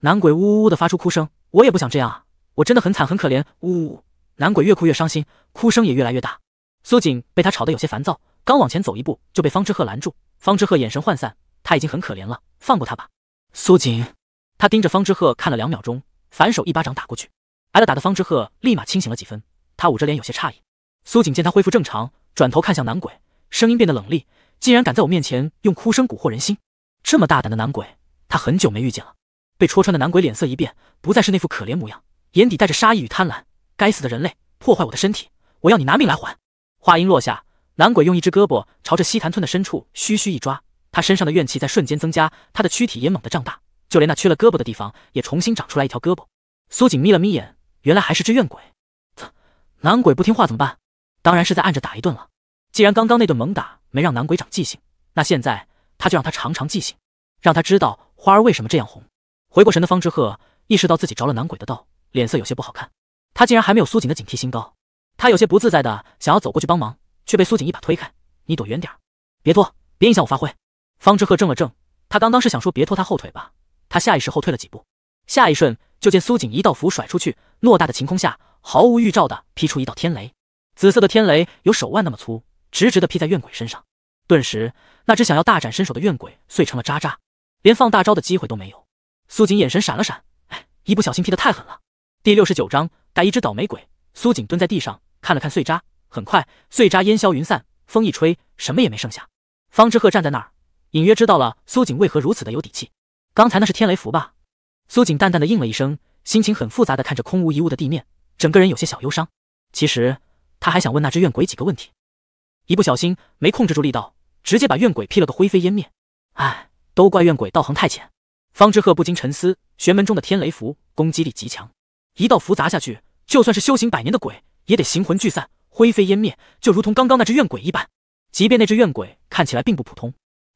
男鬼呜呜呜的发出哭声：“我也不想这样啊，我真的很惨很可怜。”呜呜。男鬼越哭越伤心，哭声也越来越大。苏锦被他吵得有些烦躁，刚往前走一步就被方之鹤拦住。方之鹤眼神涣散，他已经很可怜了，放过他吧。苏锦，他盯着方之鹤看了两秒钟，反手一巴掌打过去。挨了打的方之鹤立马清醒了几分，他捂着脸有些诧异。苏锦见他恢复正常，转头看向男鬼，声音变得冷厉：“竟然敢在我面前用哭声蛊惑人心！这么大胆的男鬼，他很久没遇见了。”被戳穿的男鬼脸色一变，不再是那副可怜模样，眼底带着杀意与贪婪。该死的人类，破坏我的身体，我要你拿命来还！话音落下，男鬼用一只胳膊朝着西潭村的深处嘘嘘一抓。他身上的怨气在瞬间增加，他的躯体也猛地胀大，就连那缺了胳膊的地方也重新长出来一条胳膊。苏锦眯了眯眼，原来还是只怨鬼。啧，男鬼不听话怎么办？当然是在按着打一顿了。既然刚刚那顿猛打没让男鬼长记性，那现在他就让他长长记性，让他知道花儿为什么这样红。回过神的方之鹤意识到自己着了男鬼的道，脸色有些不好看。他竟然还没有苏锦的警惕心高。他有些不自在的想要走过去帮忙，却被苏锦一把推开：“你躲远点儿，别拖，别影响我发挥。”方之鹤怔了怔，他刚刚是想说别拖他后腿吧。他下意识后退了几步，下一瞬就见苏锦一道符甩出去，偌大的晴空下毫无预兆的劈出一道天雷，紫色的天雷有手腕那么粗，直直的劈在怨鬼身上，顿时那只想要大展身手的怨鬼碎成了渣渣，连放大招的机会都没有。苏锦眼神闪了闪，哎，一不小心劈得太狠了。第六十九章打一只倒霉鬼。苏锦蹲在地上看了看碎渣，很快碎渣烟消云散，风一吹什么也没剩下。方之鹤站在那儿。隐约知道了苏锦为何如此的有底气。刚才那是天雷符吧？苏锦淡淡的应了一声，心情很复杂的看着空无一物的地面，整个人有些小忧伤。其实他还想问那只怨鬼几个问题，一不小心没控制住力道，直接把怨鬼劈了个灰飞烟灭。唉，都怪怨鬼道行太浅。方知鹤不禁沉思，玄门中的天雷符攻击力极强，一道符砸下去，就算是修行百年的鬼也得形魂俱散，灰飞烟灭，就如同刚刚那只怨鬼一般。即便那只怨鬼看起来并不普通。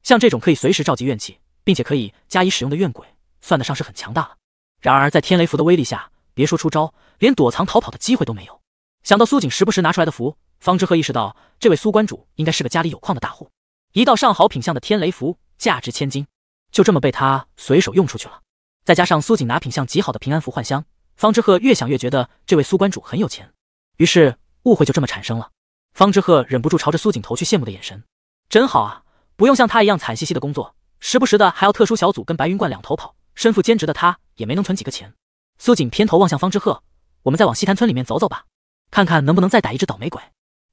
像这种可以随时召集怨气，并且可以加以使用的怨鬼，算得上是很强大了。然而在天雷符的威力下，别说出招，连躲藏逃跑的机会都没有。想到苏锦时不时拿出来的符，方知鹤意识到这位苏官主应该是个家里有矿的大户。一道上好品相的天雷符，价值千金，就这么被他随手用出去了。再加上苏锦拿品相极好的平安符换香，方知鹤越想越觉得这位苏官主很有钱。于是误会就这么产生了。方知鹤忍不住朝着苏锦投去羡慕的眼神，真好啊。不用像他一样惨兮兮的工作，时不时的还要特殊小组跟白云观两头跑。身负兼职的他也没能存几个钱。苏锦偏头望向方之鹤，我们再往西滩村里面走走吧，看看能不能再逮一只倒霉鬼。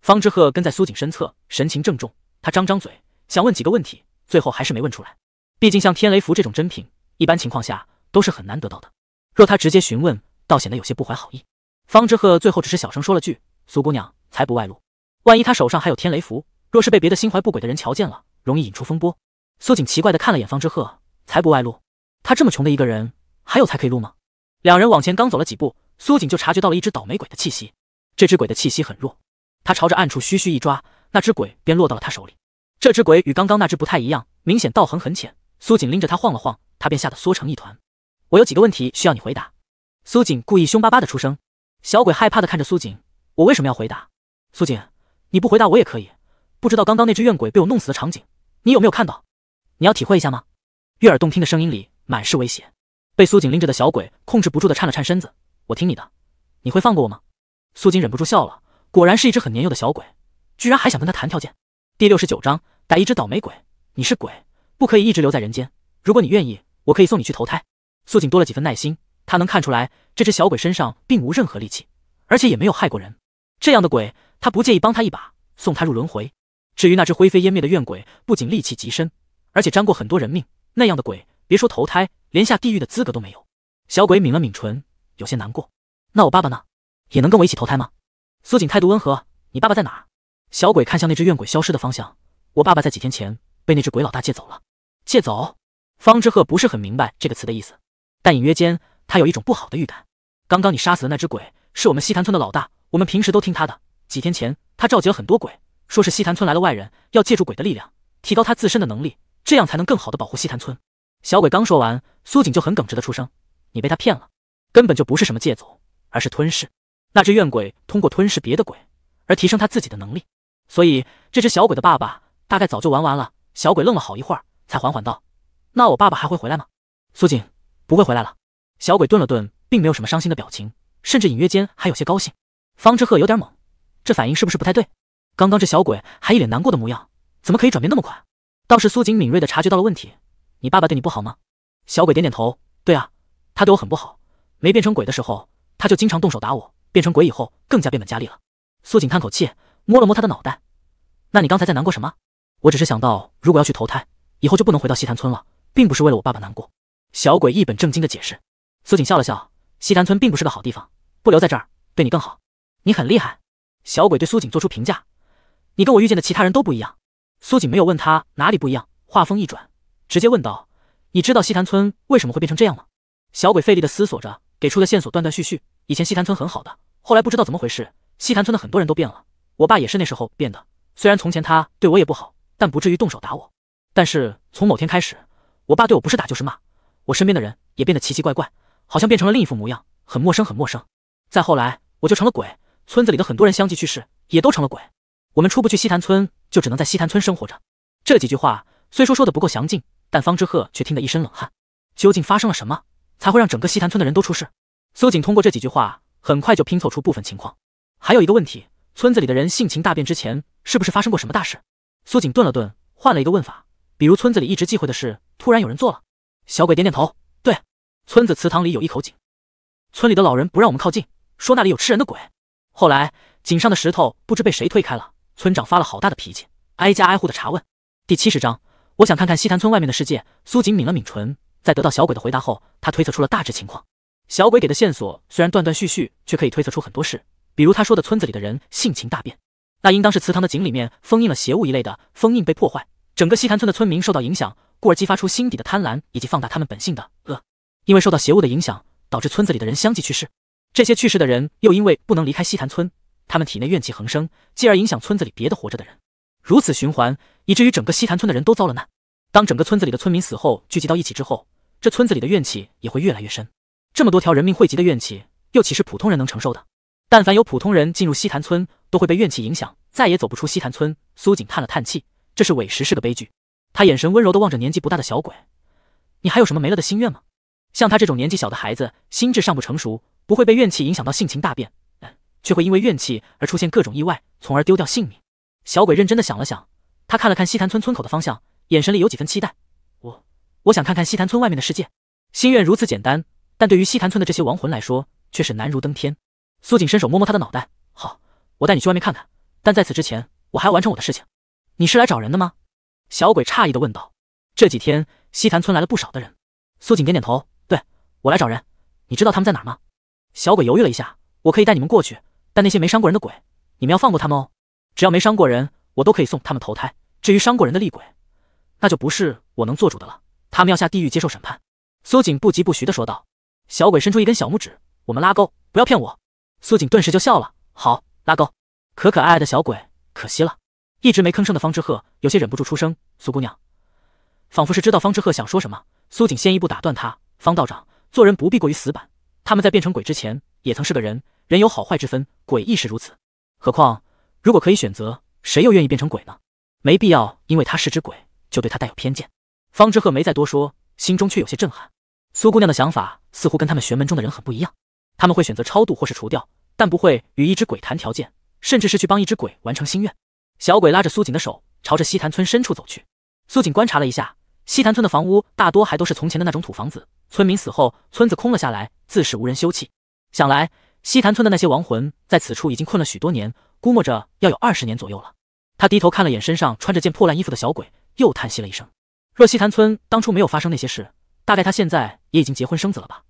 方之鹤跟在苏锦身侧，神情郑重。他张张嘴想问几个问题，最后还是没问出来。毕竟像天雷符这种珍品，一般情况下都是很难得到的。若他直接询问，倒显得有些不怀好意。方之鹤最后只是小声说了句：“苏姑娘，财不外露。万一他手上还有天雷符，若是被别的心怀不轨的人瞧见了。”容易引出风波。苏锦奇怪的看了眼方之鹤，才不外露。他这么穷的一个人，还有才可以录吗？两人往前刚走了几步，苏锦就察觉到了一只倒霉鬼的气息。这只鬼的气息很弱，他朝着暗处嘘嘘一抓，那只鬼便落到了他手里。这只鬼与刚刚那只不太一样，明显道行很浅。苏锦拎着他晃了晃，他便吓得缩成一团。我有几个问题需要你回答。苏锦故意凶巴巴的出声。小鬼害怕的看着苏锦，我为什么要回答？苏锦，你不回答我也可以。不知道刚刚那只怨鬼被我弄死的场景。你有没有看到？你要体会一下吗？悦耳动听的声音里满是威胁。被苏锦拎着的小鬼控制不住的颤了颤身子。我听你的，你会放过我吗？苏锦忍不住笑了，果然是一只很年幼的小鬼，居然还想跟他谈条件。第六十九章逮一只倒霉鬼。你是鬼，不可以一直留在人间。如果你愿意，我可以送你去投胎。苏锦多了几分耐心，他能看出来这只小鬼身上并无任何力气，而且也没有害过人。这样的鬼，他不介意帮他一把，送他入轮回。至于那只灰飞烟灭的怨鬼，不仅戾气极深，而且沾过很多人命。那样的鬼，别说投胎，连下地狱的资格都没有。小鬼抿了抿唇，有些难过。那我爸爸呢？也能跟我一起投胎吗？苏锦态度温和。你爸爸在哪儿？小鬼看向那只怨鬼消失的方向。我爸爸在几天前被那只鬼老大借走了。借走？方之鹤不是很明白这个词的意思，但隐约间他有一种不好的预感。刚刚你杀死的那只鬼，是我们西潭村的老大，我们平时都听他的。几天前，他召集了很多鬼。说是西潭村来了外人，要借助鬼的力量提高他自身的能力，这样才能更好的保护西潭村。小鬼刚说完，苏锦就很耿直的出声：“你被他骗了，根本就不是什么借走，而是吞噬。那只怨鬼通过吞噬别的鬼而提升他自己的能力，所以这只小鬼的爸爸大概早就玩完了。”小鬼愣了好一会儿，才缓缓道：“那我爸爸还会回来吗？”苏锦：“不会回来了。”小鬼顿了顿，并没有什么伤心的表情，甚至隐约间还有些高兴。方之鹤有点懵，这反应是不是不太对？刚刚这小鬼还一脸难过的模样，怎么可以转变那么快？倒是苏锦敏锐的察觉到了问题。你爸爸对你不好吗？小鬼点点头，对啊，他对我很不好。没变成鬼的时候，他就经常动手打我；变成鬼以后，更加变本加厉了。苏锦叹口气，摸了摸他的脑袋。那你刚才在难过什么？我只是想到，如果要去投胎，以后就不能回到西坛村了，并不是为了我爸爸难过。小鬼一本正经的解释。苏锦笑了笑，西坛村并不是个好地方，不留在这儿对你更好。你很厉害。小鬼对苏锦做出评价。你跟我遇见的其他人都不一样。苏锦没有问他哪里不一样，话锋一转，直接问道：“你知道西潭村为什么会变成这样吗？”小鬼费力地思索着，给出的线索断断续续。以前西潭村很好的，后来不知道怎么回事，西潭村的很多人都变了。我爸也是那时候变的。虽然从前他对我也不好，但不至于动手打我。但是从某天开始，我爸对我不是打就是骂。我身边的人也变得奇奇怪怪，好像变成了另一副模样，很陌生，很陌生。再后来，我就成了鬼。村子里的很多人相继去世，也都成了鬼。我们出不去西潭村，就只能在西潭村生活着。这几句话虽说说的不够详尽，但方之鹤却听得一身冷汗。究竟发生了什么，才会让整个西潭村的人都出事？苏锦通过这几句话，很快就拼凑出部分情况。还有一个问题，村子里的人性情大变之前，是不是发生过什么大事？苏锦顿了顿，换了一个问法，比如村子里一直忌讳的事，突然有人做了。小鬼点点头，对，村子祠堂里有一口井，村里的老人不让我们靠近，说那里有吃人的鬼。后来井上的石头不知被谁推开了。村长发了好大的脾气，挨家挨户的查问。第七十章，我想看看西潭村外面的世界。苏锦抿了抿唇，在得到小鬼的回答后，他推测出了大致情况。小鬼给的线索虽然断断续续，却可以推测出很多事，比如他说的村子里的人性情大变，那应当是祠堂的井里面封印了邪物一类的，封印被破坏，整个西潭村的村民受到影响，故而激发出心底的贪婪以及放大他们本性的恶。因为受到邪物的影响，导致村子里的人相继去世，这些去世的人又因为不能离开西潭村。他们体内怨气横生，继而影响村子里别的活着的人，如此循环，以至于整个西潭村的人都遭了难。当整个村子里的村民死后聚集到一起之后，这村子里的怨气也会越来越深。这么多条人命汇集的怨气，又岂是普通人能承受的？但凡有普通人进入西潭村，都会被怨气影响，再也走不出西潭村。苏锦叹了叹气，这是委实是个悲剧。他眼神温柔地望着年纪不大的小鬼：“你还有什么没了的心愿吗？像他这种年纪小的孩子，心智尚不成熟，不会被怨气影响到性情大变。”却会因为怨气而出现各种意外，从而丢掉性命。小鬼认真的想了想，他看了看西潭村村口的方向，眼神里有几分期待。我我想看看西潭村外面的世界。心愿如此简单，但对于西潭村的这些亡魂来说，却是难如登天。苏锦伸手摸摸他的脑袋，好，我带你去外面看看。但在此之前，我还要完成我的事情。你是来找人的吗？小鬼诧异的问道。这几天西潭村来了不少的人。苏锦点点头，对我来找人。你知道他们在哪吗？小鬼犹豫了一下，我可以带你们过去。但那些没伤过人的鬼，你们要放过他们哦。只要没伤过人，我都可以送他们投胎。至于伤过人的厉鬼，那就不是我能做主的了，他们要下地狱接受审判。苏锦不疾不徐地说道。小鬼伸出一根小拇指，我们拉钩，不要骗我。苏锦顿时就笑了。好，拉钩。可可爱爱的小鬼，可惜了，一直没吭声的方之鹤有些忍不住出声。苏姑娘，仿佛是知道方之鹤想说什么，苏锦先一步打断他。方道长，做人不必过于死板。他们在变成鬼之前，也曾是个人。人有好坏之分，鬼亦是如此。何况，如果可以选择，谁又愿意变成鬼呢？没必要因为他是只鬼，就对他带有偏见。方知鹤没再多说，心中却有些震撼。苏姑娘的想法似乎跟他们玄门中的人很不一样。他们会选择超度或是除掉，但不会与一只鬼谈条件，甚至是去帮一只鬼完成心愿。小鬼拉着苏锦的手，朝着西潭村深处走去。苏锦观察了一下，西潭村的房屋大多还都是从前的那种土房子。村民死后，村子空了下来，自是无人休憩。想来。西潭村的那些亡魂在此处已经困了许多年，估摸着要有二十年左右了。他低头看了眼身上穿着件破烂衣服的小鬼，又叹息了一声。若西潭村当初没有发生那些事，大概他现在也已经结婚生子了吧？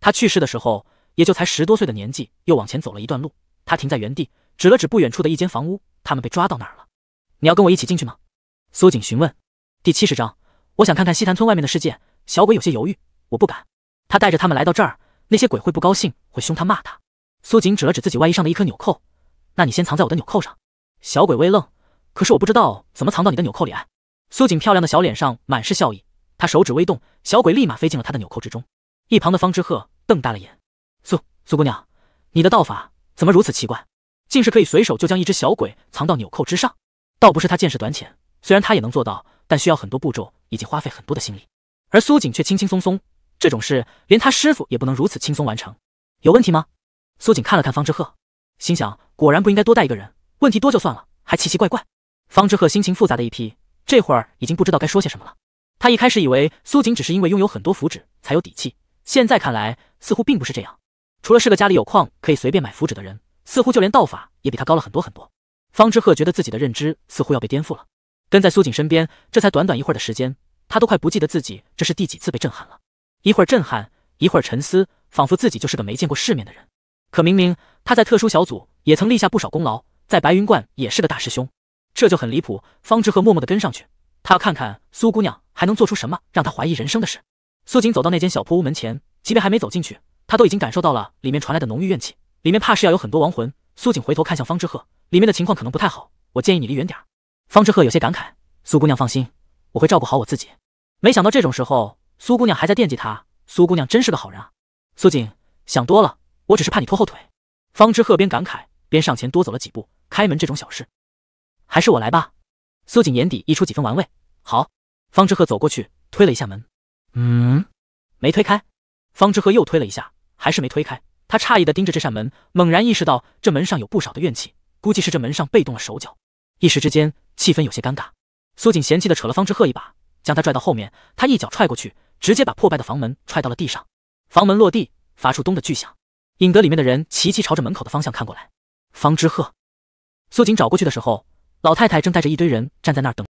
他去世的时候也就才十多岁的年纪。又往前走了一段路，他停在原地，指了指不远处的一间房屋。他们被抓到哪儿了？你要跟我一起进去吗？苏锦询问。第七十章，我想看看西潭村外面的世界。小鬼有些犹豫，我不敢。他带着他们来到这儿，那些鬼会不高兴，会凶他骂他。苏锦指了指自己外衣上的一颗纽扣，那你先藏在我的纽扣上。小鬼微愣，可是我不知道怎么藏到你的纽扣里啊。苏锦漂亮的小脸上满是笑意，她手指微动，小鬼立马飞进了她的纽扣之中。一旁的方之鹤瞪大了眼，苏苏姑娘，你的道法怎么如此奇怪？竟是可以随手就将一只小鬼藏到纽扣之上？倒不是他见识短浅，虽然他也能做到，但需要很多步骤以及花费很多的心力。而苏锦却轻轻松松，这种事连他师傅也不能如此轻松完成，有问题吗？苏锦看了看方之鹤，心想：果然不应该多带一个人。问题多就算了，还奇奇怪怪。方之鹤心情复杂的一批，这会儿已经不知道该说些什么了。他一开始以为苏锦只是因为拥有很多符纸才有底气，现在看来似乎并不是这样。除了是个家里有矿可以随便买符纸的人，似乎就连道法也比他高了很多很多。方之鹤觉得自己的认知似乎要被颠覆了。跟在苏锦身边，这才短短一会儿的时间，他都快不记得自己这是第几次被震撼了。一会儿震撼，一会儿沉思，仿佛自己就是个没见过世面的人。可明明他在特殊小组也曾立下不少功劳，在白云观也是个大师兄，这就很离谱。方志鹤默默的跟上去，他要看看苏姑娘还能做出什么让他怀疑人生的事。苏锦走到那间小破屋门前，即便还没走进去，他都已经感受到了里面传来的浓郁怨气，里面怕是要有很多亡魂。苏锦回头看向方志鹤，里面的情况可能不太好，我建议你离远点儿。方志鹤有些感慨，苏姑娘放心，我会照顾好我自己。没想到这种时候，苏姑娘还在惦记他，苏姑娘真是个好人啊。苏锦想多了。我只是怕你拖后腿。方知鹤边感慨边上前多走了几步，开门这种小事，还是我来吧。苏锦眼底溢出几分玩味。好，方知鹤走过去推了一下门，嗯，没推开。方知鹤又推了一下，还是没推开。他诧异的盯着这扇门，猛然意识到这门上有不少的怨气，估计是这门上被动了手脚。一时之间，气氛有些尴尬。苏锦嫌弃的扯了方知鹤一把，将他拽到后面，他一脚踹过去，直接把破败的房门踹到了地上。房门落地，发出咚的巨响。引得里面的人齐齐朝着门口的方向看过来。方之鹤，苏锦找过去的时候，老太太正带着一堆人站在那儿等。